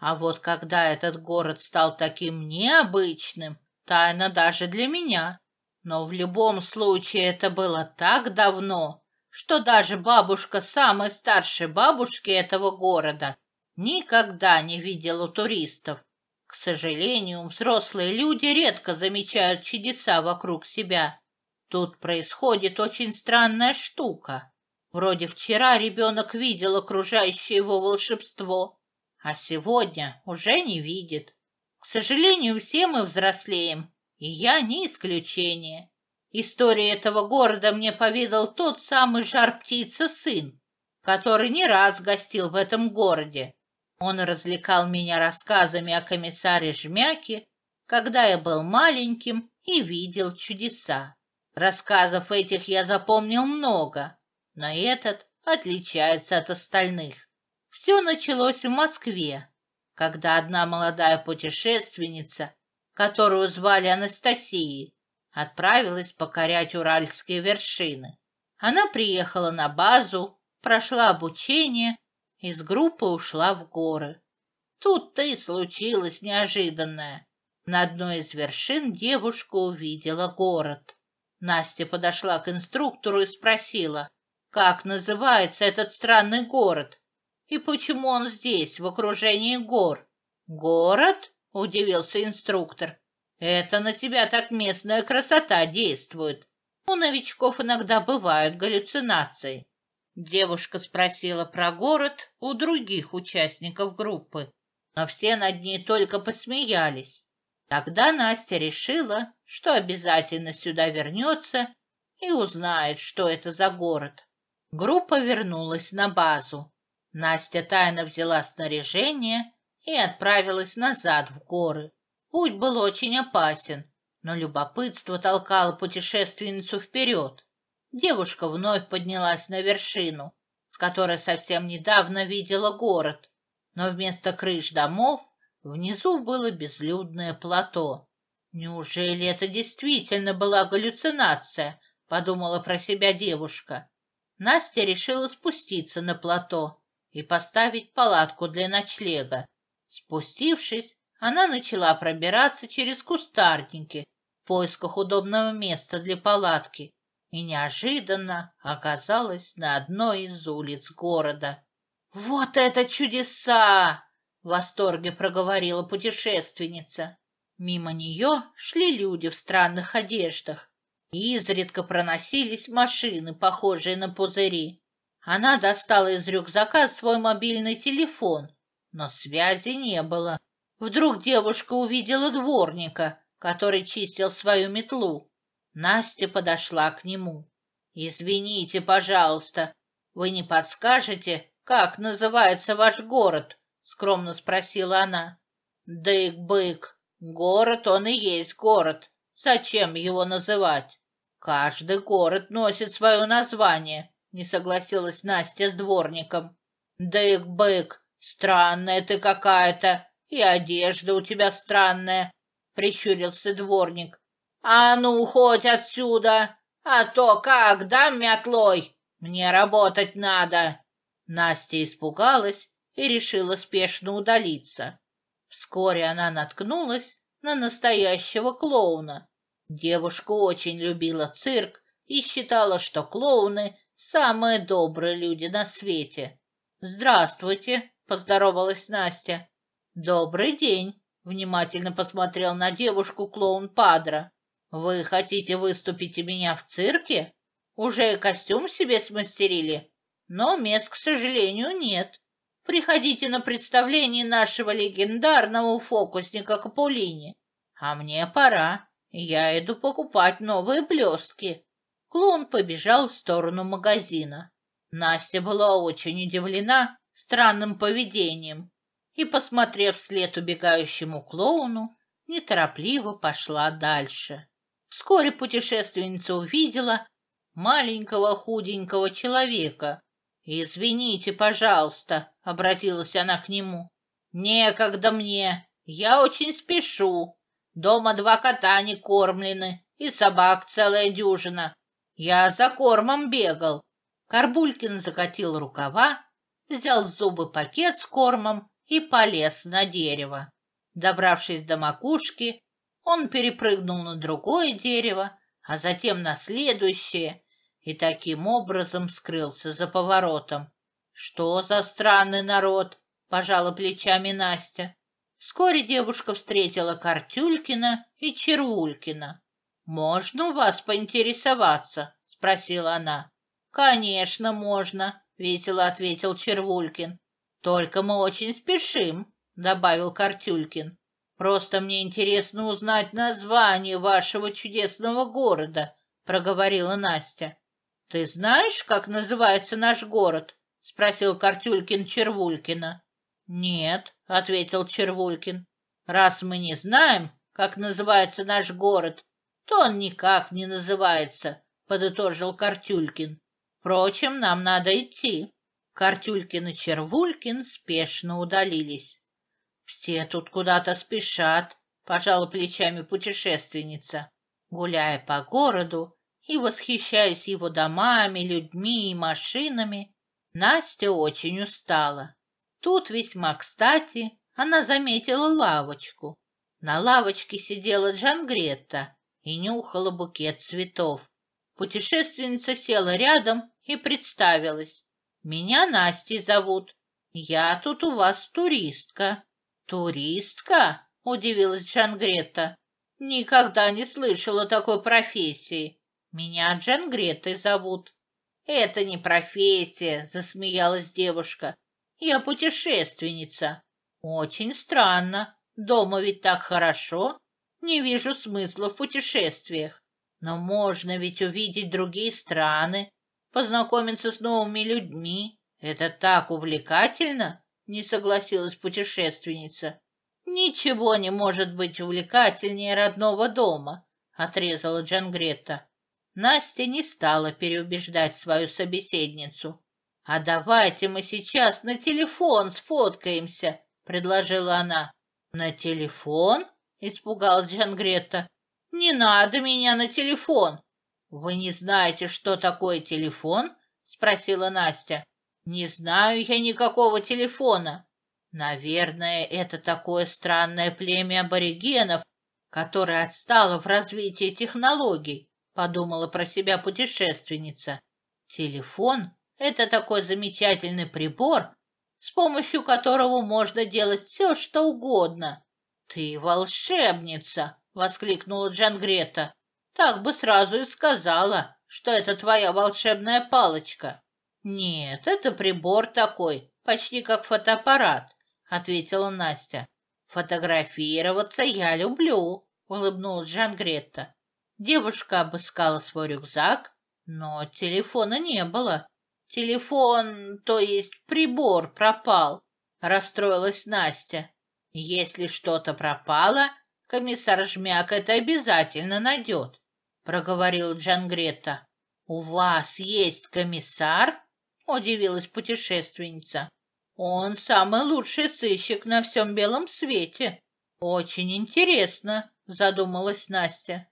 А вот когда этот город стал таким необычным, тайна даже для меня. Но в любом случае это было так давно, что даже бабушка самой старшей бабушки этого города никогда не видела туристов. К сожалению, взрослые люди редко замечают чудеса вокруг себя. Тут происходит очень странная штука. Вроде вчера ребенок видел окружающее его волшебство, а сегодня уже не видит. К сожалению, все мы взрослеем, и я не исключение. История этого города мне поведал тот самый жар-птица сын, который не раз гостил в этом городе. Он развлекал меня рассказами о комиссаре Жмяке, когда я был маленьким и видел чудеса. Рассказов этих я запомнил много, но этот отличается от остальных. Все началось в Москве, когда одна молодая путешественница, которую звали Анастасией, отправилась покорять уральские вершины. Она приехала на базу, прошла обучение, и с группы ушла в горы. Тут-то и случилось неожиданное. На одной из вершин девушка увидела город. Настя подошла к инструктору и спросила, как называется этот странный город, и почему он здесь, в окружении гор? Город? Удивился инструктор. Это на тебя так местная красота действует. У новичков иногда бывают галлюцинации. Девушка спросила про город у других участников группы, но все над ней только посмеялись. Тогда Настя решила, что обязательно сюда вернется и узнает, что это за город. Группа вернулась на базу. Настя тайно взяла снаряжение и отправилась назад в горы. Путь был очень опасен, но любопытство толкало путешественницу вперед. Девушка вновь поднялась на вершину, с которой совсем недавно видела город, но вместо крыш домов внизу было безлюдное плато. «Неужели это действительно была галлюцинация?» — подумала про себя девушка. Настя решила спуститься на плато и поставить палатку для ночлега. Спустившись, она начала пробираться через кустарники в поисках удобного места для палатки и неожиданно оказалась на одной из улиц города. «Вот это чудеса!» — в восторге проговорила путешественница. Мимо нее шли люди в странных одеждах, и изредка проносились машины, похожие на пузыри. Она достала из рюкзака свой мобильный телефон, но связи не было. Вдруг девушка увидела дворника, который чистил свою метлу. Настя подошла к нему. «Извините, пожалуйста, вы не подскажете, как называется ваш город?» — скромно спросила она. «Дык-бык, город он и есть город. Зачем его называть? Каждый город носит свое название не согласилась Настя с дворником. «Дык-бык, странная ты какая-то, и одежда у тебя странная», — прищурился дворник. «А ну, уходь отсюда, а то как дам мятлой, мне работать надо». Настя испугалась и решила спешно удалиться. Вскоре она наткнулась на настоящего клоуна. Девушка очень любила цирк и считала, что клоуны Самые добрые люди на свете. Здравствуйте, поздоровалась Настя. Добрый день, внимательно посмотрел на девушку клоун Падра. Вы хотите выступить у меня в цирке? Уже костюм себе смастерили? Но мест, к сожалению, нет. Приходите на представление нашего легендарного фокусника Капулини. А мне пора. Я иду покупать новые блестки. Клоун побежал в сторону магазина. Настя была очень удивлена странным поведением и, посмотрев вслед убегающему клоуну, неторопливо пошла дальше. Вскоре путешественница увидела маленького худенького человека. «Извините, пожалуйста», — обратилась она к нему. «Некогда мне. Я очень спешу. Дома два кота не кормлены и собак целая дюжина. Я за кормом бегал. Карбулькин закатил рукава, взял с зубы пакет с кормом и полез на дерево. Добравшись до макушки, он перепрыгнул на другое дерево, а затем на следующее и таким образом скрылся за поворотом. «Что за странный народ?» – пожала плечами Настя. Вскоре девушка встретила Картюлькина и Червулькина. «Можно у вас поинтересоваться?» – спросила она. «Конечно, можно», – весело ответил Червулькин. «Только мы очень спешим», – добавил Картюлькин. «Просто мне интересно узнать название вашего чудесного города», – проговорила Настя. «Ты знаешь, как называется наш город?» – спросил Картюлькин Червулькина. «Нет», – ответил Червулькин. «Раз мы не знаем, как называется наш город, то он никак не называется, подытожил Картюлькин. Впрочем, нам надо идти. Картюлькин и Червулькин спешно удалились. Все тут куда-то спешат, пожала плечами путешественница, гуляя по городу и восхищаясь его домами, людьми и машинами. Настя очень устала. Тут весьма кстати она заметила лавочку. На лавочке сидела Джангретта и нюхала букет цветов. Путешественница села рядом и представилась. «Меня Настей зовут. Я тут у вас туристка». «Туристка?» – удивилась Джангрета. «Никогда не слышала такой профессии. Меня Джангретой зовут». «Это не профессия», – засмеялась девушка. «Я путешественница». «Очень странно. Дома ведь так хорошо не вижу смысла в путешествиях. Но можно ведь увидеть другие страны, познакомиться с новыми людьми. Это так увлекательно, не согласилась путешественница. Ничего не может быть увлекательнее родного дома, отрезала Джангретта. Настя не стала переубеждать свою собеседницу. «А давайте мы сейчас на телефон сфоткаемся», — предложила она. «На телефон?» испугалась Джангретта. «Не надо меня на телефон!» «Вы не знаете, что такое телефон?» — спросила Настя. «Не знаю я никакого телефона». «Наверное, это такое странное племя аборигенов, которое отстало в развитии технологий», — подумала про себя путешественница. «Телефон — это такой замечательный прибор, с помощью которого можно делать все, что угодно». «Ты волшебница!» — воскликнула Джангрета. «Так бы сразу и сказала, что это твоя волшебная палочка». «Нет, это прибор такой, почти как фотоаппарат», — ответила Настя. «Фотографироваться я люблю», — улыбнулась Джангретта. Девушка обыскала свой рюкзак, но телефона не было. «Телефон, то есть прибор, пропал», — расстроилась Настя. «Если что-то пропало, комиссар Жмяк это обязательно найдет», — проговорил Джангретта. «У вас есть комиссар?» — удивилась путешественница. «Он самый лучший сыщик на всем белом свете». «Очень интересно», — задумалась Настя.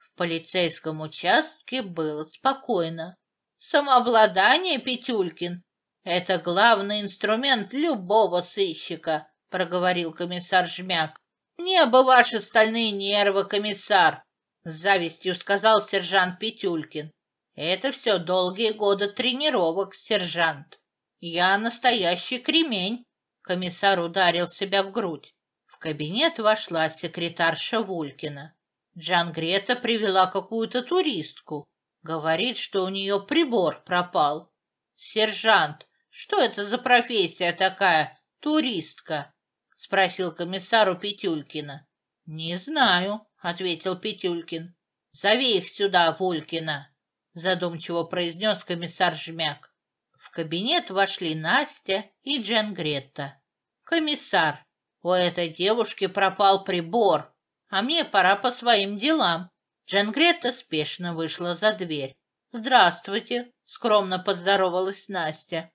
В полицейском участке было спокойно. Самообладание, Петюлькин, это главный инструмент любого сыщика, — проговорил комиссар Жмяк. «Мне бы ваши стальные нервы, комиссар!» — с завистью сказал сержант Петюлькин. «Это все долгие годы тренировок, сержант. Я настоящий кремень!» — комиссар ударил себя в грудь. В кабинет вошла секретарша Вулькина. Джангрета привела какую-то туристку. Говорит, что у нее прибор пропал. «Сержант, что это за профессия такая, туристка?» спросил комиссару Петюлькина. Не знаю, ответил Петюлькин. Зови их сюда, Волькина, задумчиво произнес комиссар Жмяк. В кабинет вошли Настя и Джен Гретта. Комиссар, у этой девушки пропал прибор, а мне пора по своим делам. Джен Гретта спешно вышла за дверь. Здравствуйте, скромно поздоровалась Настя.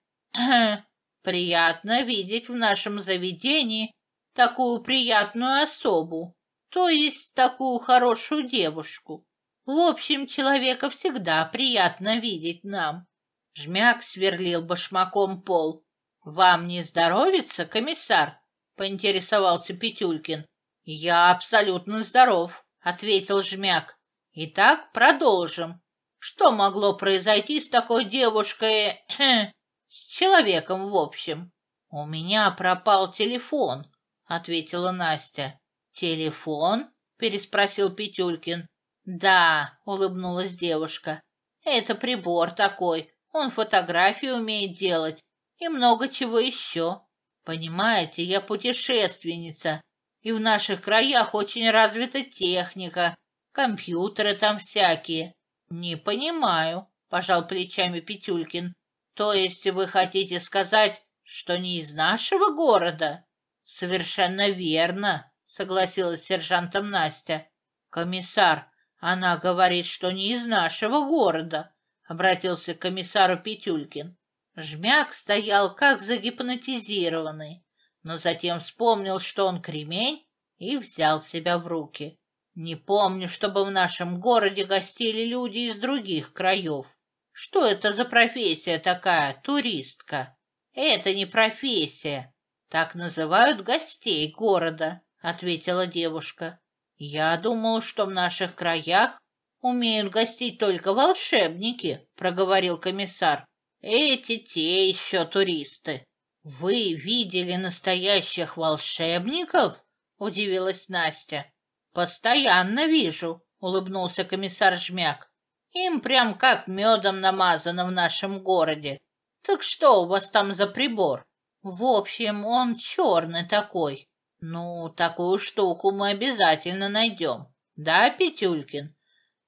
Приятно видеть в нашем заведении такую приятную особу, то есть такую хорошую девушку. В общем, человека всегда приятно видеть нам. Жмяк сверлил башмаком пол. «Вам не здоровится, комиссар?» — поинтересовался Петюлькин. «Я абсолютно здоров», — ответил Жмяк. «Итак, продолжим. Что могло произойти с такой девушкой С человеком, в общем. У меня пропал телефон, ответила Настя. Телефон? переспросил Петюлькин. Да, улыбнулась девушка. Это прибор такой. Он фотографии умеет делать и много чего еще. Понимаете, я путешественница, и в наших краях очень развита техника, компьютеры там всякие. Не понимаю, пожал плечами Петюлькин. То есть вы хотите сказать, что не из нашего города? Совершенно верно, согласилась с сержантом Настя. Комиссар, она говорит, что не из нашего города, обратился к комиссару Петюлькин. Жмяк стоял как загипнотизированный, но затем вспомнил, что он кремень, и взял себя в руки. Не помню, чтобы в нашем городе гостили люди из других краев. Что это за профессия такая, туристка? Это не профессия. Так называют гостей города, ответила девушка. Я думал, что в наших краях умеют гостить только волшебники, проговорил комиссар. Эти те еще туристы. Вы видели настоящих волшебников? удивилась Настя. Постоянно вижу, улыбнулся комиссар Жмяк. Им прям как медом намазано в нашем городе. Так что у вас там за прибор? В общем, он черный такой. Ну, такую штуку мы обязательно найдем. Да, Петюлькин?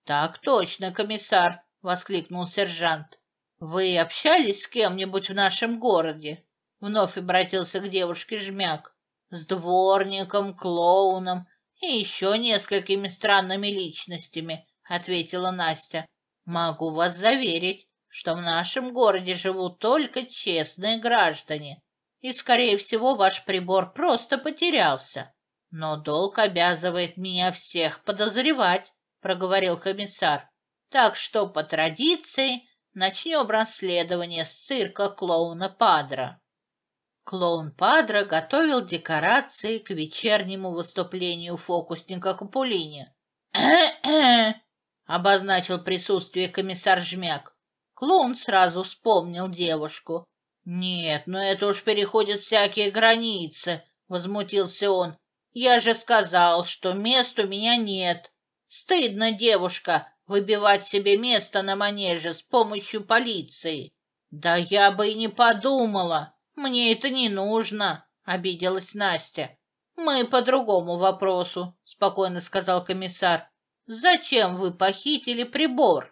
Так точно, комиссар, воскликнул сержант. Вы общались с кем-нибудь в нашем городе? Вновь обратился к девушке Жмяк. С дворником, клоуном и еще несколькими странными личностями, ответила Настя. Могу вас заверить, что в нашем городе живут только честные граждане, и, скорее всего, ваш прибор просто потерялся. Но долг обязывает меня всех подозревать, проговорил комиссар. Так что, по традиции, начнем расследование с цирка клоуна Падра. Клоун Падра готовил декорации к вечернему выступлению фокусника Капулини. «Э-э!» обозначил присутствие комиссар Жмяк. Клоун сразу вспомнил девушку. Нет, но ну это уж переходит всякие границы, возмутился он. Я же сказал, что мест у меня нет. Стыдно, девушка, выбивать себе место на манеже с помощью полиции. Да я бы и не подумала. Мне это не нужно, обиделась Настя. Мы по другому вопросу, спокойно сказал комиссар. Зачем вы похитили прибор?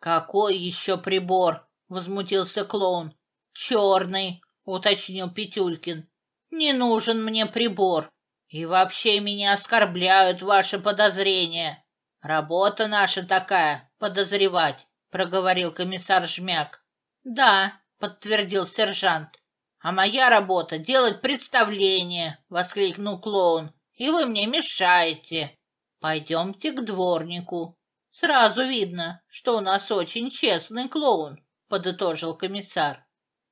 Какой еще прибор? Возмутился клоун. Черный, уточнил Петюлькин. Не нужен мне прибор. И вообще меня оскорбляют ваши подозрения. Работа наша такая, подозревать, проговорил комиссар Жмяк. Да, подтвердил сержант. А моя работа делать представление, воскликнул клоун. И вы мне мешаете. Пойдемте к дворнику. Сразу видно, что у нас очень честный клоун, подытожил комиссар.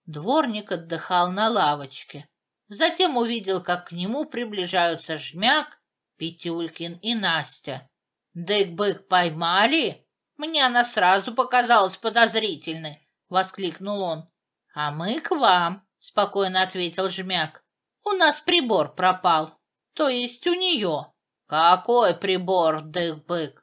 Дворник отдыхал на лавочке. Затем увидел, как к нему приближаются Жмяк, Петюлькин и Настя. «Дык-бык поймали? Мне она сразу показалась подозрительной!» — воскликнул он. «А мы к вам!» — спокойно ответил Жмяк. «У нас прибор пропал, то есть у нее. «Какой прибор, дых-бык?»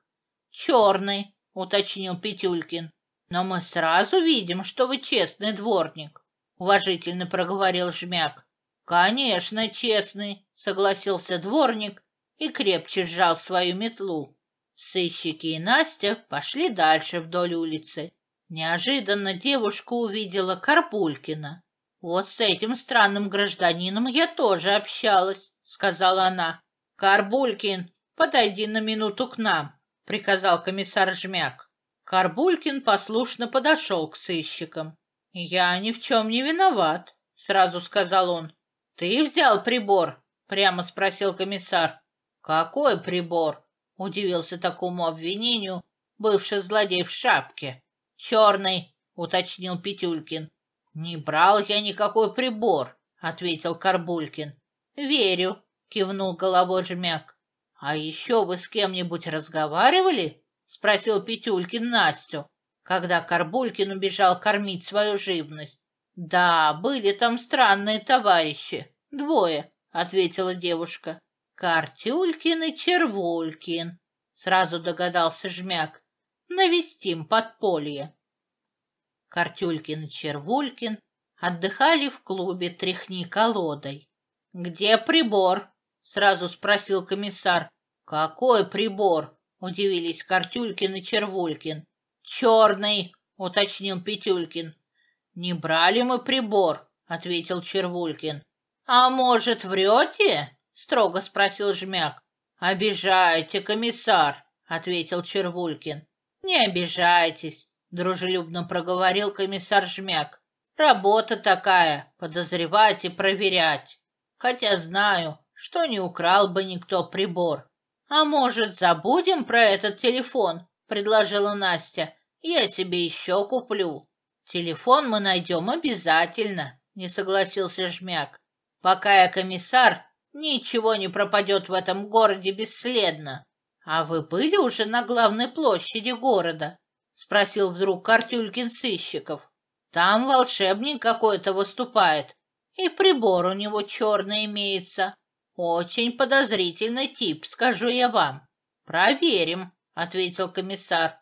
«Черный», — уточнил Петюлькин. «Но мы сразу видим, что вы честный дворник», — уважительно проговорил Жмяк. «Конечно, честный», — согласился дворник и крепче сжал свою метлу. Сыщики и Настя пошли дальше вдоль улицы. Неожиданно девушка увидела Карпулькина. «Вот с этим странным гражданином я тоже общалась», — сказала она. «Карбулькин, подойди на минуту к нам», — приказал комиссар Жмяк. Карбулькин послушно подошел к сыщикам. «Я ни в чем не виноват», — сразу сказал он. «Ты взял прибор?» — прямо спросил комиссар. «Какой прибор?» — удивился такому обвинению бывший злодей в шапке. «Черный», — уточнил Петюлькин. «Не брал я никакой прибор», — ответил Карбулькин. «Верю», — кивнул головой жмяк. «А еще вы с кем-нибудь разговаривали?» — спросил Петюлькин Настю, когда Карбулькин убежал кормить свою живность. «Да, были там странные товарищи. Двое», — ответила девушка. «Картюлькин и Червулькин», — сразу догадался жмяк. «Навестим подполье». Картюлькин и Червулькин отдыхали в клубе «Тряхни колодой». «Где прибор?» сразу спросил комиссар. Какой прибор? удивились Картюлькин и Червулькин. Черный, уточнил Петюлькин. Не брали мы прибор, ответил Червулькин. А может, врете? строго спросил Жмяк. Обижаете, комиссар, ответил Червулькин. Не обижайтесь, дружелюбно проговорил комиссар Жмяк. Работа такая подозревать и проверять. Хотя знаю, что не украл бы никто прибор. «А может, забудем про этот телефон?» – предложила Настя. «Я себе еще куплю». «Телефон мы найдем обязательно», – не согласился Жмяк. «Пока я комиссар, ничего не пропадет в этом городе бесследно». «А вы были уже на главной площади города?» – спросил вдруг Картюлькин сыщиков. «Там волшебник какой-то выступает, и прибор у него черный имеется. «Очень подозрительный тип, скажу я вам». «Проверим», — ответил комиссар.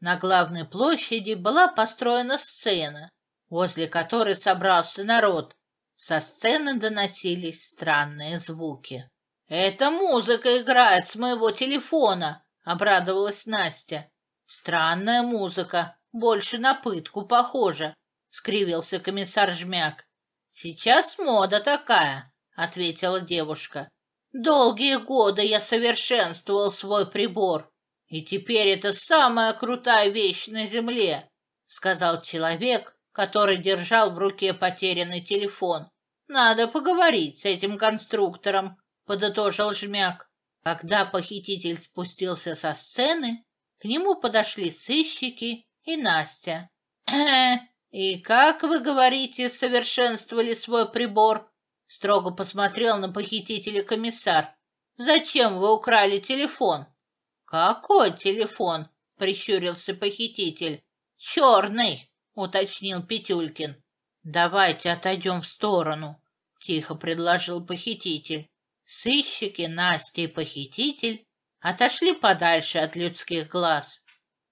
На главной площади была построена сцена, возле которой собрался народ. Со сцены доносились странные звуки. «Это музыка играет с моего телефона», — обрадовалась Настя. «Странная музыка, больше на пытку похожа», — скривился комиссар Жмяк. «Сейчас мода такая ответила девушка. Долгие годы я совершенствовал свой прибор, и теперь это самая крутая вещь на земле, сказал человек, который держал в руке потерянный телефон. Надо поговорить с этим конструктором, подытожил Жмяк. Когда похититель спустился со сцены, к нему подошли сыщики и Настя. «Э и как, вы говорите, совершенствовали свой прибор?» Строго посмотрел на похитителя комиссар. «Зачем вы украли телефон?» «Какой телефон?» — прищурился похититель. «Черный!» — уточнил Петюлькин. «Давайте отойдем в сторону», — тихо предложил похититель. Сыщики, Настя и похититель отошли подальше от людских глаз.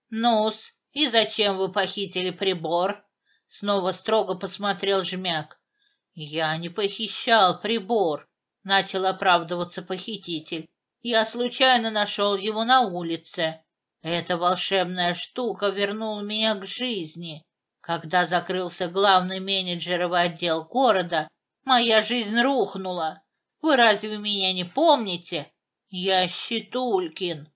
ну и зачем вы похитили прибор?» Снова строго посмотрел Жмяк. «Я не похищал прибор», — начал оправдываться похититель. «Я случайно нашел его на улице. Эта волшебная штука вернула меня к жизни. Когда закрылся главный менеджер менеджеровый отдел города, моя жизнь рухнула. Вы разве меня не помните? Я Щетулькин».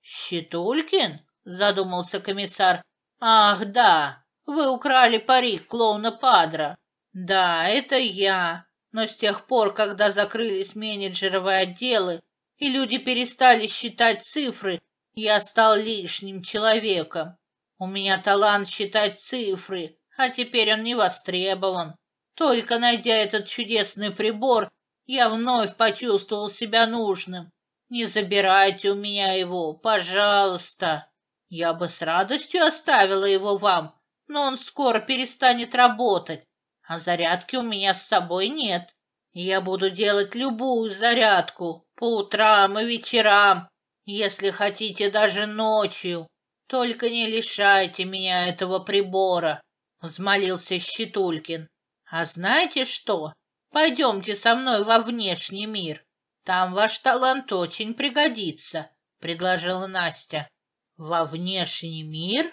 «Щетулькин?» — задумался комиссар. «Ах, да, вы украли парик клоуна Падра. Да, это я. Но с тех пор, когда закрылись менеджеровые отделы и люди перестали считать цифры, я стал лишним человеком. У меня талант считать цифры, а теперь он не востребован. Только найдя этот чудесный прибор, я вновь почувствовал себя нужным. Не забирайте у меня его, пожалуйста. Я бы с радостью оставила его вам, но он скоро перестанет работать. А зарядки у меня с собой нет. Я буду делать любую зарядку, по утрам и вечерам, если хотите даже ночью. Только не лишайте меня этого прибора, взмолился Щитулькин. А знаете что? Пойдемте со мной во внешний мир. Там ваш талант очень пригодится, предложила Настя. Во внешний мир?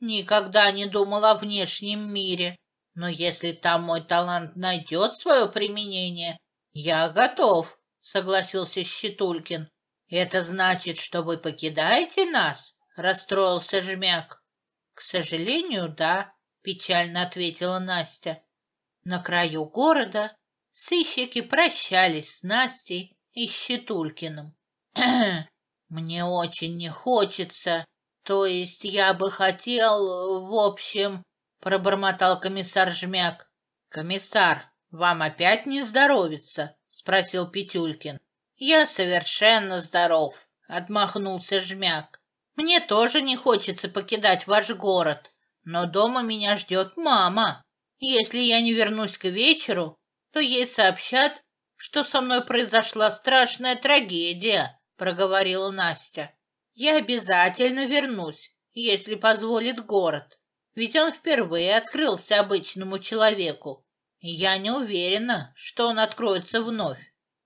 Никогда не думала о внешнем мире. Но если там мой талант найдет свое применение, я готов, согласился Щитулькин. Это значит, что вы покидаете нас? расстроился Жмяк. К сожалению, да, печально ответила Настя. На краю города сыщики прощались с Настей и Щитулькиным. Мне очень не хочется, то есть я бы хотел, в общем, — пробормотал комиссар Жмяк. «Комиссар, вам опять не здоровится?» — спросил Петюлькин. «Я совершенно здоров», — отмахнулся Жмяк. «Мне тоже не хочется покидать ваш город, но дома меня ждет мама. Если я не вернусь к вечеру, то ей сообщат, что со мной произошла страшная трагедия», — проговорила Настя. «Я обязательно вернусь, если позволит город». Ведь он впервые открылся обычному человеку. я не уверена, что он откроется вновь.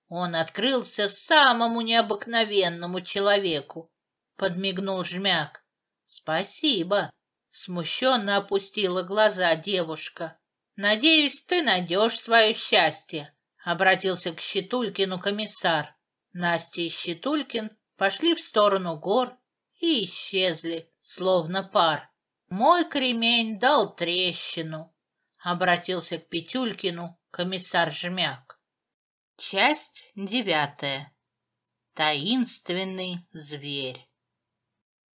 Он открылся самому необыкновенному человеку, подмигнул жмяк. Спасибо, смущенно опустила глаза девушка. Надеюсь, ты найдешь свое счастье, обратился к Щетулькину комиссар. Настя и Щетулькин пошли в сторону гор и исчезли, словно пар. Мой кремень дал трещину, обратился к Петюлькину комиссар Жмяк. Часть девятая. Таинственный зверь.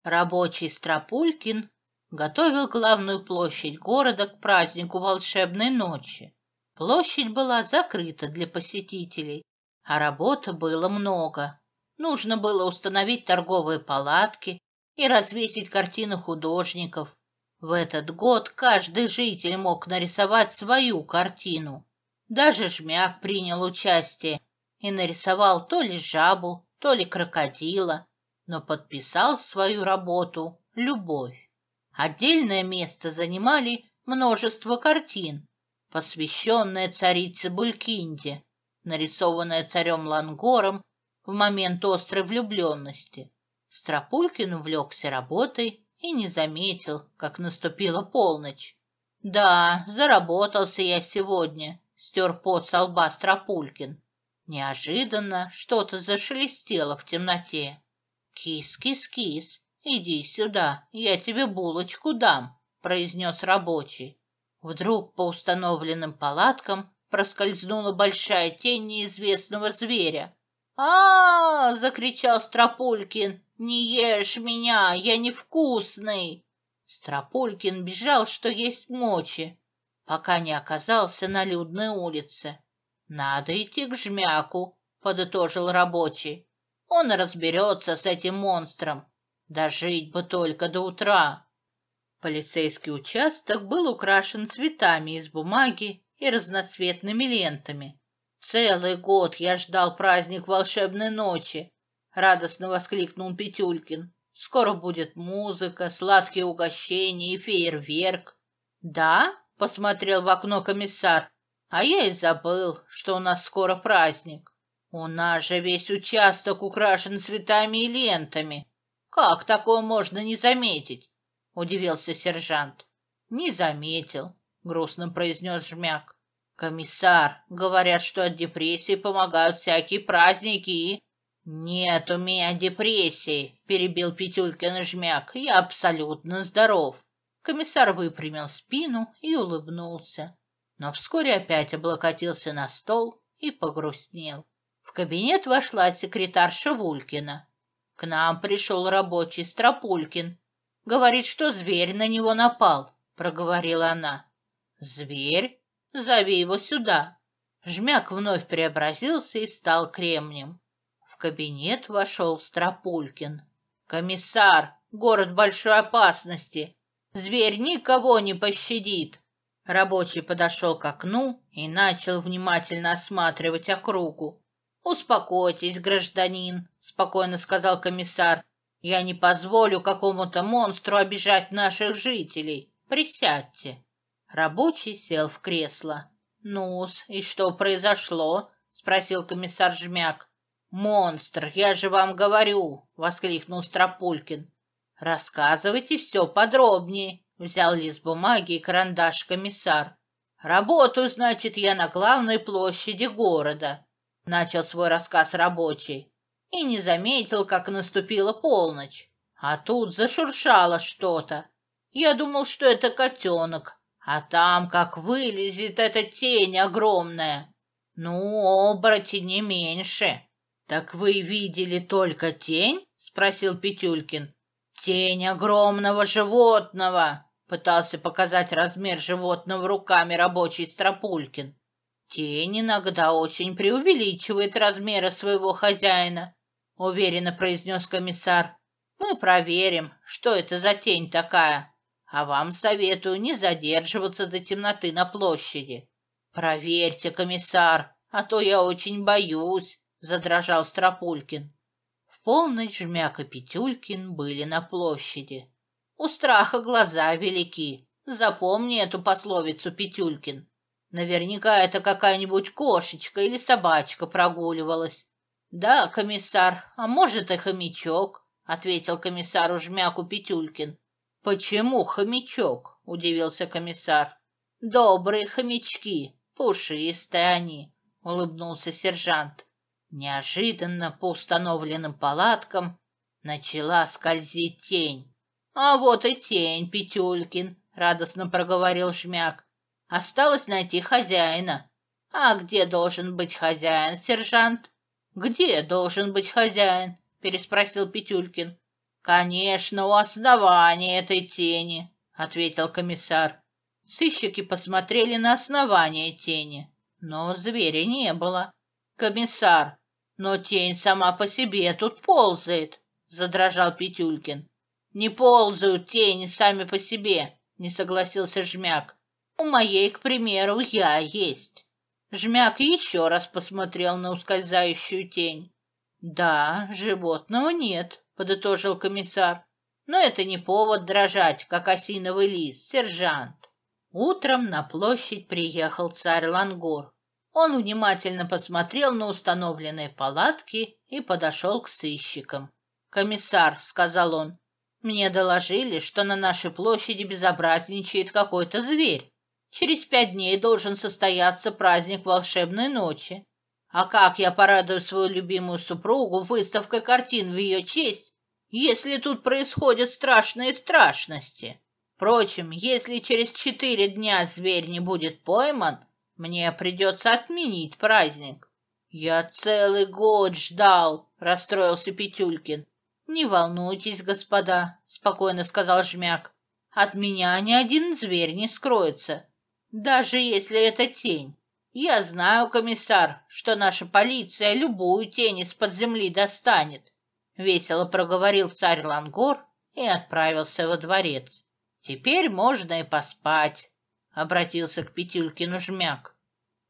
Рабочий Стропулькин готовил главную площадь города к празднику волшебной ночи. Площадь была закрыта для посетителей, а работы было много. Нужно было установить торговые палатки и развесить картины художников, в этот год каждый житель мог нарисовать свою картину. Даже Жмяк принял участие и нарисовал то ли жабу, то ли крокодила, но подписал свою работу «Любовь». Отдельное место занимали множество картин, посвященная царице Булькинде, нарисованное царем Лангором в момент острой влюбленности. Стропулькин увлекся работой и не заметил, как наступила полночь. Да, заработался я сегодня, стер пот со лба Стропулькин. Неожиданно что-то зашелестело в темноте. «Кис-кис-кис, иди сюда, я тебе булочку дам», — произнес рабочий. Вдруг по установленным палаткам проскользнула большая тень неизвестного зверя. а, -а, -а закричал Стропулькин. «Не ешь меня, я невкусный!» Стропулькин бежал, что есть мочи, пока не оказался на людной улице. «Надо идти к жмяку», — подытожил рабочий. «Он разберется с этим монстром. Дожить бы только до утра». Полицейский участок был украшен цветами из бумаги и разноцветными лентами. Целый год я ждал праздник волшебной ночи, радостно воскликнул Петюлькин. Скоро будет музыка, сладкие угощения и фейерверк. Да? посмотрел в окно комиссар. А я и забыл, что у нас скоро праздник. У нас же весь участок украшен цветами и лентами. Как такое можно не заметить? удивился сержант. Не заметил, грустно произнес жмяк. Комиссар, говорят, что от депрессии помогают всякие праздники и «Нет у меня депрессии», – перебил Петюлькин жмяк. «Я абсолютно здоров». Комиссар выпрямил спину и улыбнулся, но вскоре опять облокотился на стол и погрустнел. В кабинет вошла секретарша Вулькина. К нам пришел рабочий Стропулькин. Говорит, что зверь на него напал, проговорила она. Зверь? Зови его сюда. Жмяк вновь преобразился и стал кремнем. В кабинет вошел Стропулькин. «Комиссар, город большой опасности. Зверь никого не пощадит». Рабочий подошел к окну и начал внимательно осматривать округу. «Успокойтесь, гражданин», — спокойно сказал комиссар. «Я не позволю какому-то монстру обижать наших жителей. Присядьте». Рабочий сел в кресло. ну и что произошло?» — спросил комиссар Жмяк. «Монстр, я же вам говорю!» — воскликнул Страпулькин. «Рассказывайте все подробнее», — взял лист бумаги и карандаш комиссар. «Работаю, значит, я на главной площади города», — начал свой рассказ рабочий. И не заметил, как наступила полночь. А тут зашуршало что-то. Я думал, что это котенок, а там как вылезет эта тень огромная. Ну, оборотень не меньше. «Так вы видели только тень?» — спросил Петюлькин. «Тень огромного животного!» — пытался показать размер животного руками рабочий Стропулькин. «Тень иногда очень преувеличивает размеры своего хозяина», — уверенно произнес комиссар. «Мы проверим, что это за тень такая, а вам советую не задерживаться до темноты на площади. Проверьте, комиссар, а то я очень боюсь» задрожал Стропулькин. В полночь Жмяк и Петюлькин были на площади. У страха глаза велики. Запомни эту пословицу, Петюлькин. Наверняка это какая-нибудь кошечка или собачка прогуливалась. Да, комиссар, а может и хомячок, ответил комиссару Жмяку Петюлькин. Почему хомячок? удивился комиссар. Добрые хомячки, пушистые они, улыбнулся сержант. Неожиданно по установленным палаткам начала скользить тень. «А вот и тень, Петюлькин!» — радостно проговорил жмяк. «Осталось найти хозяина». «А где должен быть хозяин, сержант?» «Где должен быть хозяин?» — переспросил Петюлькин. «Конечно, у основания этой тени», — ответил комиссар. Сыщики посмотрели на основание тени, но зверя не было комиссар, но тень сама по себе тут ползает, задрожал Петюлькин. Не ползают тени сами по себе, не согласился Жмяк. У моей, к примеру, я есть. Жмяк еще раз посмотрел на ускользающую тень. Да, животного нет, подытожил комиссар. Но это не повод дрожать, как осиновый лист, сержант. Утром на площадь приехал царь Лангор. Он внимательно посмотрел на установленные палатки и подошел к сыщикам. «Комиссар», — сказал он, — «мне доложили, что на нашей площади безобразничает какой-то зверь. Через пять дней должен состояться праздник волшебной ночи. А как я порадую свою любимую супругу выставкой картин в ее честь, если тут происходят страшные страшности? Впрочем, если через четыре дня зверь не будет пойман, мне придется отменить праздник. Я целый год ждал, расстроился Петюлькин. Не волнуйтесь, господа, спокойно сказал Жмяк. От меня ни один зверь не скроется, даже если это тень. Я знаю, комиссар, что наша полиция любую тень из-под земли достанет, весело проговорил царь Лангор и отправился во дворец. Теперь можно и поспать обратился к Петюлькину Жмяк.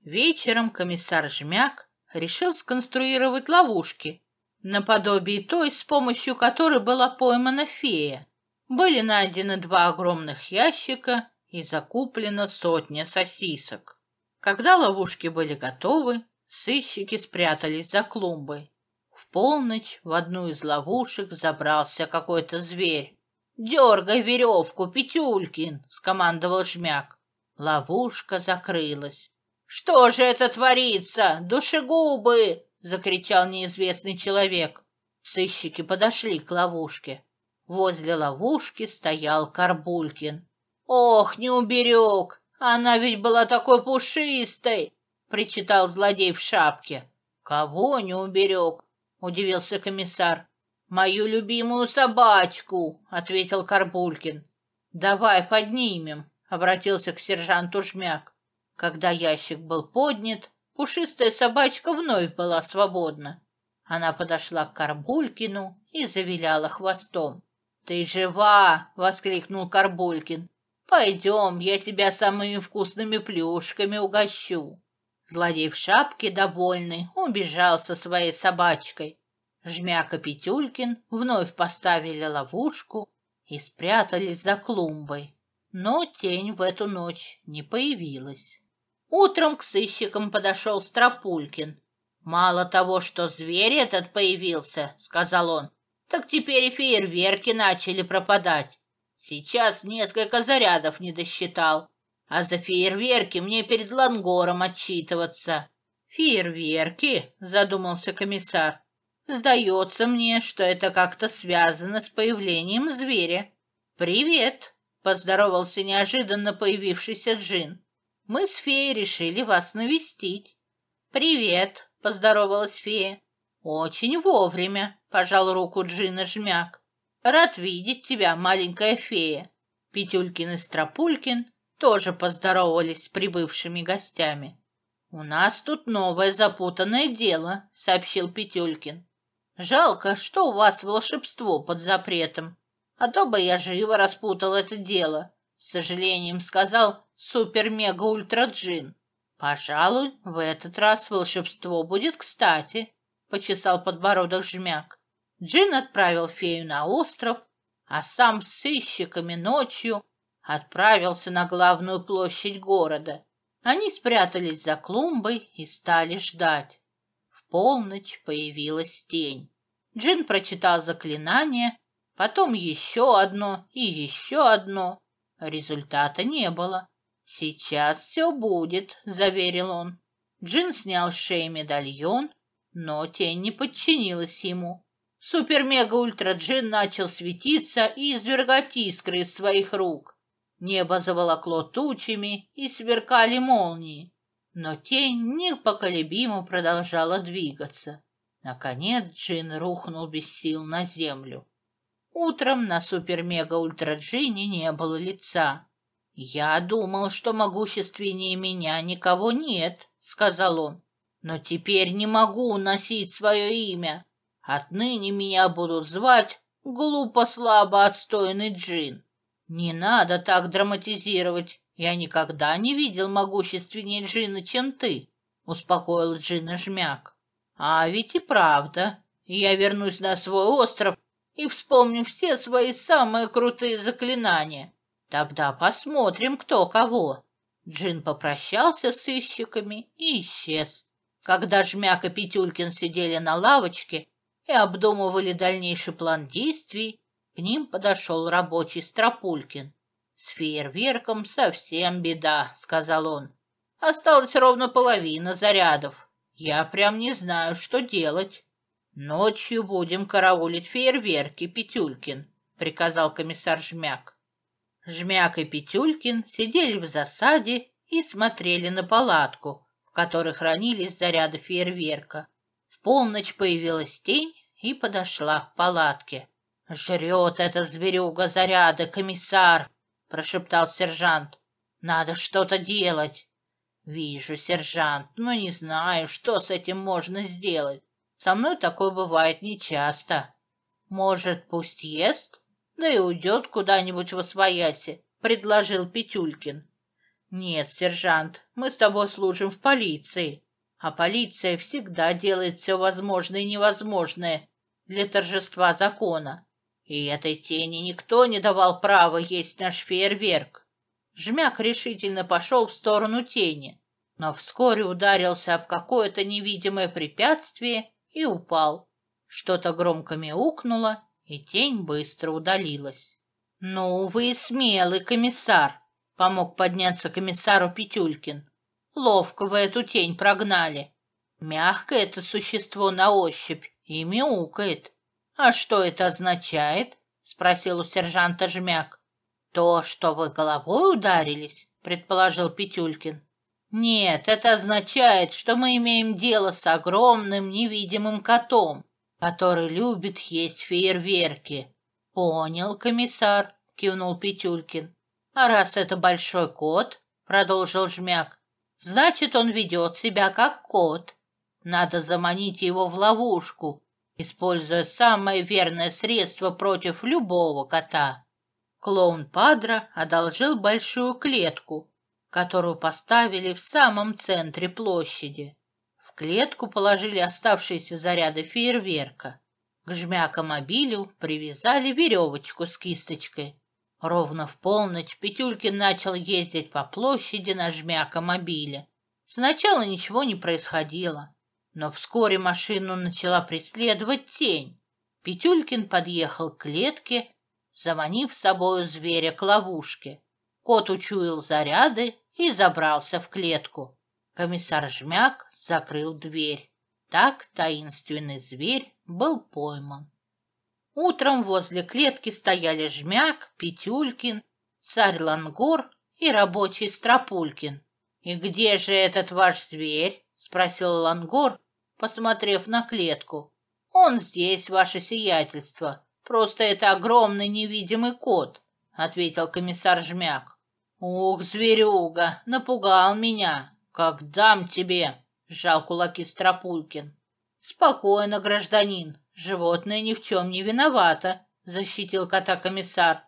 Вечером комиссар Жмяк решил сконструировать ловушки, наподобие той, с помощью которой была поймана фея. Были найдены два огромных ящика и закуплена сотня сосисок. Когда ловушки были готовы, сыщики спрятались за клумбой. В полночь в одну из ловушек забрался какой-то зверь. «Дергай веревку, Петюлькин!» — скомандовал Жмяк. Ловушка закрылась. «Что же это творится? Душегубы!» — закричал неизвестный человек. Сыщики подошли к ловушке. Возле ловушки стоял Карбулькин. «Ох, не уберег! Она ведь была такой пушистой!» — причитал злодей в шапке. «Кого не уберег?» — удивился комиссар. «Мою любимую собачку!» — ответил Карбулькин. «Давай поднимем!» обратился к сержанту Жмяк. Когда ящик был поднят, пушистая собачка вновь была свободна. Она подошла к Карбулькину и завиляла хвостом. «Ты жива!» — воскликнул Карбулькин. «Пойдем, я тебя самыми вкусными плюшками угощу». Злодей в шапке, довольный, убежал со своей собачкой. Жмяк и Петюлькин вновь поставили ловушку и спрятались за клумбой но тень в эту ночь не появилась. Утром к сыщикам подошел Стропулькин. «Мало того, что зверь этот появился, — сказал он, — так теперь и фейерверки начали пропадать. Сейчас несколько зарядов не досчитал, а за фейерверки мне перед Лангором отчитываться». «Фейерверки?» — задумался комиссар. «Сдается мне, что это как-то связано с появлением зверя». «Привет!» поздоровался неожиданно появившийся Джин. «Мы с феей решили вас навестить». «Привет», — поздоровалась фея. «Очень вовремя», — пожал руку Джина жмяк. «Рад видеть тебя, маленькая фея». Петюлькин и Стропулькин тоже поздоровались с прибывшими гостями. «У нас тут новое запутанное дело», — сообщил Петюлькин. «Жалко, что у вас волшебство под запретом», а то бы я живо распутал это дело», — с сожалением сказал супер-мега-ультра-джин. «Пожалуй, в этот раз волшебство будет кстати», — почесал подбородок жмяк. Джин отправил фею на остров, а сам с сыщиками ночью отправился на главную площадь города. Они спрятались за клумбой и стали ждать. В полночь появилась тень. Джин прочитал заклинание, потом еще одно и еще одно. Результата не было. «Сейчас все будет», — заверил он. Джин снял с шеи медальон, но тень не подчинилась ему. Супер-мега-ультра-джин начал светиться и извергать искры из своих рук. Небо заволокло тучами и сверкали молнии, но тень непоколебимо продолжала двигаться. Наконец Джин рухнул без сил на землю. Утром на супер-мега-ультра-джине не было лица. «Я думал, что могущественнее меня никого нет», — сказал он. «Но теперь не могу уносить свое имя. Отныне меня будут звать глупо-слабо отстойный джин. Не надо так драматизировать. Я никогда не видел могущественнее джина, чем ты», — успокоил джина жмяк. «А ведь и правда. Я вернусь на свой остров и вспомню все свои самые крутые заклинания. Тогда посмотрим, кто кого». Джин попрощался с сыщиками и исчез. Когда Жмяк и Петюлькин сидели на лавочке и обдумывали дальнейший план действий, к ним подошел рабочий Стропулькин. «С фейерверком совсем беда», — сказал он. «Осталось ровно половина зарядов. Я прям не знаю, что делать». «Ночью будем караулить фейерверки, Петюлькин», — приказал комиссар Жмяк. Жмяк и Петюлькин сидели в засаде и смотрели на палатку, в которой хранились заряды фейерверка. В полночь появилась тень и подошла к палатке. «Жрет эта зверюга заряды, комиссар!» — прошептал сержант. «Надо что-то делать!» «Вижу, сержант, но не знаю, что с этим можно сделать. Со мной такое бывает нечасто. Может, пусть ест, да и уйдет куда-нибудь во свояси, предложил Петюлькин. Нет, сержант, мы с тобой служим в полиции, а полиция всегда делает все возможное и невозможное для торжества закона. И этой тени никто не давал права есть наш фейерверк. Жмяк решительно пошел в сторону тени, но вскоре ударился об какое-то невидимое препятствие и упал. Что-то громко мяукнуло, и тень быстро удалилась. «Ну, вы смелый комиссар!» — помог подняться комиссару Петюлькин. «Ловко вы эту тень прогнали. Мягко это существо на ощупь и мяукает. А что это означает?» — спросил у сержанта Жмяк. «То, что вы головой ударились?» — предположил Петюлькин. Нет, это означает, что мы имеем дело с огромным невидимым котом, который любит есть фейерверки. Понял, комиссар, кивнул Петюлькин. А раз это большой кот, продолжил Жмяк, значит, он ведет себя как кот. Надо заманить его в ловушку, используя самое верное средство против любого кота. Клоун Падра одолжил большую клетку, которую поставили в самом центре площади. В клетку положили оставшиеся заряды фейерверка. К жмякомобилю привязали веревочку с кисточкой. Ровно в полночь Петюлькин начал ездить по площади на жмякомобиле. Сначала ничего не происходило, но вскоре машину начала преследовать тень. Петюлькин подъехал к клетке, заманив с собою зверя к ловушке. Кот учуял заряды и забрался в клетку. Комиссар Жмяк закрыл дверь. Так таинственный зверь был пойман. Утром возле клетки стояли Жмяк, Петюлькин, царь Лангор и рабочий Стропулькин. «И где же этот ваш зверь?» — спросил Лангор, посмотрев на клетку. «Он здесь, ваше сиятельство. Просто это огромный невидимый кот», — ответил комиссар Жмяк. «Ух, зверюга, напугал меня! Как дам тебе!» — сжал кулаки Стропулькин. «Спокойно, гражданин, животное ни в чем не виновато», — защитил кота комиссар.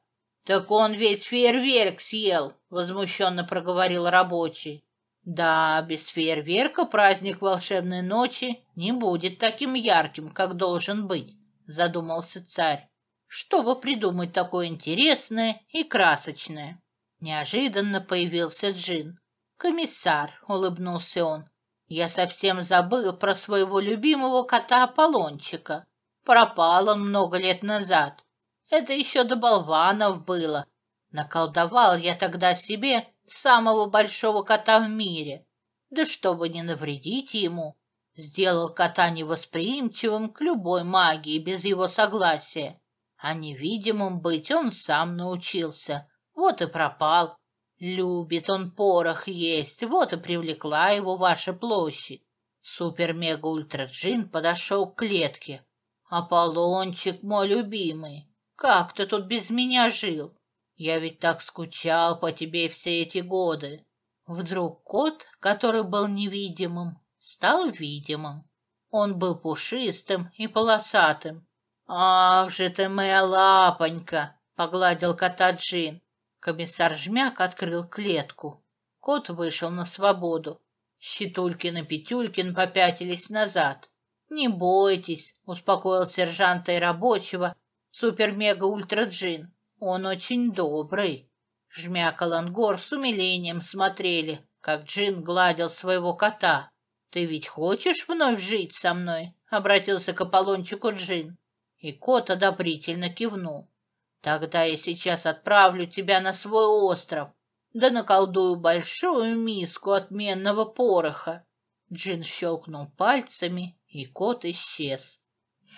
«Так он весь фейерверк съел», — возмущенно проговорил рабочий. «Да, без фейерверка праздник волшебной ночи не будет таким ярким, как должен быть», — задумался царь чтобы придумать такое интересное и красочное. Неожиданно появился Джин. «Комиссар», — улыбнулся он, — «я совсем забыл про своего любимого кота Аполлончика. Пропал он много лет назад. Это еще до болванов было. Наколдовал я тогда себе самого большого кота в мире. Да чтобы не навредить ему, сделал кота невосприимчивым к любой магии без его согласия. А невидимым быть он сам научился, вот и пропал. Любит он порох есть, вот и привлекла его ваша площадь. Супер-мега-ультра-джин подошел к клетке. Аполлончик мой любимый, как ты тут без меня жил? Я ведь так скучал по тебе все эти годы. Вдруг кот, который был невидимым, стал видимым. Он был пушистым и полосатым. «Ах же ты моя лапонька!» — погладил кота Джин. Комиссар Жмяк открыл клетку. Кот вышел на свободу. Щитулькин и Петюлькин попятились назад. «Не бойтесь», — успокоил сержанта и рабочего, супер-мега-ультра-джин. «Он очень добрый». Жмяк и Лангор с умилением смотрели, как Джин гладил своего кота. «Ты ведь хочешь вновь жить со мной?» — обратился к Аполлончику Джин. И кот одобрительно кивнул. Тогда я сейчас отправлю тебя на свой остров, да наколдую большую миску отменного пороха. Джин щелкнул пальцами, и кот исчез.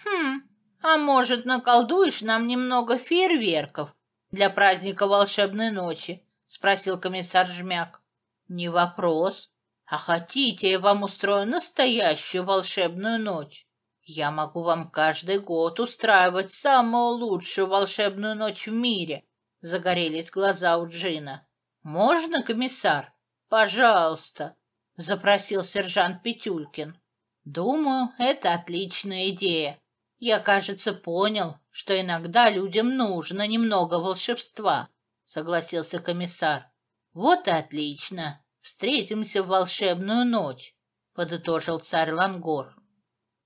Хм, а может, наколдуешь нам немного фейерверков для праздника волшебной ночи? Спросил комиссар Жмяк. Не вопрос. А хотите, я вам устрою настоящую волшебную ночь? Я могу вам каждый год устраивать самую лучшую волшебную ночь в мире. Загорелись глаза у Джина. Можно, комиссар? Пожалуйста, запросил сержант Петюлькин. Думаю, это отличная идея. Я, кажется, понял, что иногда людям нужно немного волшебства, согласился комиссар. Вот и отлично. Встретимся в волшебную ночь, подытожил царь Лангор.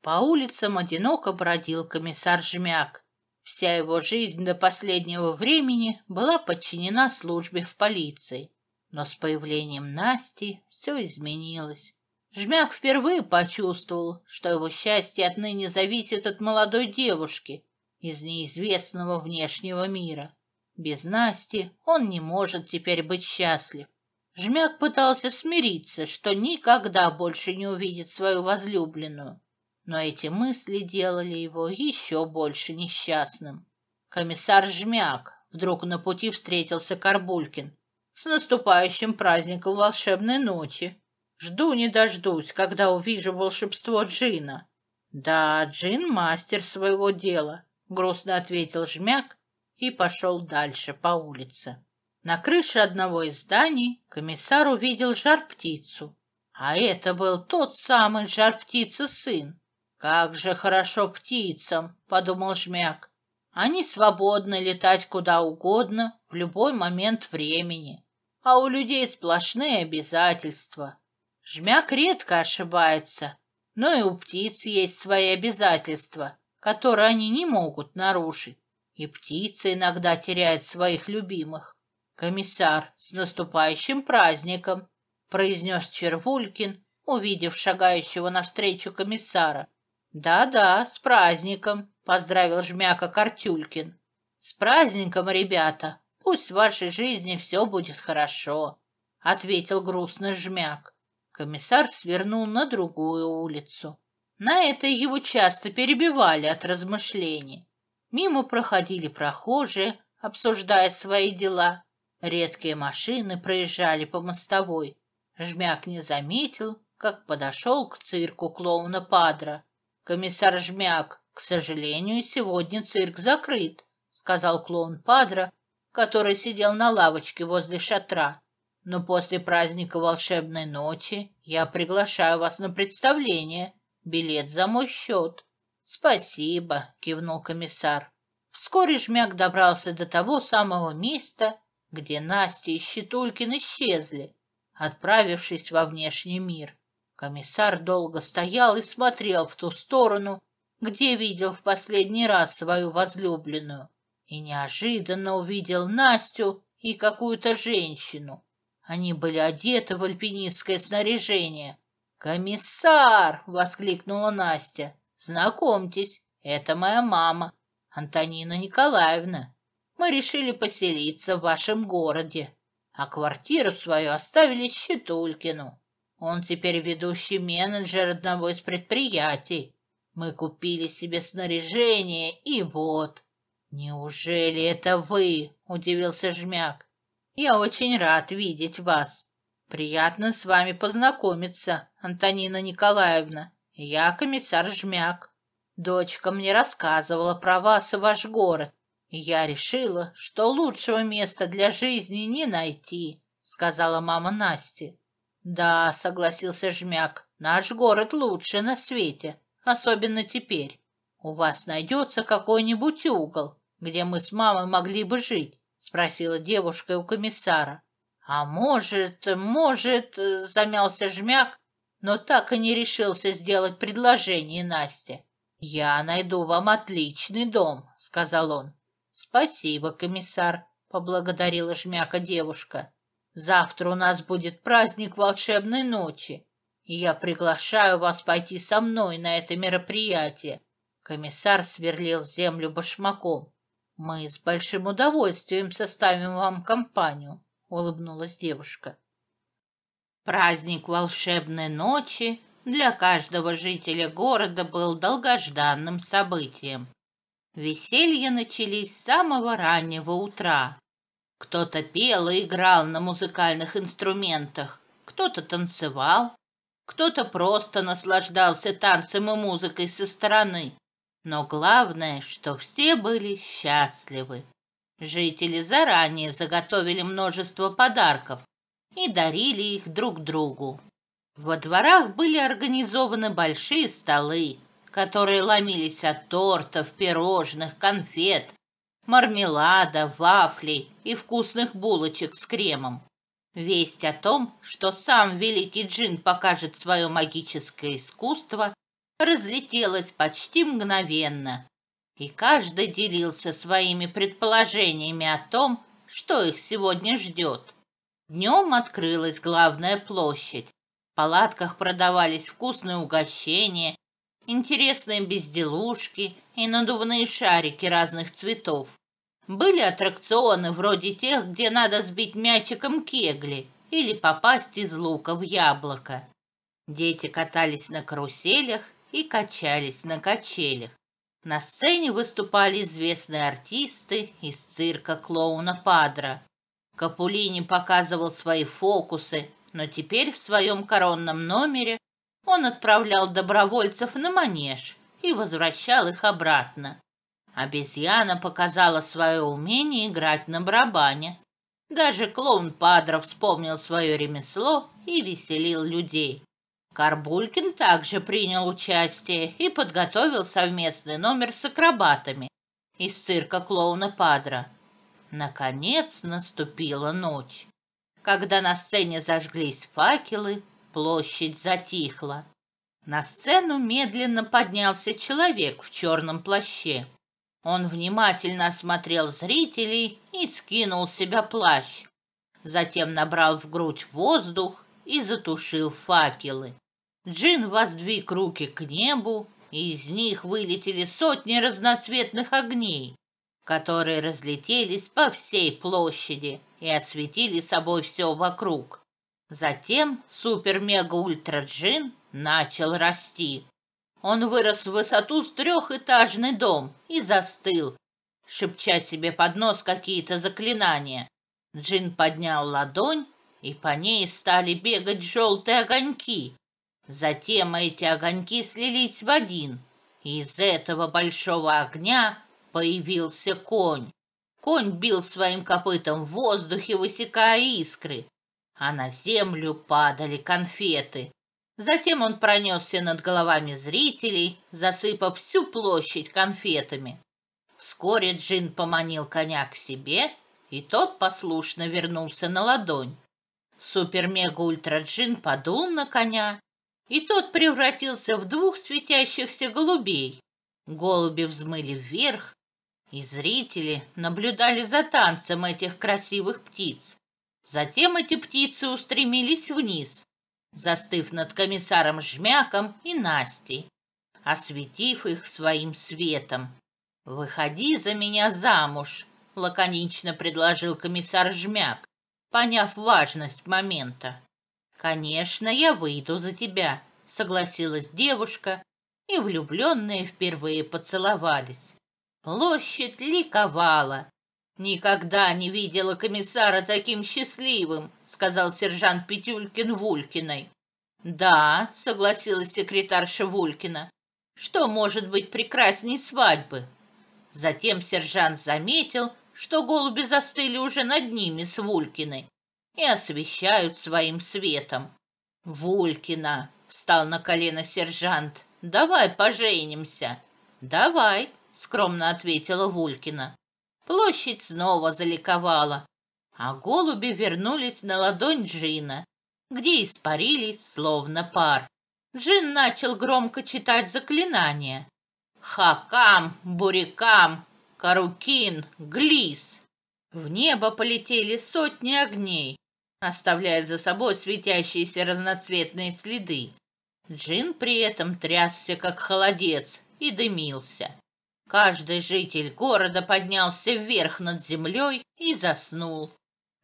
По улицам одиноко бродил комиссар Жмяк. Вся его жизнь до последнего времени была подчинена службе в полиции. Но с появлением Насти все изменилось. Жмяк впервые почувствовал, что его счастье отныне зависит от молодой девушки из неизвестного внешнего мира. Без Насти он не может теперь быть счастлив. Жмяк пытался смириться, что никогда больше не увидит свою возлюбленную но эти мысли делали его еще больше несчастным. Комиссар Жмяк вдруг на пути встретился Карбулькин. «С наступающим праздником волшебной ночи! Жду не дождусь, когда увижу волшебство Джина!» «Да, Джин — мастер своего дела», — грустно ответил Жмяк и пошел дальше по улице. На крыше одного из зданий комиссар увидел жар-птицу, а это был тот самый жар-птица-сын, как же хорошо птицам, подумал Жмяк. Они свободны летать куда угодно в любой момент времени. А у людей сплошные обязательства. Жмяк редко ошибается, но и у птиц есть свои обязательства, которые они не могут нарушить. И птицы иногда теряют своих любимых. Комиссар, с наступающим праздником, произнес Червулькин, увидев шагающего навстречу комиссара. «Да-да, с праздником!» — поздравил жмяка Картюлькин. «С праздником, ребята! Пусть в вашей жизни все будет хорошо!» — ответил грустно жмяк. Комиссар свернул на другую улицу. На это его часто перебивали от размышлений. Мимо проходили прохожие, обсуждая свои дела. Редкие машины проезжали по мостовой. Жмяк не заметил, как подошел к цирку клоуна Падра. Комиссар Жмяк, к сожалению, сегодня цирк закрыт, сказал клоун Падра, который сидел на лавочке возле шатра. Но после праздника волшебной ночи я приглашаю вас на представление. Билет за мой счет. Спасибо, кивнул комиссар. Вскоре Жмяк добрался до того самого места, где Настя и Щетулькин исчезли, отправившись во внешний мир. Комиссар долго стоял и смотрел в ту сторону, где видел в последний раз свою возлюбленную, и неожиданно увидел Настю и какую-то женщину. Они были одеты в альпинистское снаряжение. «Комиссар!» — воскликнула Настя. «Знакомьтесь, это моя мама, Антонина Николаевна. Мы решили поселиться в вашем городе, а квартиру свою оставили Щетулькину». Он теперь ведущий менеджер одного из предприятий. Мы купили себе снаряжение, и вот. Неужели это вы? удивился Жмяк. Я очень рад видеть вас. Приятно с вами познакомиться, Антонина Николаевна. Я комиссар Жмяк. Дочка мне рассказывала про вас и ваш город. Я решила, что лучшего места для жизни не найти, сказала мама Насти. Да, согласился Жмяк, наш город лучше на свете, особенно теперь. У вас найдется какой-нибудь угол, где мы с мамой могли бы жить? Спросила девушка у комиссара. А может, может, замялся Жмяк, но так и не решился сделать предложение Насте. «Я найду вам отличный дом», — сказал он. «Спасибо, комиссар», — поблагодарила жмяка девушка. Завтра у нас будет праздник волшебной ночи, и я приглашаю вас пойти со мной на это мероприятие. Комиссар сверлил землю башмаком. Мы с большим удовольствием составим вам компанию, улыбнулась девушка. Праздник волшебной ночи для каждого жителя города был долгожданным событием. Веселье начались с самого раннего утра. Кто-то пел и играл на музыкальных инструментах, кто-то танцевал, кто-то просто наслаждался танцем и музыкой со стороны. Но главное, что все были счастливы. Жители заранее заготовили множество подарков и дарили их друг другу. Во дворах были организованы большие столы, которые ломились от тортов, пирожных, конфет мармелада, вафлей и вкусных булочек с кремом. Весть о том, что сам великий джин покажет свое магическое искусство, разлетелась почти мгновенно, и каждый делился своими предположениями о том, что их сегодня ждет. Днем открылась главная площадь. В палатках продавались вкусные угощения, интересные безделушки и надувные шарики разных цветов. Были аттракционы вроде тех, где надо сбить мячиком кегли или попасть из лука в яблоко. Дети катались на каруселях и качались на качелях. На сцене выступали известные артисты из цирка клоуна Падра. Капулини показывал свои фокусы, но теперь в своем коронном номере он отправлял добровольцев на манеж и возвращал их обратно. Обезьяна показала свое умение играть на барабане. Даже клоун Падро вспомнил свое ремесло и веселил людей. Карбулькин также принял участие и подготовил совместный номер с акробатами из цирка клоуна падро. Наконец наступила ночь. Когда на сцене зажглись факелы, площадь затихла. На сцену медленно поднялся человек в черном плаще. Он внимательно осмотрел зрителей и скинул с себя плащ. Затем набрал в грудь воздух и затушил факелы. Джин воздвиг руки к небу, и из них вылетели сотни разноцветных огней, которые разлетелись по всей площади и осветили собой все вокруг. Затем супер-мега-ультра-джин начал расти. Он вырос в высоту с трехэтажный дом и застыл, шепча себе под нос какие-то заклинания. Джин поднял ладонь, и по ней стали бегать желтые огоньки. Затем эти огоньки слились в один, и из этого большого огня появился конь. Конь бил своим копытом в воздухе, высекая искры, а на землю падали конфеты. Затем он пронесся над головами зрителей, засыпав всю площадь конфетами. Вскоре Джин поманил коня к себе, и тот послушно вернулся на ладонь. Супер-мега-ультра-джин подул на коня, и тот превратился в двух светящихся голубей. Голуби взмыли вверх, и зрители наблюдали за танцем этих красивых птиц. Затем эти птицы устремились вниз, застыв над комиссаром Жмяком и Настей, осветив их своим светом. «Выходи за меня замуж», — лаконично предложил комиссар Жмяк, поняв важность момента. «Конечно, я выйду за тебя», — согласилась девушка, и влюбленные впервые поцеловались. Площадь ликовала. «Никогда не видела комиссара таким счастливым», сказал сержант Петюлькин Вулькиной. «Да», согласилась секретарша Вулькина. «Что может быть прекрасней свадьбы?» Затем сержант заметил, что голуби застыли уже над ними с Вулькиной и освещают своим светом. «Вулькина!» — встал на колено сержант. «Давай поженимся!» «Давай!» — скромно ответила Вулькина. Площадь снова заликовала, а голуби вернулись на ладонь Джина, где испарились словно пар. Джин начал громко читать заклинания. «Хакам! Бурикам! Карукин! Глис!» В небо полетели сотни огней, оставляя за собой светящиеся разноцветные следы. Джин при этом трясся, как холодец, и дымился. Каждый житель города поднялся вверх над землей и заснул.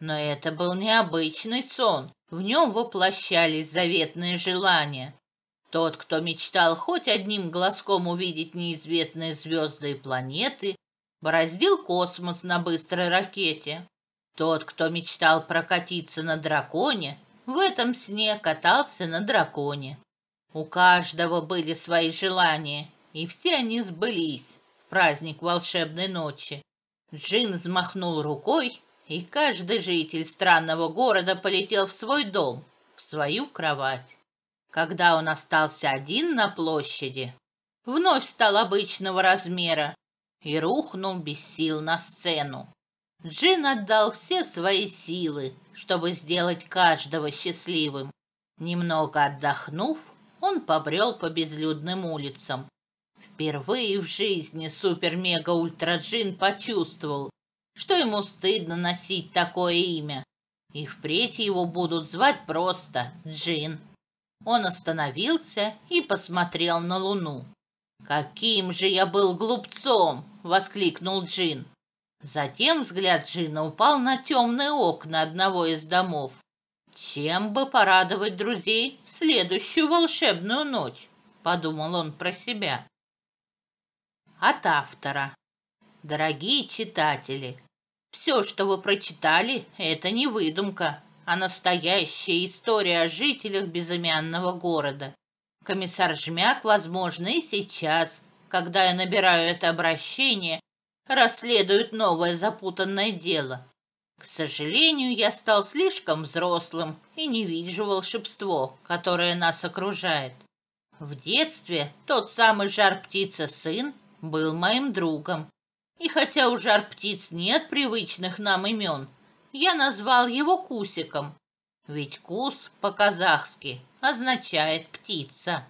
Но это был необычный сон. В нем воплощались заветные желания. Тот, кто мечтал хоть одним глазком увидеть неизвестные звезды и планеты, бороздил космос на быстрой ракете. Тот, кто мечтал прокатиться на драконе, в этом сне катался на драконе. У каждого были свои желания, и все они сбылись праздник волшебной ночи. Джин взмахнул рукой, и каждый житель странного города полетел в свой дом, в свою кровать. Когда он остался один на площади, вновь стал обычного размера и рухнул без сил на сцену. Джин отдал все свои силы, чтобы сделать каждого счастливым. Немного отдохнув, он побрел по безлюдным улицам. Впервые в жизни супер-мега-ультраджин почувствовал, что ему стыдно носить такое имя. И впредь его будут звать просто Джин. Он остановился и посмотрел на луну. «Каким же я был глупцом!» — воскликнул Джин. Затем взгляд Джина упал на темные окна одного из домов. «Чем бы порадовать друзей в следующую волшебную ночь?» — подумал он про себя от автора. Дорогие читатели, все, что вы прочитали, это не выдумка, а настоящая история о жителях безымянного города. Комиссар Жмяк, возможно, и сейчас, когда я набираю это обращение, расследует новое запутанное дело. К сожалению, я стал слишком взрослым и не вижу волшебство, которое нас окружает. В детстве тот самый жар-птица-сын был моим другом. И хотя у жар-птиц нет привычных нам имен, я назвал его Кусиком, ведь Кус по-казахски означает «птица».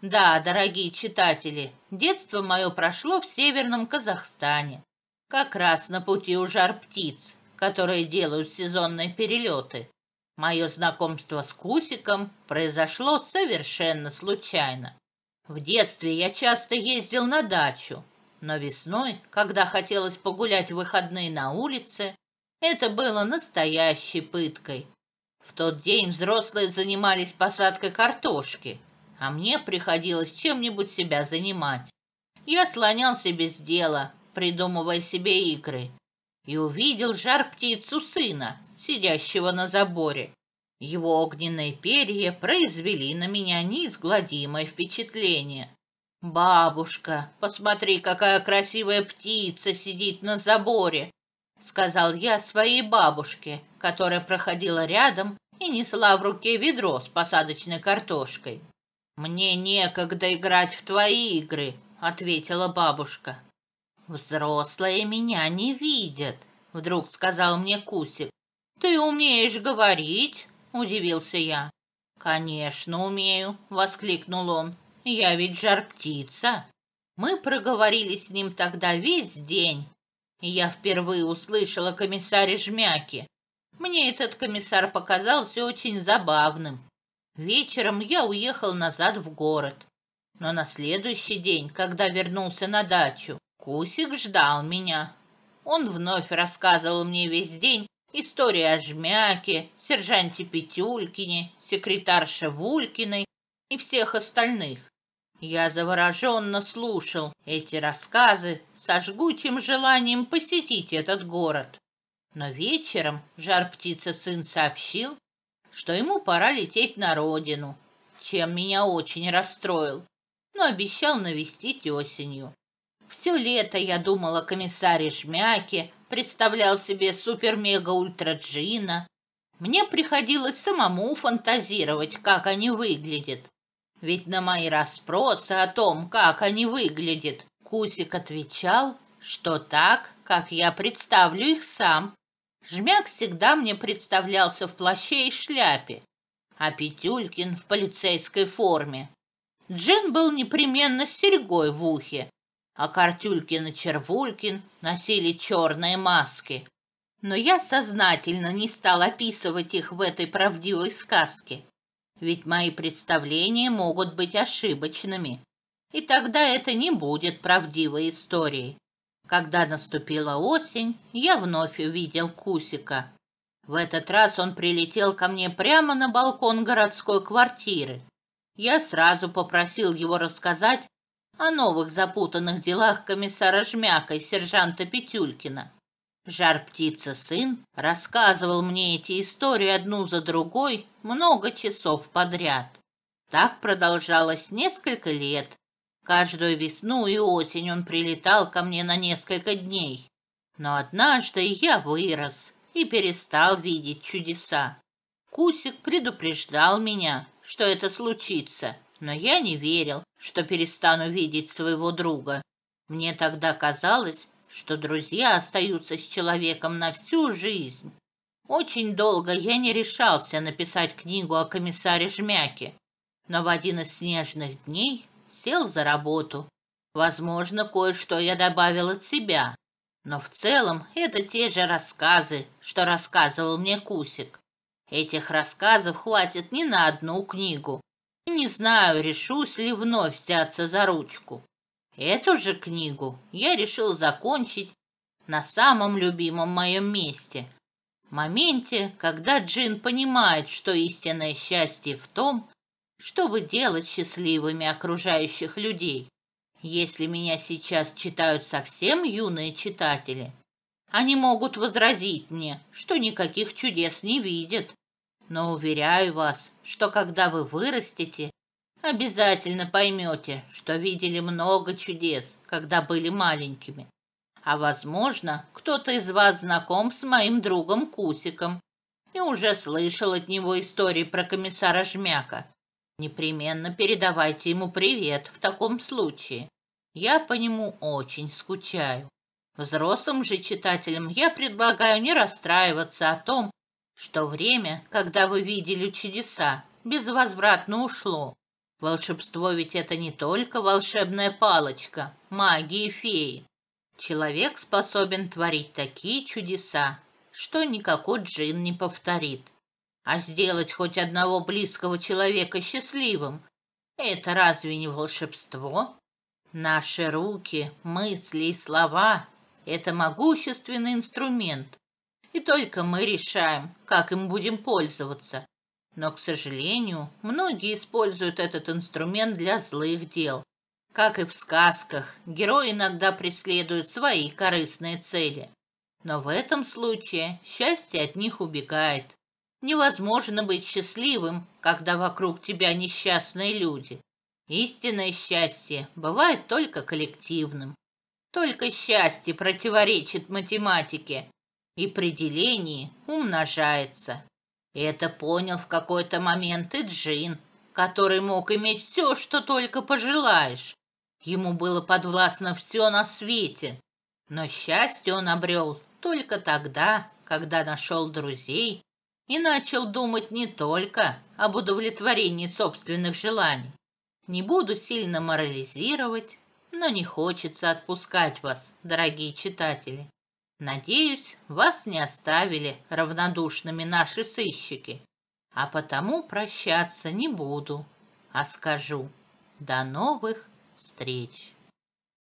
Да, дорогие читатели, детство мое прошло в северном Казахстане, как раз на пути у жар-птиц, которые делают сезонные перелеты. Мое знакомство с Кусиком произошло совершенно случайно. В детстве я часто ездил на дачу, но весной, когда хотелось погулять в выходные на улице, это было настоящей пыткой. В тот день взрослые занимались посадкой картошки, а мне приходилось чем-нибудь себя занимать. Я слонялся без дела, придумывая себе игры, и увидел жар птицу сына, сидящего на заборе. Его огненные перья произвели на меня неизгладимое впечатление. «Бабушка, посмотри, какая красивая птица сидит на заборе!» Сказал я своей бабушке, которая проходила рядом и несла в руке ведро с посадочной картошкой. «Мне некогда играть в твои игры», — ответила бабушка. «Взрослые меня не видят», — вдруг сказал мне Кусик. «Ты умеешь говорить, удивился я. «Конечно умею!» – воскликнул он. «Я ведь жар-птица!» Мы проговорили с ним тогда весь день. Я впервые услышала комиссаре Жмяки. Мне этот комиссар показался очень забавным. Вечером я уехал назад в город. Но на следующий день, когда вернулся на дачу, Кусик ждал меня. Он вновь рассказывал мне весь день История о Жмяке, сержанте Петюлькине, секретарше Вулькиной и всех остальных. Я завороженно слушал эти рассказы с ожгучим желанием посетить этот город. Но вечером жар-птица-сын сообщил, что ему пора лететь на родину, чем меня очень расстроил, но обещал навестить осенью. Все лето я думал о комиссаре Жмяке, представлял себе супер-мега-ультра Джина. Мне приходилось самому фантазировать, как они выглядят. Ведь на мои расспросы о том, как они выглядят, Кусик отвечал, что так, как я представлю их сам. Жмяк всегда мне представлялся в плаще и шляпе, а Петюлькин в полицейской форме. Джин был непременно с серьгой в ухе, а Картюлькин и Червулькин носили черные маски. Но я сознательно не стал описывать их в этой правдивой сказке, ведь мои представления могут быть ошибочными, и тогда это не будет правдивой историей. Когда наступила осень, я вновь увидел Кусика. В этот раз он прилетел ко мне прямо на балкон городской квартиры. Я сразу попросил его рассказать, о новых запутанных делах комиссара Жмяка и сержанта Петюлькина. Жар-птица-сын рассказывал мне эти истории одну за другой много часов подряд. Так продолжалось несколько лет. Каждую весну и осень он прилетал ко мне на несколько дней. Но однажды я вырос и перестал видеть чудеса. Кусик предупреждал меня, что это случится, но я не верил, что перестану видеть своего друга. Мне тогда казалось, что друзья остаются с человеком на всю жизнь. Очень долго я не решался написать книгу о комиссаре Жмяке, но в один из снежных дней сел за работу. Возможно, кое-что я добавил от себя, но в целом это те же рассказы, что рассказывал мне Кусик. Этих рассказов хватит не на одну книгу. Не знаю, решусь ли вновь взяться за ручку. Эту же книгу я решил закончить на самом любимом моем месте. Моменте, когда Джин понимает, что истинное счастье в том, чтобы делать счастливыми окружающих людей. Если меня сейчас читают совсем юные читатели, они могут возразить мне, что никаких чудес не видят. Но уверяю вас, что когда вы вырастете, обязательно поймете, что видели много чудес, когда были маленькими. А возможно, кто-то из вас знаком с моим другом Кусиком и уже слышал от него истории про комиссара Жмяка. Непременно передавайте ему привет в таком случае. Я по нему очень скучаю. Взрослым же читателям я предлагаю не расстраиваться о том, что время, когда вы видели чудеса, безвозвратно ушло. Волшебство ведь это не только волшебная палочка, магии и феи. Человек способен творить такие чудеса, что никакой джин не повторит. А сделать хоть одного близкого человека счастливым – это разве не волшебство? Наши руки, мысли и слова – это могущественный инструмент, и только мы решаем, как им будем пользоваться. Но, к сожалению, многие используют этот инструмент для злых дел. Как и в сказках, герои иногда преследуют свои корыстные цели. Но в этом случае счастье от них убегает. Невозможно быть счастливым, когда вокруг тебя несчастные люди. Истинное счастье бывает только коллективным. Только счастье противоречит математике, и при делении умножается. Это понял в какой-то момент и Джин, который мог иметь все, что только пожелаешь. Ему было подвластно все на свете. Но счастье он обрел только тогда, когда нашел друзей и начал думать не только об удовлетворении собственных желаний. Не буду сильно морализировать, но не хочется отпускать вас, дорогие читатели. Надеюсь, вас не оставили равнодушными наши сыщики, а потому прощаться не буду, а скажу до новых встреч.